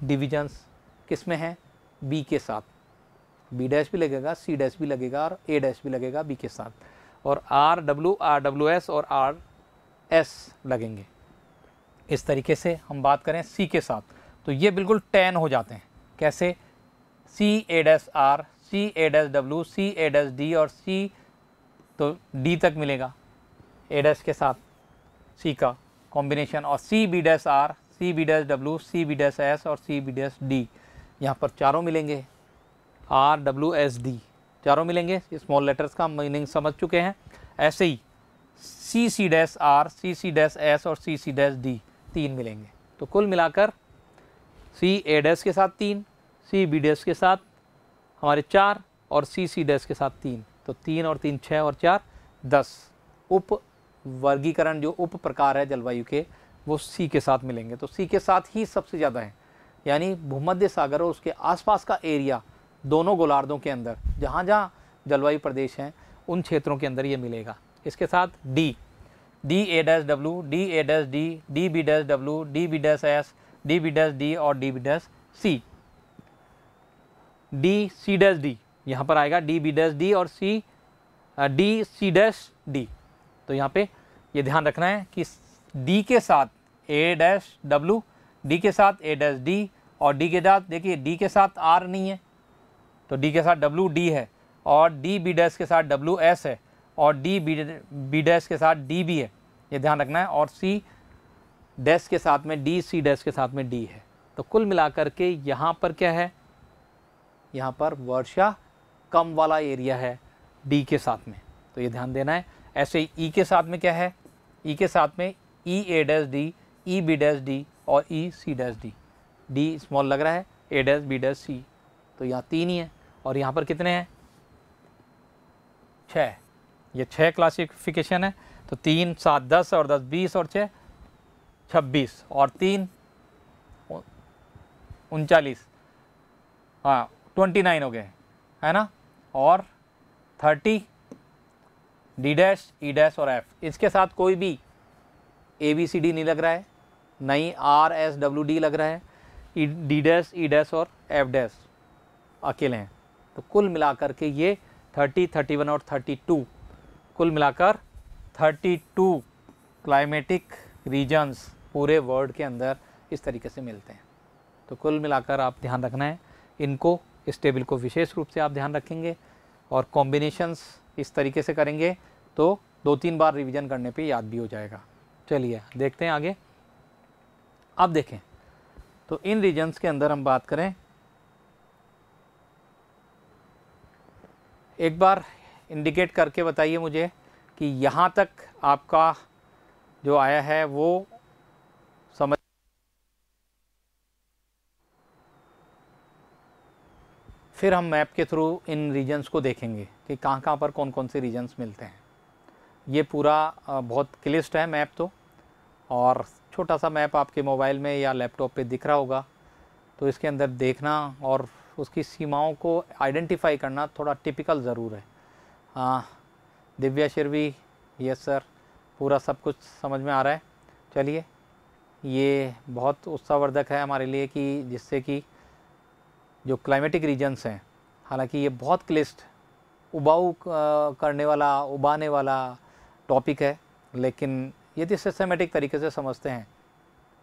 Speaker 1: डिविजन्स किस में हैं बी के साथ बी डैश भी लगेगा सी डैश भी लगेगा और ए डैश भी लगेगा बी के साथ और R W R W S और आर एस लगेंगे इस तरीके से हम बात करें सी के साथ तो ये बिल्कुल टेन हो जाते हैं कैसे C A dash R C A dash W C A dash D और सी तो डी तक मिलेगा ए डस के साथ सी का कॉम्बिनेशन और C B dash R C B dash W C B dash S और सी बी डस डी यहाँ पर चारों मिलेंगे आर डब्ल्यू एस डी चारों मिलेंगे स्मॉल लेटर्स का मीनिंग समझ चुके हैं ऐसे ही C C dash R C C dash S और सी सी डैस डी तीन मिलेंगे तो कुल मिलाकर सी ए डैस के साथ तीन सी बी डैस के साथ हमारे चार और सी सी डैस के साथ तीन तो तीन और तीन छः और चार दस उप वर्गीकरण जो उप प्रकार है जलवायु के वो सी के साथ मिलेंगे तो सी के साथ ही सबसे ज़्यादा है यानी भूमध्य सागर और उसके आसपास का एरिया दोनों गोलार्धों के अंदर जहाँ जहाँ जलवायु प्रदेश हैं उन क्षेत्रों के अंदर ये मिलेगा इसके साथ D D A dash W D A dash D D B dash W D B dash S D B dash D और D B dash C D C dash D यहाँ पर आएगा डी बी डैस डी और C D C dash D तो यहाँ पे ये ध्यान रखना है कि डी के साथ ए डैश डब्ल्यू डी के साथ ए डैस डी और डी के साथ देखिए डी के साथ आर नहीं है तो डी के साथ डब्ल्यू डी है और डी बी डैश के साथ डब्ल्यू एस है और डी बी डैश के साथ डी बी है ये ध्यान रखना है और सी डैश के साथ में डी सी डैश के साथ में डी है तो कुल मिलाकर के यहाँ पर क्या है यहाँ पर वर्षा कम वाला एरिया है डी के साथ में तो ये ध्यान देना है ऐसे ही e ई के साथ में क्या है ई e के साथ में E A dash D E B dash D और E C dash D D small लग रहा है A dash B dash C तो यहाँ तीन ही है और यहाँ पर कितने हैं छः ये छः क्लासिफिकेशन है तो तीन सात दस और दस बीस और छः छब्बीस और तीन उनचालीस हाँ ट्वेंटी नाइन हो गए है ना और thirty D dash E dash और एफ इसके साथ कोई भी ए बी सी डी नहीं लग रहा है नहीं आर एस डब्ल्यू डी लग रहा है डी डैश ई डैश और एफ डैश अकेले हैं तो कुल मिलाकर के ये 30, 31 और 32 कुल मिलाकर 32 क्लाइमेटिक रीजन्स पूरे वर्ल्ड के अंदर इस तरीके से मिलते हैं तो कुल मिलाकर आप ध्यान रखना है इनको इस टेबल को विशेष रूप से आप ध्यान रखेंगे और कॉम्बिनेशंस इस तरीके से करेंगे तो दो तीन बार रिवीजन करने पे याद भी हो जाएगा चलिए देखते हैं आगे अब देखें तो इन रीजन्स के अंदर हम बात करें एक बार इंडिकेट करके बताइए मुझे कि यहाँ तक आपका जो आया है वो समझ फिर हम मैप के थ्रू इन रीजन्स को देखेंगे कि कहाँ कहाँ पर कौन कौन से रीजन्स मिलते हैं ये पूरा बहुत क्लिस्ट है मैप तो और छोटा सा मैप आपके मोबाइल में या लैपटॉप पे दिख रहा होगा तो इसके अंदर देखना और उसकी सीमाओं को आइडेंटिफाई करना थोड़ा टिपिकल ज़रूर है हाँ दिव्या शिरवी यस सर पूरा सब कुछ समझ में आ रहा है चलिए ये बहुत उत्साहवर्धक है हमारे लिए कि जिससे कि जो क्लाइमेटिक रीजन्स हैं हालांकि ये बहुत क्लिस्ट उबाऊ करने वाला उबाने वाला टॉपिक है लेकिन यदि तो सिस्टमेटिक तरीके से समझते हैं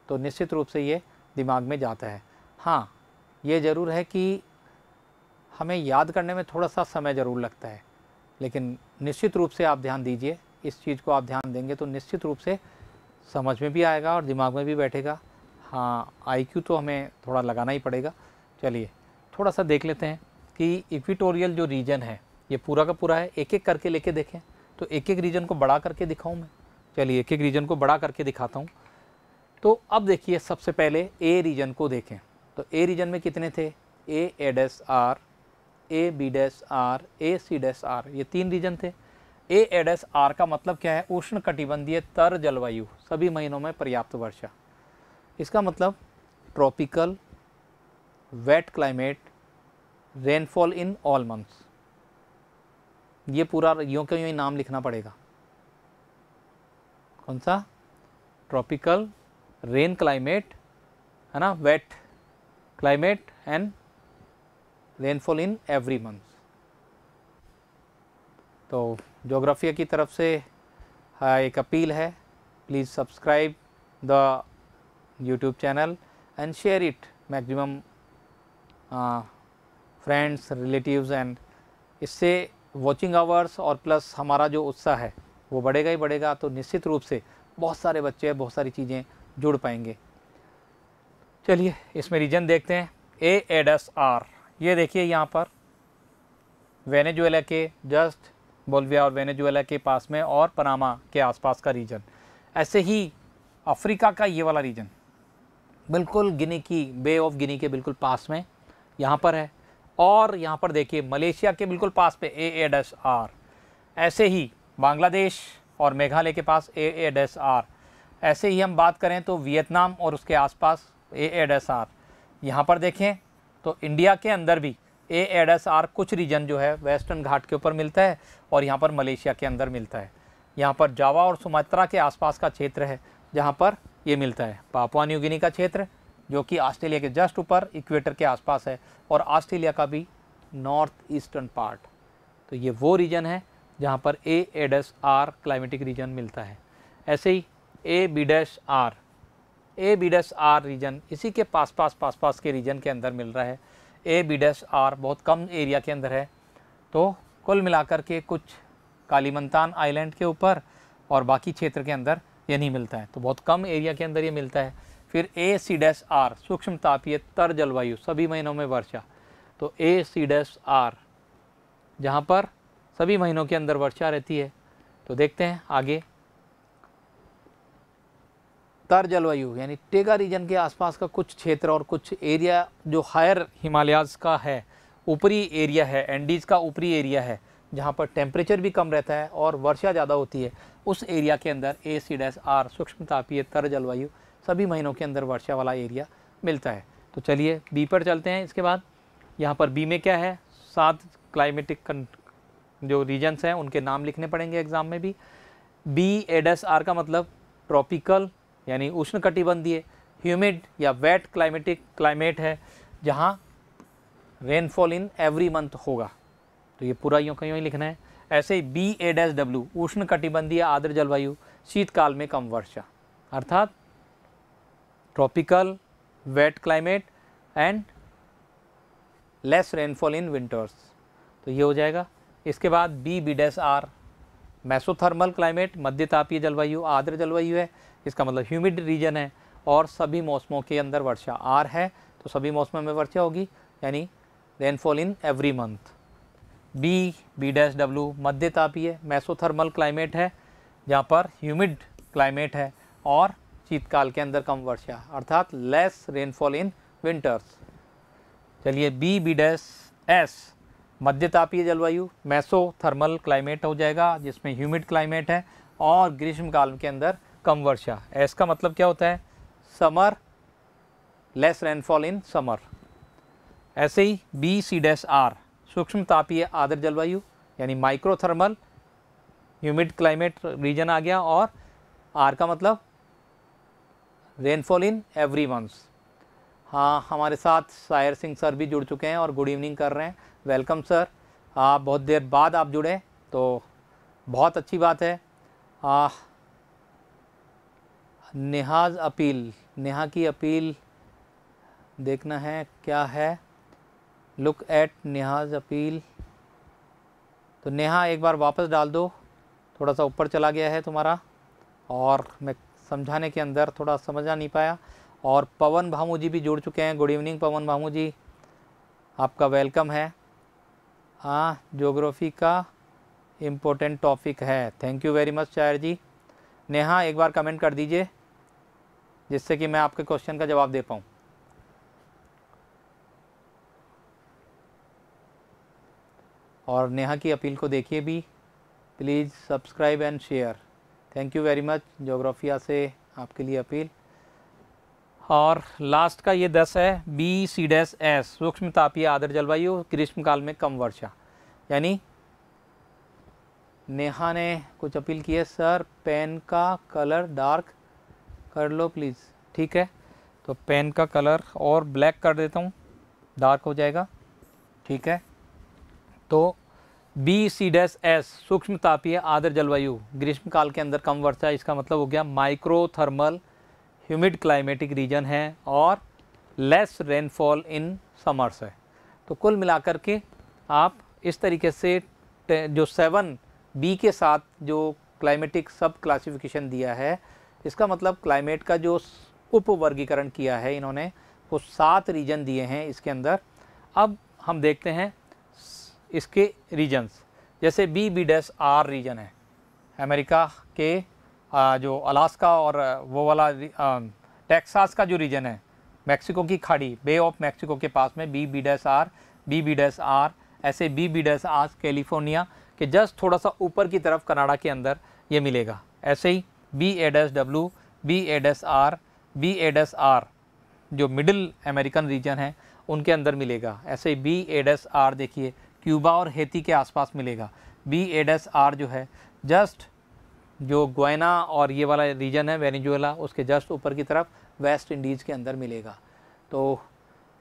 Speaker 1: तो निश्चित रूप से ये दिमाग में जाता है हाँ ये ज़रूर है कि हमें याद करने में थोड़ा सा समय ज़रूर लगता है लेकिन निश्चित रूप से आप ध्यान दीजिए इस चीज़ को आप ध्यान देंगे तो निश्चित रूप से समझ में भी आएगा और दिमाग में भी बैठेगा हाँ आईक्यू तो हमें थोड़ा लगाना ही पड़ेगा चलिए थोड़ा सा देख लेते हैं कि इक्विटोरियल जो रीजन है ये पूरा का पूरा है एक एक करके लेके देखें तो एक एक रीजन को बड़ा करके दिखाऊँ मैं चलिए एक एक रीजन को बड़ा करके दिखाता हूँ तो अब देखिए सबसे पहले ए रीजन को देखें तो ए रीजन में कितने थे A A dash R A B dash R A C dash R ये तीन रीजन थे ए ए डैस आर का मतलब क्या है उष्ण कटिबंधीय तर जलवायु सभी महीनों में पर्याप्त वर्षा इसका मतलब tropical wet climate rainfall in all months ये पूरा यूँ का यूँ नाम लिखना पड़ेगा कौन सा ट्रॉपिकल रेन क्लाइमेट है ना wet climate and rainfall in every month तो जोग्राफिया की तरफ से एक अपील है please subscribe the YouTube channel and share it maximum friends relatives and इससे वॉचिंग आवर्स और प्लस हमारा जो उत्साह है वो बढ़ेगा ही बढ़ेगा तो निश्चित रूप से बहुत सारे बच्चे बहुत सारी चीज़ें जुड़ पाएंगे चलिए इसमें रीजन देखते हैं ए एडस आर ये देखिए यहाँ पर वेनेजुएला के जस्ट बोलविया और वेनेजुएला के पास में और पनामा के आसपास का रीजन ऐसे ही अफ्रीका का ये वाला रीजन बिल्कुल गिनी की बे ऑफ गिनी के बिल्कुल पास में यहाँ पर है और यहाँ पर देखिए मलेशिया के बिल्कुल पास पे ए एड एस आर ऐसे ही बांग्लादेश और मेघालय के पास ए एड एस आर ऐसे ही हम बात करें तो वियतनाम और उसके आसपास ए एड एस आर यहाँ पर देखें तो इंडिया के अंदर भी ए एड एस आर कुछ रीजन जो है वेस्टर्न घाट के ऊपर मिलता है और यहाँ पर मलेशिया के अंदर मिलता है यहाँ पर जावा और सुमात्रा के आसपास का क्षेत्र है जहाँ पर ये मिलता है पापुआ न्यूगिनी का क्षेत्र जो कि ऑस्ट्रेलिया के जस्ट ऊपर इक्वेटर के आसपास है और ऑस्ट्रेलिया का भी नॉर्थ ईस्टर्न पार्ट तो ये वो रीजन है जहाँ पर A a dash R climatic region मिलता है ऐसे ही A B dash R A B dash R region इसी के पास पास पास पास के रीजन के अंदर मिल रहा है ए बी डस आर बहुत कम एरिया के अंदर है तो कुल मिलाकर के कुछ कालीमंतान आइलैंड के ऊपर और बाकी क्षेत्र के अंदर ये नहीं मिलता है तो बहुत कम एरिया के अंदर ये मिलता है फिर ए सी डैश आर सूक्ष्म तापीय तर जलवायु सभी महीनों में वर्षा तो ए सी डैश आर जहाँ पर सभी महीनों के अंदर वर्षा रहती है तो देखते हैं आगे तर जलवायु यानी टेगा रीजन के आसपास का कुछ क्षेत्र और कुछ एरिया जो हायर हिमालयाज का है ऊपरी एरिया है एंडीज़ का ऊपरी एरिया है जहाँ पर टेम्परेचर भी कम रहता है और वर्षा ज़्यादा होती है उस एरिया के अंदर ए सी डैस आर सूक्ष्म तापीय तर जलवायु सभी महीनों के अंदर वर्षा वाला एरिया मिलता है तो चलिए बी पर चलते हैं इसके बाद यहाँ पर बी में क्या है सात क्लाइमेटिक जो रीजन्स हैं उनके नाम लिखने पड़ेंगे एग्ज़ाम में भी बी एडस आर का मतलब ट्रॉपिकल यानी उष्ण कटिबंधीय ह्यूमिड या वेट क्लाइमेटिक क्लाइमेट है जहाँ रेनफॉल इन एवरी मंथ होगा तो ये पूरा यूँ कहीं ही लिखना है ऐसे ही बी ए डैस डब्ल्यू उष्ण कटिबंधीय आर्द्र जलवायु शीतकाल में कम वर्षा अर्थात tropical wet climate and less rainfall in winters तो ये हो जाएगा इसके बाद B B dash R mesothermal climate मध्य तापीय जलवायु आर्द्र जलवायु है इसका मतलब ह्यूमिड रीजन है और सभी मौसमों के अंदर वर्षा आर है तो सभी मौसमों में वर्षा होगी यानी rainfall in every month B B dash W मध्य तापीय मैसोथर्मल क्लाइमेट है जहाँ पर ह्यूमिड क्लाइमेट है और शीतकाल के अंदर कम वर्षा अर्थात लेस रेनफॉल इन विंटर्स चलिए बी बी डैश एस मध्य तापीय जलवायु मैसो थर्मल क्लाइमेट हो जाएगा जिसमें ह्यूमिड क्लाइमेट है और ग्रीष्म काल के अंदर कम वर्षा ऐस का मतलब क्या होता है summer less rainfall in summer ऐसे ही बी सी डैश आर सूक्ष्म तापीय आदर जलवायु यानी माइक्रोथर्मल ह्यूमिड क्लाइमेट रीजन आ गया और आर का मतलब रेनफॉल इन एवरी मंथ्स हाँ हमारे साथ शायर सिंह सर भी जुड़ चुके हैं और गुड इवनिंग कर रहे हैं वेलकम सर आ, बहुत देर बाद आप जुड़े तो बहुत अच्छी बात है आ, नेहाज अपील नेहा की अपील देखना है क्या है लुक एट नेहाज अपील तो नेहा एक बार वापस डाल दो थोड़ा सा ऊपर चला गया है तुम्हारा और मैं समझाने के अंदर थोड़ा समझा नहीं पाया और पवन भामू जी भी जुड़ चुके हैं गुड इवनिंग पवन भामू जी आपका वेलकम है हाँ जोग्राफ़ी का इम्पोर्टेंट टॉपिक है थैंक यू वेरी मच चायर जी नेहा एक बार कमेंट कर दीजिए जिससे कि मैं आपके क्वेश्चन का जवाब दे पाऊँ और नेहा की अपील को देखिए भी please subscribe and share thank you very much Geographia से आपके लिए अपील और लास्ट का ये दस है बी सी डैस एस सूक्ष्म तापीय आदर जलवायु ग्रीष्मकाल में कम वर्षा यानी नेहा ने कुछ अपील की है सर पेन का कलर डार्क कर लो प्लीज़ ठीक है तो पेन का कलर और ब्लैक कर देता हूँ डार्क हो जाएगा ठीक है तो बी सी डैस एस सूक्ष्म तापीय आदर जलवायु ग्रीष्मकाल के अंदर कम वर्षा इसका मतलब हो गया micro thermal humid climatic region है और लेस रेनफॉल इन समर्स है तो कुल मिलाकर के आप इस तरीके से जो सेवन बी के साथ जो क्लाइमेटिक सब क्लासिफिकेशन दिया है इसका मतलब क्लाइमेट का जो उप वर्गीकरण किया है इन्होंने वो सात रीजन दिए हैं इसके अंदर अब हम देखते हैं इसके रीजन्स जैसे B B dash R region है अमेरिका के जो अलास्का और वो वाला टेक्सास का जो रीजन है मैक्सिको की खाड़ी बे ऑफ मैक्सिको के पास में B B dash R B B dash R ऐसे B B dash R California के जस्ट थोड़ा सा ऊपर की तरफ कनाडा के अंदर ये मिलेगा ऐसे ही B A dash W B A dash R B A dash R जो मिडिल अमेरिकन रीजन है उनके अंदर मिलेगा ऐसे ही बी ए डैस आर देखिए क्यूबा और हेती के आसपास मिलेगा बी ए डैस आर जो है जस्ट जो गोयना और ये वाला रीजन है वेनेजुएला उसके जस्ट ऊपर की तरफ वेस्ट इंडीज़ के अंदर मिलेगा तो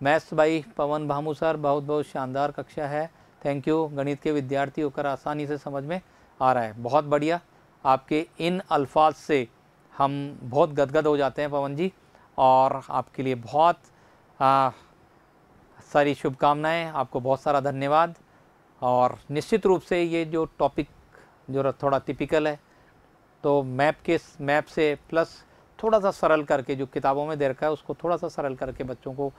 Speaker 1: मैथ्स भाई पवन भामू सर बहुत बहुत शानदार कक्षा है थैंक यू गणित के विद्यार्थी होकर आसानी से समझ में आ रहा है बहुत बढ़िया आपके इन अल्फाज से हम बहुत गदगद हो जाते हैं पवन जी और आपके लिए बहुत आ, सारी शुभकामनाएं आपको बहुत सारा धन्यवाद और निश्चित रूप से ये जो टॉपिक जो थोड़ा टिपिकल है तो मैप के मैप से प्लस थोड़ा सा सरल करके जो किताबों में दे रखा है उसको थोड़ा सा सरल करके बच्चों को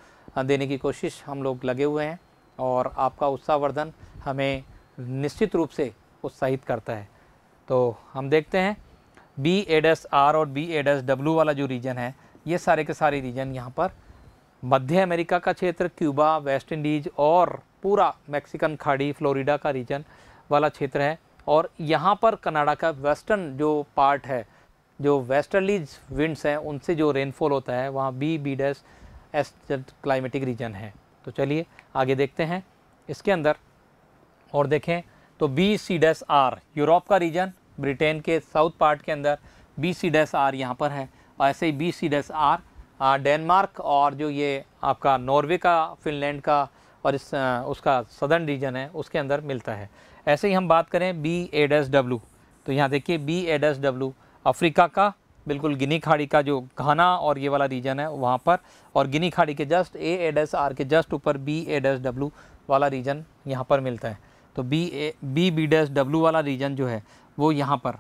Speaker 1: देने की कोशिश हम लोग लगे हुए हैं और आपका उत्साहवर्धन हमें निश्चित रूप से उत्साहित करता है तो हम देखते हैं बी एडस आर और बी एडस डब्ल्यू वाला जो रीजन है ये सारे के सारे रीजन यहाँ पर मध्य अमेरिका का क्षेत्र क्यूबा वेस्ट इंडीज़ और पूरा मैक्सिकन खाड़ी फ्लोरिडा का रीजन वाला क्षेत्र है और यहाँ पर कनाडा का वेस्टर्न जो पार्ट है जो वेस्टर्लीज विंड्स हैं उनसे जो रेनफॉल होता है वहाँ B B dash S climatic region है तो चलिए आगे देखते हैं इसके अंदर और देखें तो B C dash R Europe का रीजन ब्रिटेन के साउथ पार्ट के अंदर बी सी डैश आर यहाँ पर है और ऐसे ही B C dash R Denmark और जो ये आपका नॉर्वे का फिनलैंड का और इस उसका सदर्न रीजन है उसके अंदर मिलता है ऐसे ही हम बात करें बी ए डस डब्ल्यू तो यहाँ देखिए B A dash W Africa का बिल्कुल गिनी खाड़ी का जो घाना और ये वाला रीजन है वहाँ पर और गिनी खाड़ी के just A A dash R के जस्ट ऊपर बी ए डस डब्ल्यू वाला रीजन यहाँ पर मिलता है तो B A B B dash W वाला रीजन जो है वो यहाँ पर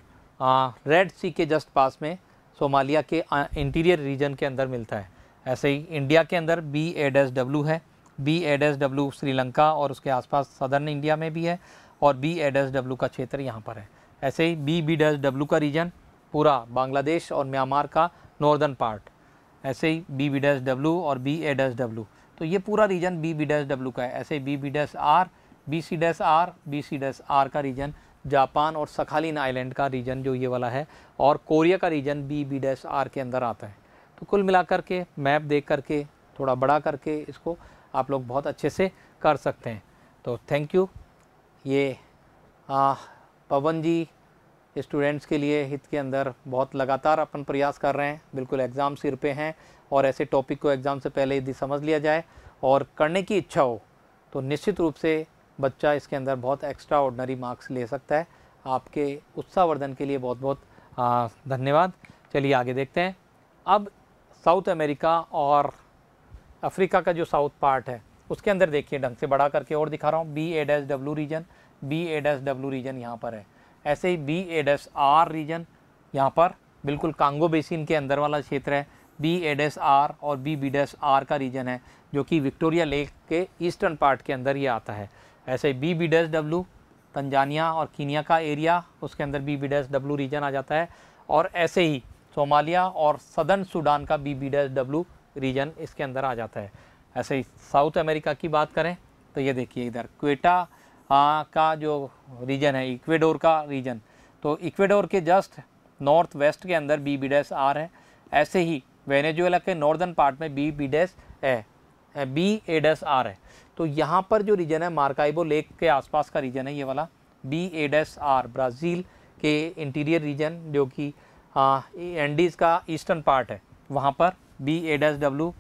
Speaker 1: रेड सी के जस्ट पास में सोमालिया के इंटीरियर रीजन के अंदर मिलता है ऐसे ही इंडिया के अंदर बी ए डस डब्ल्यू है B A dash W Sri Lanka और उसके आसपास सदर्न इंडिया में भी है और बी ए डस डब्ल्यू का क्षेत्र यहाँ पर है ऐसे ही बी बी डस डब्ल्यू का रीजन पूरा बांग्लादेश और म्यांमार का नॉर्दर्न पार्ट ऐसे ही बी बी डस डब्ल्यू और बी ए डस डब्ल्यू तो ये पूरा region B B dash W का है ऐसे ही B B dash R B C dash R B C dash R का रीजन जापान और सखालीन आइलैंड का रीजन जो ये वाला है और कोरिया का region B B dash R के अंदर आता है तो कुल मिलाकर के मैप देख करके थोड़ा बड़ा करके इसको आप लोग बहुत अच्छे से कर सकते हैं तो थैंक यू ये पवन जी स्टूडेंट्स के लिए हित के अंदर बहुत लगातार अपन प्रयास कर रहे हैं बिल्कुल एग्ज़ाम सिर पे हैं और ऐसे टॉपिक को एग्ज़ाम से पहले यदि समझ लिया जाए और करने की इच्छा हो तो निश्चित रूप से बच्चा इसके अंदर बहुत एक्स्ट्रा ऑर्डनरी मार्क्स ले सकता है आपके उत्साहवर्धन के लिए बहुत बहुत धन्यवाद चलिए आगे देखते हैं अब साउथ अमेरिका और अफ्रीका का जो साउथ पार्ट है उसके अंदर देखिए ढंग से बड़ा करके और दिखा रहा हूँ B A dash W region B A dash W region यहाँ पर है ऐसे ही B A dash R region यहाँ पर बिल्कुल कांगो बेसिन के अंदर वाला क्षेत्र है बी ए डैस आर और बी बी डैस आर का रीजन है जो कि विक्टोरिया लेक के ईस्टर्न पार्ट के अंदर ये आता है ऐसे ही B B dash W Tanzania और कीनिया का एरिया उसके अंदर B B dash W region आ जाता है और ऐसे ही सोमालिया और सदर्न सूडान का B B dash W region इसके अंदर आ जाता है ऐसे ही साउथ अमेरिका की बात करें तो ये देखिए इधर क्वेटा का जो रीजन है इक्वेडोर का रीजन तो इक्वेडोर के जस्ट नॉर्थ वेस्ट के अंदर बी बी डैस आर है ऐसे ही वेनेजुएला के नॉर्दर्न पार्ट में B B dash A B A dash R है तो यहाँ पर जो रीजन है मार्काइबो लेक के आसपास का रीजन है ये वाला B A dash R Brazil के इंटीरियर रीजन जो कि एंडीज़ का ईस्टर्न पार्ट है वहाँ पर बी ए डैस डब्ल्यू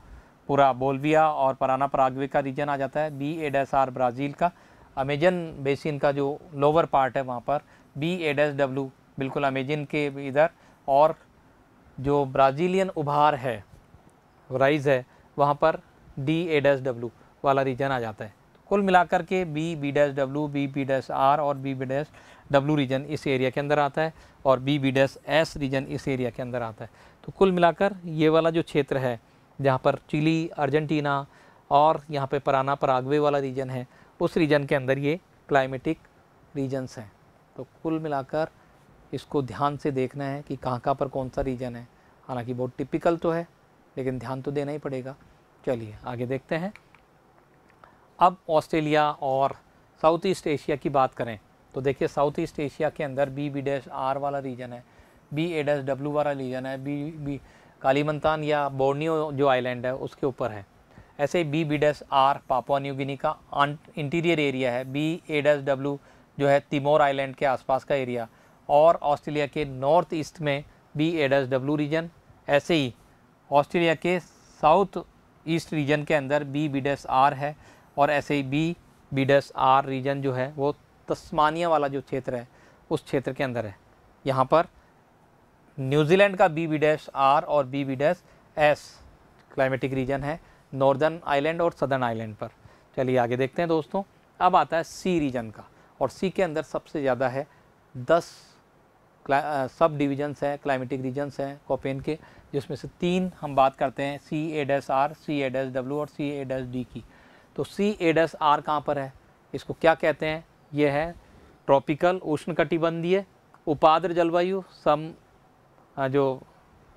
Speaker 1: पूरा बोलविया और पराना परागवे का रीजन आ जाता है B A dash R Brazil का अमेजन बेसिन का जो लोअर पार्ट है वहाँ पर बी ए डैस डब्ल्यू बिल्कुल अमेजन के इधर और जो ब्राज़ीलियन उभार है राइज है वहाँ पर डी ए डैस डब्ल्यू वाला रीजन आ जाता है कुल मिलाकर के B B dash W B B dash R और B B dash W region इस एरिया के अंदर आता है और B B dash S region इस एरिया के अंदर आता है तो कुल मिलाकर ये वाला जो क्षेत्र है जहाँ पर चिली अर्जेंटीना और यहाँ पे पराना परागवे वाला रीजन है उस रीजन के अंदर ये क्लाइमेटिक रीजन्स हैं तो कुल मिलाकर इसको ध्यान से देखना है कि कहाँ कहाँ पर कौन सा रीजन है हालांकि बहुत टिपिकल तो है लेकिन ध्यान तो देना ही पड़ेगा चलिए आगे देखते हैं अब ऑस्ट्रेलिया और साउथ ईस्ट एशिया की बात करें तो देखिए साउथ ईस्ट एशिया के अंदर बी बी डैश आर वाला रीजन है बी ए डैश डब्ल्यू वाला रीजन है बी बी कालीमंतान या बोर्नियो जो आइलैंड है उसके ऊपर है ऐसे ही B B dash R Papua New Guinea का इंटीरियर एरिया है बी ए डस डब्ल्यू जो है तिमोर आइलैंड के आसपास का एरिया और ऑस्ट्रेलिया के नॉर्थ ईस्ट में B A dash W region ऐसे ही ऑस्ट्रेलिया के साउथ ईस्ट रीजन के अंदर बी बी डस आर है और ऐसे ही B B dash R region जो है वो तस्मानिया वाला जो क्षेत्र है उस क्षेत्र के अंदर है यहाँ पर न्यूजीलैंड का बी बी डैश आर और B B dash S climatic region है नॉर्दर्न आइलैंड और सदर्न आइलैंड पर चलिए आगे देखते हैं दोस्तों अब आता है सी रीजन का और सी के अंदर सबसे ज़्यादा है दस सब डिविजन्स हैं क्लाइमेटिक रीजन्स हैं कोपेन के जिसमें से तीन हम बात करते हैं C A dash R C A dash W और सी ए डैस डी की तो सी ए डैस आर कहाँ पर है इसको क्या कहते हैं ये है ट्रॉपिकल उष्ण कटिबंधीय उपाद्र जलवायु सम हाँ, जो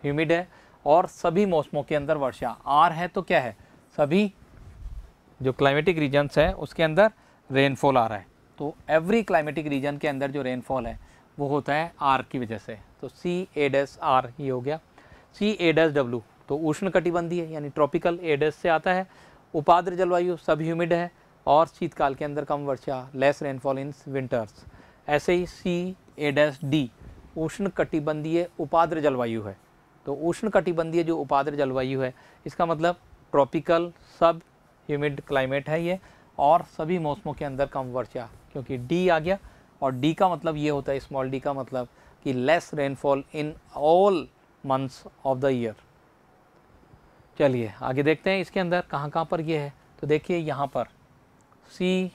Speaker 1: ह्यूमिड है और सभी मौसमों के अंदर वर्षा आर है तो क्या है सभी जो क्लाइमेटिक रीजन्स है उसके अंदर रेनफॉल आ रहा है तो एवरी क्लाइमेटिक रीजन के अंदर जो रेनफॉल है वो होता है आर की वजह से तो सी ए डस आर ये हो गया सी ए डस डब्ल्यू तो उष्ण कटिबंधी है यानी ट्रॉपिकल ए डस से आता है उपाद्र जलवायु सब ह्यूमिड है और शीतकाल के अंदर कम वर्षा लेस रेनफॉल इन विंटर्स ऐसे ही सी ए डस डी उष्ण कटिबंधीय उपाद्र जलवायु है तो उष्ण कटिबंधीय जो उपाद्र जलवायु है इसका मतलब ट्रॉपिकल सब ह्यूमिड क्लाइमेट है ये और सभी मौसमों के अंदर कम वर्षा क्योंकि डी आ गया और डी का मतलब ये होता है स्मॉल डी का मतलब कि less rainfall in all months of the year चलिए आगे देखते हैं इसके अंदर कहाँ कहाँ पर ये है तो देखिए यहाँ पर सी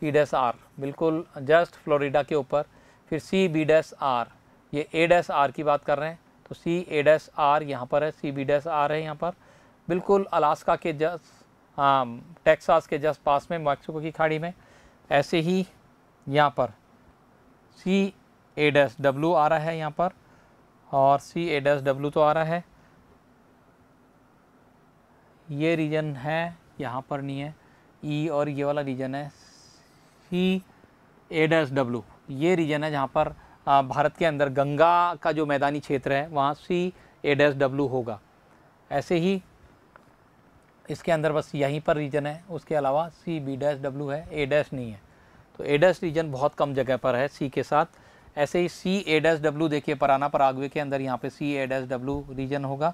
Speaker 1: सी डेस आर बिल्कुल जस्ट फ्लोरिडा के ऊपर फिर सी बी डैस आर ये ए डैस आर की बात कर रहे हैं तो सी ए डैस आर यहाँ पर है सी बी डैस आर है यहाँ पर बिल्कुल अलास्का के जस हाँ टेक्सास के जस पास में मैक्सिको की खाड़ी में ऐसे ही यहाँ पर सी ए डैस डब्लू आ रहा है यहाँ पर और सी ए डैस डब्लू तो आ रहा है ये रीजन है यहाँ पर नहीं है ई e और ये वाला रीजन है सी ए डैस डब्लू ये रीजन है जहाँ पर भारत के अंदर गंगा का जो मैदानी क्षेत्र है वहाँ सी ए डैस डब्लू होगा ऐसे ही इसके अंदर बस यहीं पर रीजन है उसके अलावा सी बी डैस डब्लू है ए डैस नहीं है तो ए डैस रीजन बहुत कम जगह पर है सी के साथ ऐसे ही सी ए डैस डब्लू देखिए पराना परागवे के अंदर यहाँ पे C A dash W region होगा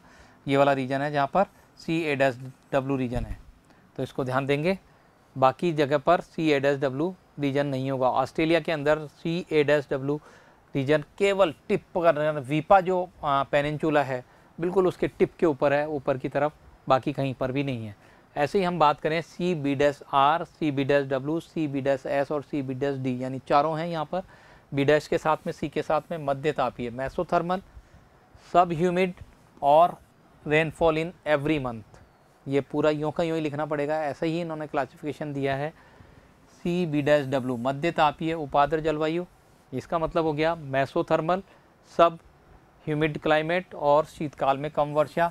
Speaker 1: ये वाला रीजन है जहाँ पर C A dash W region है तो इसको ध्यान देंगे बाकी जगह पर C A dash W region नहीं होगा ऑस्ट्रेलिया के अंदर C A dash W region केवल टिप पर वीपा जो पेनचूला है बिल्कुल उसके टिप के ऊपर है ऊपर की तरफ बाकी कहीं पर भी नहीं है ऐसे ही हम बात करें C B dash R C B dash W C B dash S और सी बी डैश डी यानी चारों हैं यहाँ पर बी डैश के साथ में सी के साथ में मध्य तापीय मैसोथर्मल सब ह्यूमिड और रेनफॉल इन एवरी मंथ ये पूरा यूँ का यूँ ही लिखना पड़ेगा ऐसे ही इन्होंने क्लासिफिकेशन दिया है सी बी डैश डब्ल्यू मध्य तापीय उपाद्र जलवायु इसका मतलब हो गया मैसोथर्मल सब ह्यूमिड क्लाइमेट और शीतकाल में कम वर्षा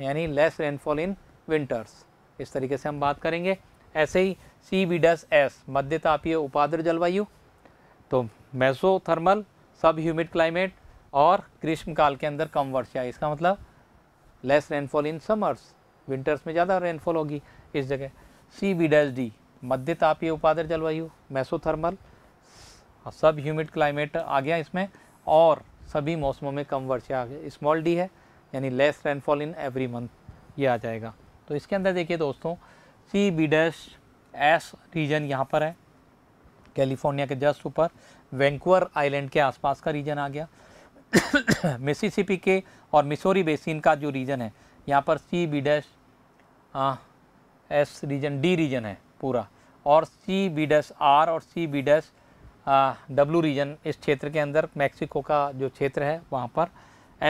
Speaker 1: यानी लेस रेनफॉल इन विंटर्स इस तरीके से हम बात करेंगे ऐसे ही सी बी डस एस मध्य तापीय उपाद्र जलवायु तो मैसोथर्मल सब ह्यूमिड क्लाइमेट और ग्रीष्मकाल के अंदर कम वर्षा इसका मतलब less rainfall in summers winters में ज़्यादा रेनफॉल होगी इस जगह सी बी डैस डी मध्य तापीय उपादर जलवायु मैसोथर्मल सब ह्यूमिड क्लाइमेट आ गया इसमें और सभी मौसमों में कम वर्षा आ स्मॉल डी है यानी less rainfall in every month ये आ जाएगा तो इसके अंदर देखिए दोस्तों C B dash S region यहाँ पर है कैलिफोर्निया के जस्ट ऊपर वैंकुअर आइलैंड के आसपास का रीजन आ गया मिसिसिपी के और मिसोरी बेसिन का जो रीजन है यहाँ पर सी बी डैश हाँ, एस रीजन डी रीजन है पूरा और सी बी डस आर और C B dash W region इस क्षेत्र के अंदर मैक्सिको का जो क्षेत्र है वहाँ पर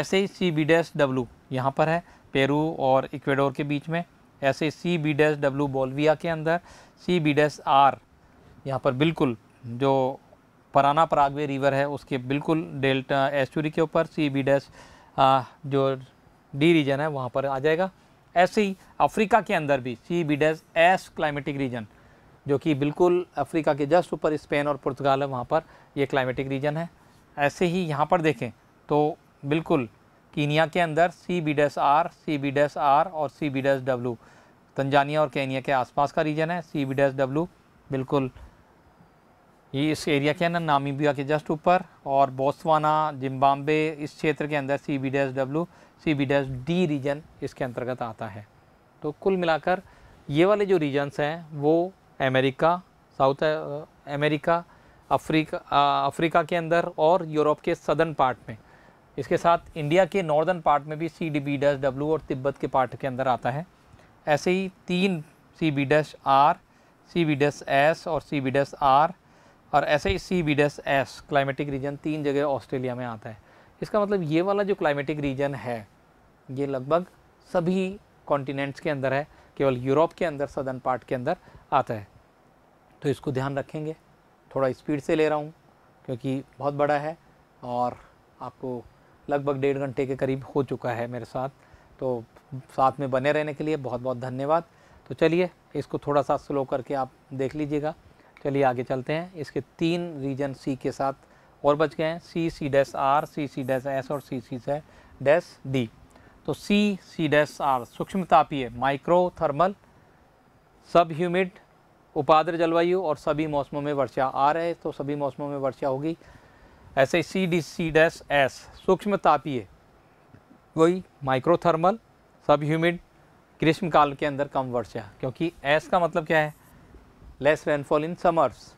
Speaker 1: ऐसे ही सी बी डस डब्लू यहाँ पर है पेरू और इक्वेडोर के बीच में ऐसे C B dash W Bolivia के अंदर सी बी डस आर यहाँ पर बिल्कुल जो पराना परागवे रिवर है उसके बिल्कुल डेल्टा एस्टूरी के ऊपर सी बी डस जो डी रीजन है वहाँ पर आ जाएगा ऐसे ही अफ्रीका के अंदर भी C B dash S climatic region जो कि बिल्कुल अफ्रीका के जस्ट ऊपर स्पेन और पुर्तगाल है वहाँ पर ये क्लाइमेटिक रीजन है ऐसे ही यहाँ पर देखें तो बिल्कुल कीनिया के अंदर C B dash R C B dash R और C B dash W Tanzania और केनिया के आसपास का रीजन है सी बी डैश डब्लू बिल्कुल ये इस एरिया के अंदर नामीबिया के जस्ट ऊपर और बोस्वाना जिम्बाबे इस क्षेत्र के अंदर C B S W C B dash D region इसके अंतर्गत आता है तो कुल मिलाकर ये वाले जो रीजन्स हैं वो America South America Africa Africa के अंदर और यूरोप के सदर्न पार्ट में इसके साथ इंडिया के नॉर्दर्न पार्ट में भी C D B dash W और तिब्बत के पार्ट के अंदर आता है ऐसे ही तीन C B dash R C B dash S और सी बी डैश आर और ऐसे ही C B dash S climatic region तीन जगह ऑस्ट्रेलिया में आता है इसका मतलब ये वाला जो क्लाइमेटिक रीजन है ये लगभग सभी कॉन्टिनेंट्स के अंदर है केवल यूरोप के अंदर सदर्न पार्ट के अंदर आता है तो इसको ध्यान रखेंगे थोड़ा स्पीड से ले रहा हूँ क्योंकि बहुत बड़ा है और आपको लगभग डेढ़ घंटे के करीब हो चुका है मेरे साथ तो साथ में बने रहने के लिए बहुत बहुत धन्यवाद तो चलिए इसको थोड़ा सा स्लो करके आप देख लीजिएगा चलिए आगे चलते हैं इसके तीन रीजन सी के साथ और बच गए हैं C C dash R C C dash S और सी सी डैस डी तो सी सी डैस आर सूक्ष्म तापीय माइक्रो थर्मल सब ह्यूमिड उपाद्र जलवायु और सभी मौसमों में वर्षा आ रहे तो सभी मौसमों में वर्षा होगी ऐसे C D C dash S सूक्ष्म तापीय वही माइक्रोथर्मल सब ह्यूमिड ग्रीष्म काल के अंदर कम वर्षा क्योंकि एस का मतलब क्या है लेस रेनफॉल इन समर्स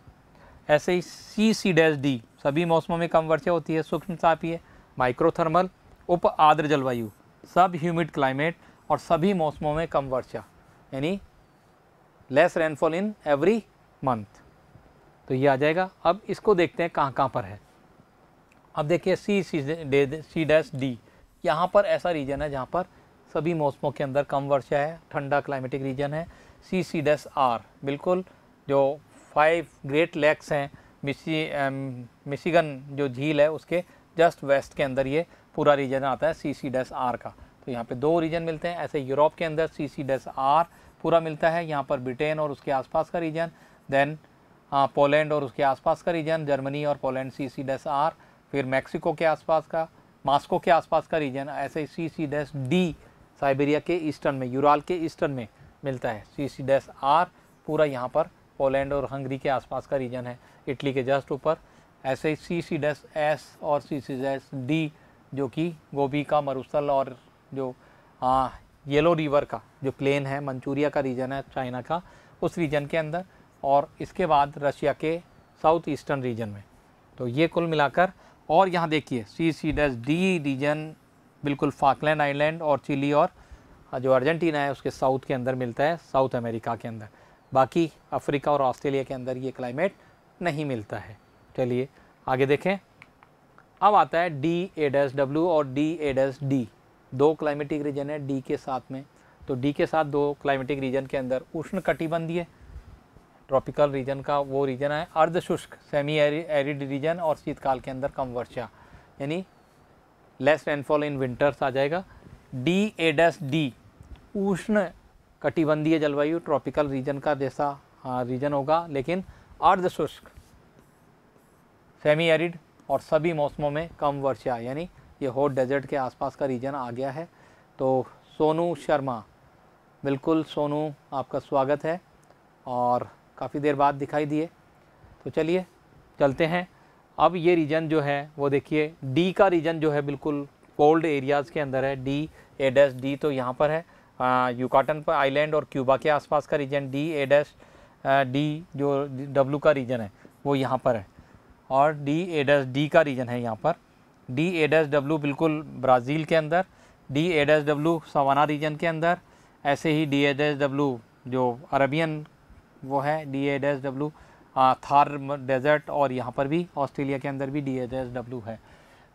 Speaker 1: ऐसे ही सी सी डैस डी सभी मौसमों में कम वर्षा होती है सूक्ष्म तापीय माइक्रोथर्मल उप आर्द्र जलवायु सब ह्यूमिड क्लाइमेट और सभी मौसमों में कम वर्षा यानी less rainfall in every month तो ये आ जाएगा अब इसको देखते हैं कहाँ कहाँ पर है अब देखिए C C D C dash D यहाँ पर ऐसा रीजन है जहाँ पर सभी मौसमों के अंदर कम वर्षा है ठंडा क्लाइमेटिक रीजन है सी सी डैश आर बिल्कुल जो फाइव ग्रेट लेक्स हैं मिशी मिशिगन जो झील है उसके जस्ट वेस्ट के अंदर ये पूरा रीजन आता है सी सी डैस आर का तो यहाँ पे दो रीजन मिलते हैं ऐसे यूरोप के अंदर सी सी डैस आर पूरा मिलता है यहाँ पर ब्रिटेन और उसके आसपास का रीजन देन हाँ, पोलैंड और उसके आसपास का रीजन जर्मनी और Poland C C dash R फिर मैक्सिको के आसपास का मास्को के आसपास का रीजन ऐसे ही C C dash D Siberia के ईस्टर्न में यूराल के ईस्टर्न में मिलता है सी सी डैस आर पूरा यहाँ पर पोलैंड और हंगरी के आसपास का रीजन है इटली के जस्ट ऊपर ऐसे ही सी सी डस एस और सी सी डस डी जो कि गोभी का मरुस्थल और जो आ, येलो रिवर का जो प्लेन है मंचूरिया का रीजन है चाइना का उस रीजन के अंदर और इसके बाद रशिया के साउथ ईस्टर्न रीजन में तो ये कुल मिलाकर और यहाँ देखिए C C dash D region बिल्कुल फाकलैंड आइलैंड और चिली और हाँ, जो अर्जेंटीना है उसके साउथ के अंदर मिलता है साउथ अमेरिका के अंदर बाकी अफ्रीका और ऑस्ट्रेलिया के अंदर ये क्लाइमेट नहीं मिलता है चलिए आगे देखें अब आता है डी ए डैस डब्ल्यू और डी ए डैस डी दो क्लाइमेटिक रीजन है डी के साथ में तो डी के साथ दो क्लाइमेटिक रीजन के अंदर उष्ण कटिबंधीय ट्रॉपिकल रीजन का वो रीजन है अर्ध शुष्क सेमी एरिड रीजन और शीतकाल के अंदर कम वर्षा यानी लेस रेनफॉल इन विंटर्स आ जाएगा डी ए डी उष्ण कटिबंधीय जलवायु ट्रॉपिकल रीजन का जैसा रीजन होगा लेकिन अर्ध शुष्क सेमी एरिड और सभी मौसमों में कम वर्षा यानी ये हॉट डेजर्ट के आसपास का रीजन आ गया है तो सोनू शर्मा बिल्कुल सोनू आपका स्वागत है और काफ़ी देर बाद दिखाई दिए तो चलिए चलते हैं अब ये रीजन जो है वो देखिए डी का रीजन जो है बिल्कुल कोल्ड एरियाज़ के अंदर है डी एडस डी तो यहाँ पर है यूकाटन पर आइलैंड और क्यूबा के आसपास का रीजन डी ए डी जो डब्लू का रीजन है वो यहाँ पर है और डी ए डस डी का रीजन है यहाँ पर डी ए डस डब्लू बिल्कुल ब्राज़ील के अंदर D A dash W savanna region के अंदर ऐसे ही डी ए डस डब्लू जो अरबियन वो है D A dash W Thar desert और यहाँ पर भी ऑस्ट्रेलिया के अंदर भी डी ए डस डब्लू है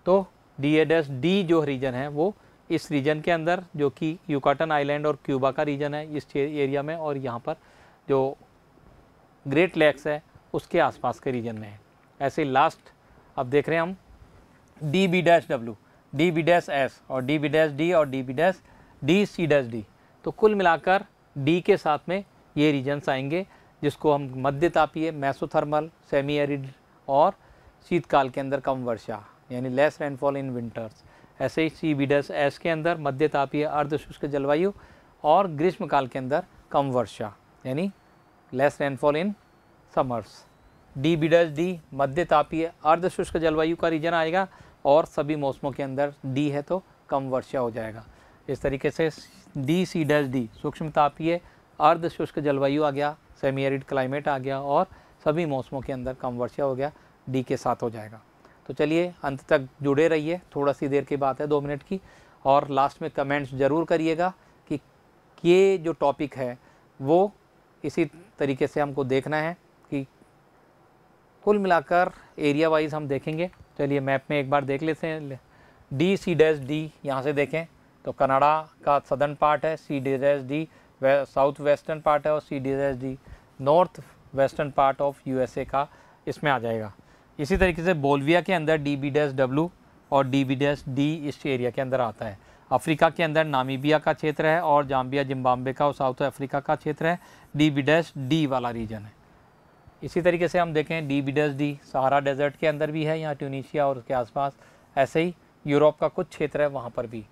Speaker 1: तो डी ए डस डी जो रीजन है वो इस रीजन के अंदर जो कि यूकाटन आइलैंड और क्यूबा का रीजन है इस एरिया में और यहाँ पर जो ग्रेट लेक्स है उसके आसपास के रीजन में है ऐसे लास्ट अब देख रहे हैं हम D B dash W D B dash S और डी बी डैश डी और D B dash D C dash D तो कुल मिलाकर डी के साथ में ये रीजन्स आएंगे जिसको हम मध्य तापीय मैसोथर्मल सेमी एरिड और शीतकाल के अंदर कम वर्षा यानी लेस रेनफॉल इन विंटर्स ऐसे ही सी बी डैश एस के अंदर मध्य तापीय अर्धशुष्क जलवायु और ग्रीष्मकाल के अंदर कम वर्षा यानी less rainfall in summers. D B dash D मध्य तापीय अर्ध शुष्क जलवायु का रीजन आएगा और सभी मौसमों के अंदर डी है तो कम वर्षा हो जाएगा इस तरीके से डी सी डज डी सूक्ष्म तापीय अर्ध शुष्क जलवायु आ गया सेमी एरिड क्लाइमेट आ गया और सभी मौसमों के अंदर कम वर्षा हो गया डी के साथ हो जाएगा तो चलिए अंत तक जुड़े रहिए थोड़ा सी देर की बात है दो मिनट की और लास्ट में कमेंट्स ज़रूर करिएगा कि ये जो टॉपिक है वो इसी तरीके से हमको देखना है कि कुल मिलाकर एरिया वाइज हम देखेंगे चलिए मैप में एक बार देख लेते हैं डी सी डैश डी यहाँ से देखें तो कनाडा का सदर्न पार्ट है C D dash D south western part है और C D dash D north western part of USA का इसमें आ जाएगा इसी तरीके से बोलविया के अंदर डी बी डैश डब्लू और डी बी डैश डी इस एरिया के अंदर आता है अफ्रीका के अंदर नामीबिया का क्षेत्र है और जाम्बिया जिम्बाब्वे का और साउथ अफ्रीका का क्षेत्र है डी बी डैश डी वाला रीजन है इसी तरीके से हम देखें D B dash D Sahara desert के अंदर भी है यहाँ ट्यूनिशिया और उसके आसपास ऐसे ही यूरोप का कुछ क्षेत्र है वहाँ पर भी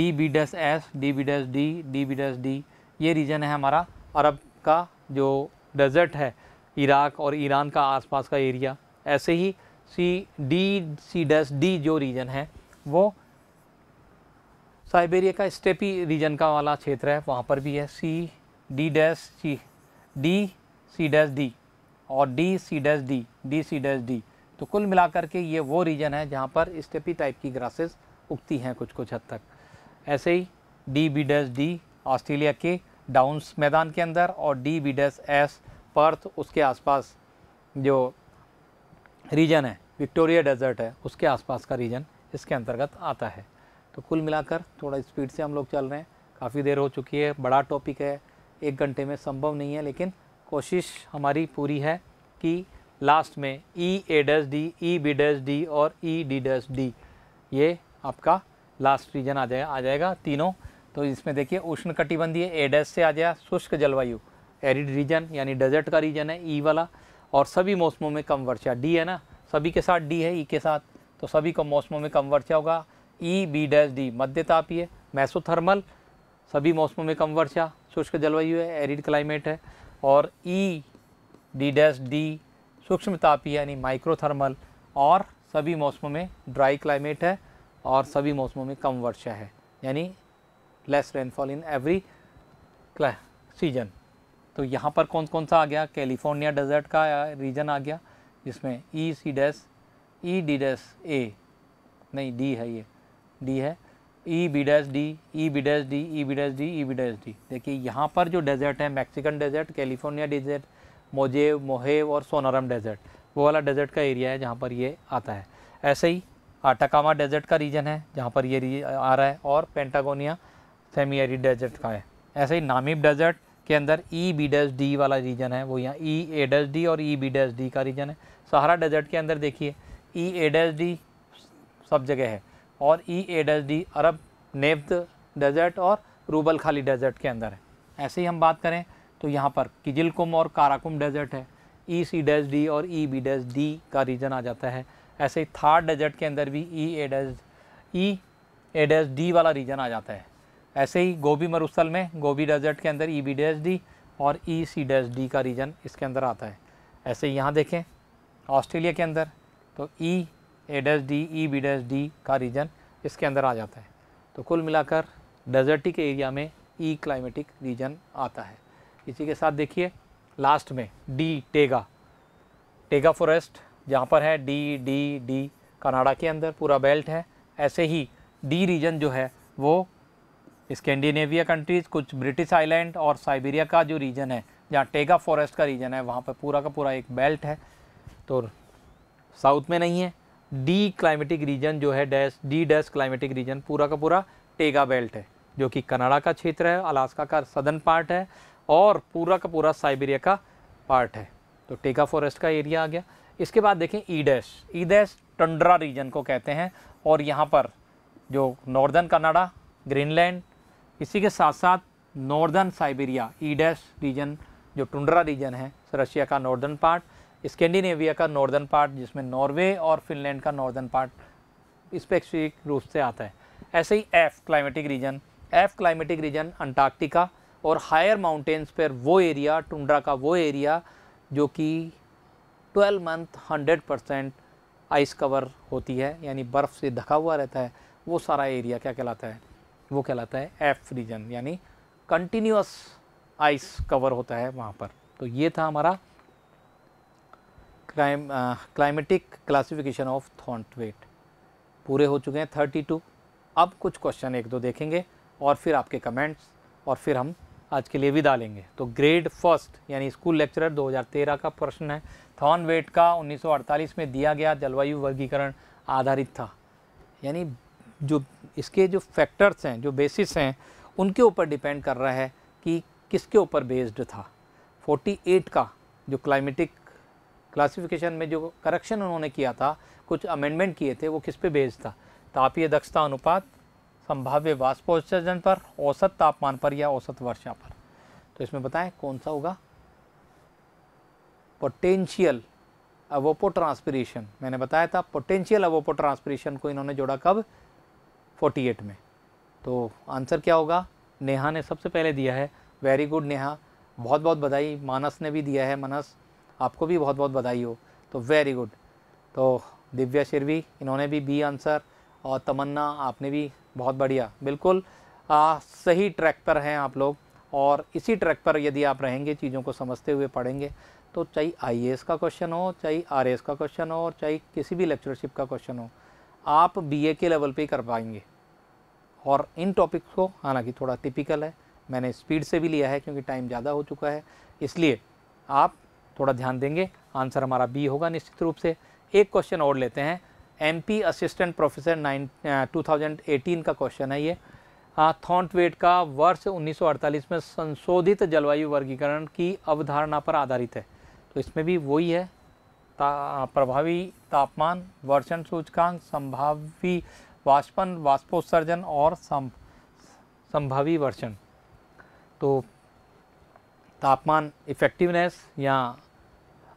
Speaker 1: D B dash S D B dash D D B dash D ये रीजन है हमारा अरब का जो डेजर्ट है इराक और ईरान का आसपास का एरिया ऐसे ही C D C dash D जो रीजन है वो साइबेरिया का स्टेपी रीजन का वाला क्षेत्र है वहाँ पर भी है C D dash C D C dash D और D C dash D D C dash D तो कुल मिलाकर के ये वो रीजन है जहाँ पर स्टेपी टाइप की ग्रासेस उगती हैं कुछ कुछ हद तक ऐसे ही D B dash D Australia के डाउन्स मैदान के अंदर और D B dash S Perth उसके आसपास जो रीजन है विक्टोरिया डेजर्ट है उसके आसपास का रीजन इसके अंतर्गत आता है तो कुल मिलाकर थोड़ा स्पीड से हम लोग चल रहे हैं काफ़ी देर हो चुकी है बड़ा टॉपिक है एक घंटे में संभव नहीं है लेकिन कोशिश हमारी पूरी है कि लास्ट में E A dash D E B dash D और ई डी डस डी ये आपका लास्ट रीजन आ जाए आ जाएगा तीनों तो इसमें देखिए उष्ण कटिबंधीय ए डस से आ जाए शुष्क जलवायु एरिड रीजन यानी डेजर्ट का रीजन है ई e वाला और सभी मौसमों में कम वर्षा डी है ना सभी के साथ डी है ई e के साथ तो सभी को मौसमों में कम वर्षा होगा ई बी डैश डी मध्य तापीय मैसोथर्मल सभी मौसमों में कम वर्षा शुष्क जलवायु है एरिड क्लाइमेट है और ई डी डैश डी सूक्ष्म तापीय यानी माइक्रोथर्मल और सभी मौसमों में ड्राई क्लाइमेट है और सभी मौसमों में कम वर्षा है यानी less rainfall in every season तो यहाँ पर कौन कौन सा आ गया कैलिफोर्निया डेजर्ट का रीजन आ गया जिसमें E C dash E D dash A नहीं डी है ये डी है E B dash D E B dash D E B dash D E B dash D देखिए यहाँ पर जो डेजर्ट है Mexican desert California desert Mojave Mojave और सोनारम डेजर्ट वो वाला डेजर्ट का एरिया है जहाँ पर ये आता है ऐसे ही आटाकामा डेजर्ट का रीजन है जहाँ पर ये आ रहा है और पेंटागोनिया सेमी एरी डेजर्ट का है ऐसे ही नामिब डेजर्ट के अंदर ई बी डैस डी वाला रीजन है वो यहाँ ई ए डैस डी और ई बी डैस डी का रीजन है सहारा डेजर्ट के अंदर देखिए ई ए डैस डी सब जगह है और ई ए डस डी अरब नेब्द डेजर्ट और रूबल खाली डेजर्ट के अंदर है ऐसे ही हम बात करें तो यहाँ पर किजिलकुम और काराकुम डेजर्ट है ई सी डैस डी और ई बी डैस डी का रीजन आ जाता है ऐसे ही थार डेजर्ट के अंदर भी E A dash E A dash D वाला रीजन आ जाता है ऐसे ही गोभी मरुस्थल में गोभी डेजर्ट के अंदर ई बी डैस डी और ई सी डैस डी का रीजन इसके अंदर आता है ऐसे ही यहाँ देखें ऑस्ट्रेलिया के अंदर तो E A dash D E B dash D का रीजन इसके अंदर आ जाता है तो कुल मिलाकर डेजर्टिक एरिया में ई क्लाइमेटिक रीजन आता है इसी के साथ देखिए लास्ट में डी टेगा टेगा फॉरेस्ट जहाँ पर है डी डी डी कनाडा के अंदर पूरा बेल्ट है ऐसे ही डी रीजन जो है वो स्कैंडिनेविया कंट्रीज़ कुछ ब्रिटिश आइलैंड और साइबेरिया का जो रीजन है जहाँ टेगा फॉरेस्ट का रीजन है वहाँ पर पूरा का पूरा एक बेल्ट है तो साउथ में नहीं है डी क्लाइमेटिक रीजन जो है dash D dash climatic region पूरा का पूरा टेगा बेल्ट है जो कि कनाडा का क्षेत्र है अलास्का का सदर्न पार्ट है और पूरा का पूरा साइबेरिया का पार्ट है तो टेगा फॉरेस्ट का एरिया आ गया इसके बाद देखें E dash E dash tundra region को कहते हैं और यहाँ पर जो नॉर्दर्न कनाडा ग्रीनलैंड इसी के साथ साथ northern Siberia E dash region जो टुंड्रा रीजन है रशिया का नॉर्दर्न पार्ट स्कैंडिनेविया का नॉर्दर्न पार्ट जिसमें नॉर्वे और फिनलैंड का नॉर्दर्न पार्ट स्पेसिफिक रूप से आता है ऐसे ही F climatic region F climatic region Antarctica और हायर माउंटेन्स पर वो एरिया टुंड्रा का वो एरिया जो कि 12 मंथ 100 परसेंट आइस कवर होती है यानी बर्फ़ से ढका हुआ रहता है वो सारा एरिया क्या कहलाता है वो कहलाता है एफ़ रीजन यानी कंटिन्यूस आइस कवर होता है वहाँ पर तो ये था हमारा climate climatic classification of Thornthwaite पूरे हो चुके हैं थर्टी टू अब कुछ क्वेश्चन एक दो देखेंगे और फिर आपके कमेंट्स और फिर हम आज के लिए भी डालेंगे तो ग्रेड फर्स्ट यानी स्कूल लेक्चरर 2013 का प्रश्न है थॉन वेट का 1948 में दिया गया जलवायु वर्गीकरण आधारित था यानी जो इसके जो फैक्टर्स हैं जो बेसिस हैं उनके ऊपर डिपेंड कर रहा है कि किसके ऊपर बेस्ड था 48 का जो क्लाइमेटिक क्लासिफिकेशन में जो करेक्शन उन्होंने किया था कुछ अमेंडमेंट किए थे वो किस पे बेस था तापीय दक्षता अनुपात संभाव्य वाष्पोत्सर्जन पर औसत तापमान पर या औसत वर्षा पर तो इसमें बताएं कौन सा होगा पोटेंशियल अवोपो ट्रांसपीरेशन मैंने बताया था पोटेंशियल अवोपो ट्रांसपीरेशन को इन्होंने जोड़ा कब 48 में तो आंसर क्या होगा नेहा ने सबसे पहले दिया है वेरी गुड नेहा बहुत बहुत बधाई मानस ने भी दिया है मानस आपको भी बहुत बहुत बधाई हो तो वेरी गुड तो दिव्या शिरवी इन्होंने भी बी आंसर और तमन्ना आपने भी बहुत बढ़िया बिल्कुल आ, सही ट्रैक पर हैं आप लोग और इसी ट्रैक पर यदि आप रहेंगे चीज़ों को समझते हुए पढ़ेंगे तो चाहे आई का क्वेश्चन हो चाहे आर का क्वेश्चन हो और चाहे किसी भी लेक्चरशिप का क्वेश्चन हो आप बी के लेवल पर कर पाएंगे और इन टॉपिक्स को हालांकि थोड़ा टिपिकल है मैंने स्पीड से भी लिया है क्योंकि टाइम ज़्यादा हो चुका है इसलिए आप थोड़ा ध्यान देंगे आंसर हमारा बी होगा निश्चित रूप से एक क्वेश्चन और लेते हैं MP assistant professor nine two का क्वेश्चन है ये थॉन्टवेट का वर्ष 1948 में संशोधित जलवायु वर्गीकरण की अवधारणा पर आधारित है तो इसमें भी वही है ता, प्रभावी तापमान वर्षण सूचकांक संभावी वाष्पन वाष्पोत्सर्जन और सं, संभावी वर्षण तो तापमान इफ़ेक्टिवनेस या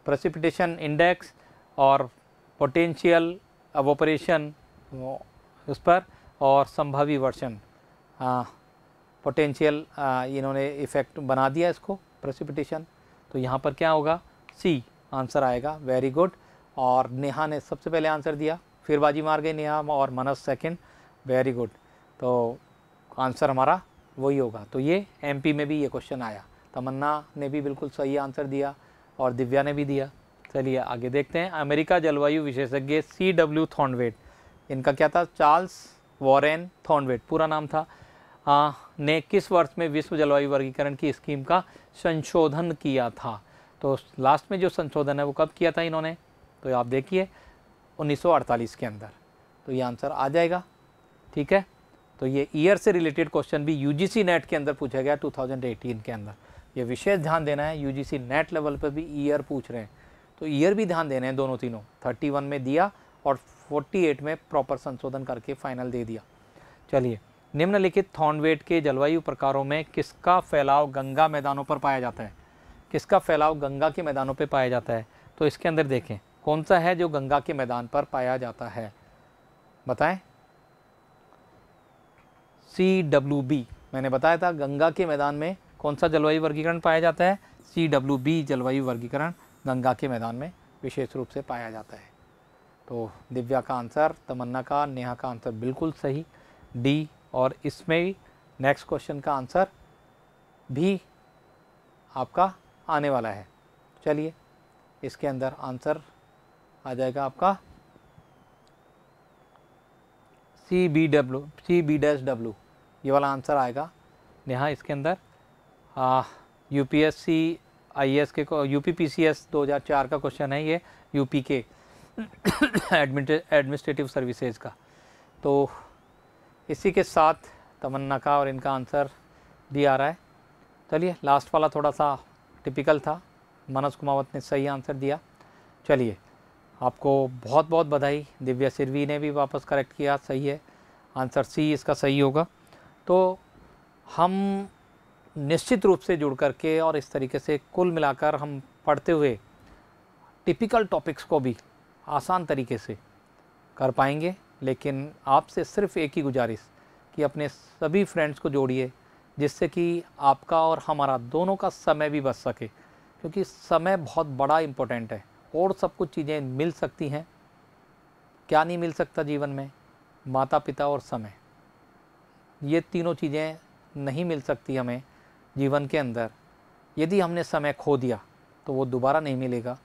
Speaker 1: प्रसिपिटेशन इंडेक्स और पोटेंशियल ऑपरेशन उस पर और संभावी वर्षन पोटेंशियल इन्होंने इफ़ेक्ट बना दिया इसको प्रसिपिटेशन तो यहाँ पर क्या होगा सी आंसर आएगा वेरी गुड और नेहा ने सबसे पहले आंसर दिया फिर बाजी मार गए नेहा और मनस सेकंड वेरी गुड तो आंसर हमारा वही होगा तो ये एमपी में भी ये क्वेश्चन आया तमन्ना ने भी बिल्कुल सही आंसर दिया और दिव्या ने भी दिया चलिए आगे देखते हैं अमेरिका जलवायु विशेषज्ञ सी डब्ल्यू थॉन्डवेट इनका क्या था चार्ल्स वॉरेन थॉन्डवेट पूरा नाम था आ, ने किस वर्ष में विश्व जलवायु वर्गीकरण की स्कीम का संशोधन किया था तो लास्ट में जो संशोधन है वो कब किया था इन्होंने तो आप देखिए 1948 के अंदर तो ये आंसर आ जाएगा ठीक है तो ये ईयर से रिलेटेड क्वेश्चन भी यूजीसी नेट के अंदर पूछा गया 2018 के अंदर ये विशेष ध्यान देना है यूजीसी नेट लेवल पर भी ईयर पूछ रहे हैं तो ईयर भी ध्यान देना हैं दोनों तीनों थर्टी में दिया और फोर्टी में प्रॉपर संशोधन करके फाइनल दे दिया चलिए निम्नलिखित थॉर्नवेट के जलवायु प्रकारों में किसका फैलाव गंगा मैदानों पर पाया जाता है किसका फैलाव गंगा के मैदानों पर पाया जाता है तो इसके अंदर देखें कौन सा है जो गंगा के मैदान पर पाया जाता है बताएं सी डब्ल्यू बी मैंने बताया था गंगा के मैदान में कौन सा जलवायु वर्गीकरण पाया जाता है सी डब्ल्यू बी जलवायु वर्गीकरण गंगा के मैदान में विशेष रूप से पाया जाता है तो दिव्या का आंसर तमन्ना का नेहा का आंसर बिल्कुल सही डी और इसमें नेक्स्ट क्वेश्चन का आंसर भी आपका आने वाला है चलिए इसके अंदर आंसर आ जाएगा आपका C B W C B dash W ये वाला आंसर आएगा नेहा इसके अंदर U P S C I S के U P P C S दो हज़ार चार का क्वेश्चन है ये यू पी के एडमिनिस्ट्रेटिव सर्विसेज का तो इसी के साथ तमन्ना का और इनका आंसर भी आ रहा है चलिए लास्ट वाला थोड़ा सा टिपिकल था मनोज कुमावत ने सही आंसर दिया चलिए आपको बहुत बहुत बधाई दिव्या सिरवी ने भी वापस करेक्ट किया सही है आंसर सी इसका सही होगा तो हम निश्चित रूप से जुड़ करके और इस तरीके से कुल मिलाकर हम पढ़ते हुए टिपिकल टॉपिक्स को भी आसान तरीके से कर पाएंगे लेकिन आपसे सिर्फ एक ही गुजारिश कि अपने सभी फ्रेंड्स को जोड़िए जिससे कि आपका और हमारा दोनों का समय भी बच सके क्योंकि समय बहुत बड़ा इम्पोर्टेंट है और सब कुछ चीज़ें मिल सकती हैं क्या नहीं मिल सकता जीवन में माता पिता और समय ये तीनों चीज़ें नहीं मिल सकती हमें जीवन के अंदर यदि हमने समय खो दिया तो वो दोबारा नहीं मिलेगा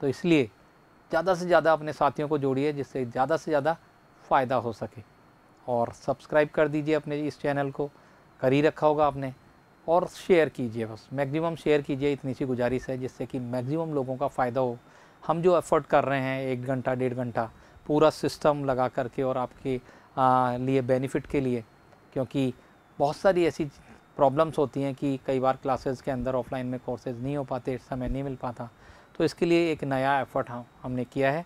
Speaker 1: तो इसलिए ज़्यादा से ज़्यादा अपने साथियों को जोड़िए जिससे ज़्यादा से ज़्यादा फ़ायदा हो सके और सब्सक्राइब कर दीजिए अपने इस चैनल को कर ही रखा होगा आपने और शेयर कीजिए बस मैक्सिमम शेयर कीजिए इतनी सी गुजारिश है जिससे कि मैक्सिमम लोगों का फ़ायदा हो हम जो एफ़र्ट कर रहे हैं एक घंटा डेढ़ घंटा पूरा सिस्टम लगा करके और आपके लिए बेनिफिट के लिए क्योंकि बहुत सारी ऐसी प्रॉब्लम्स होती हैं कि कई बार क्लासेस के अंदर ऑफलाइन में कोर्सेज नहीं हो पाते समय नहीं मिल पाता तो इसके लिए एक नया एफर्ट हम हमने किया है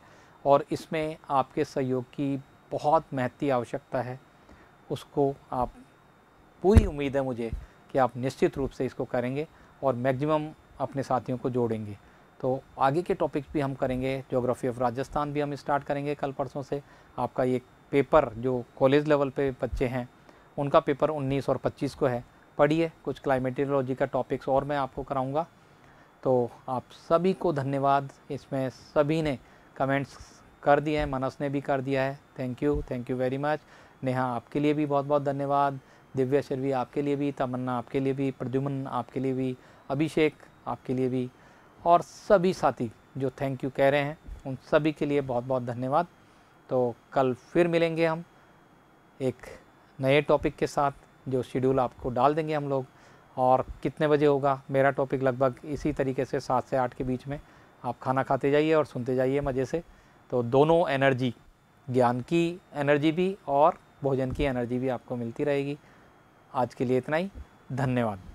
Speaker 1: और इसमें आपके सहयोग की बहुत महती आवश्यकता है उसको आप पूरी उम्मीद है मुझे कि आप निश्चित रूप से इसको करेंगे और मैक्सिमम अपने साथियों को जोड़ेंगे तो आगे के टॉपिक्स भी हम करेंगे जोग्राफी ऑफ राजस्थान भी हम स्टार्ट करेंगे कल परसों से आपका ये पेपर जो कॉलेज लेवल पे बच्चे हैं उनका पेपर 19 और 25 को है पढ़िए कुछ क्लाइमेटोलॉजी का टॉपिक्स और मैं आपको कराऊंगा तो आप सभी को धन्यवाद इसमें सभी ने कमेंट्स कर दिए हैं मनस ने भी कर दिया है thank you thank you very much Neha आपके लिए भी बहुत बहुत धन्यवाद दिव्या शर्वी आपके लिए भी तमन्ना आपके लिए भी प्रद्युमन आपके लिए भी अभिषेक आपके लिए भी और सभी साथी जो थैंक यू कह रहे हैं उन सभी के लिए बहुत बहुत धन्यवाद तो कल फिर मिलेंगे हम एक नए टॉपिक के साथ जो शेड्यूल आपको डाल देंगे हम लोग और कितने बजे होगा मेरा टॉपिक लगभग इसी तरीके से सात से आठ के बीच में आप खाना खाते जाइए और सुनते जाइए मज़े से तो दोनों एनर्जी ज्ञान की एनर्जी भी और भोजन की एनर्जी भी आपको मिलती रहेगी आज के लिए इतना ही धन्यवाद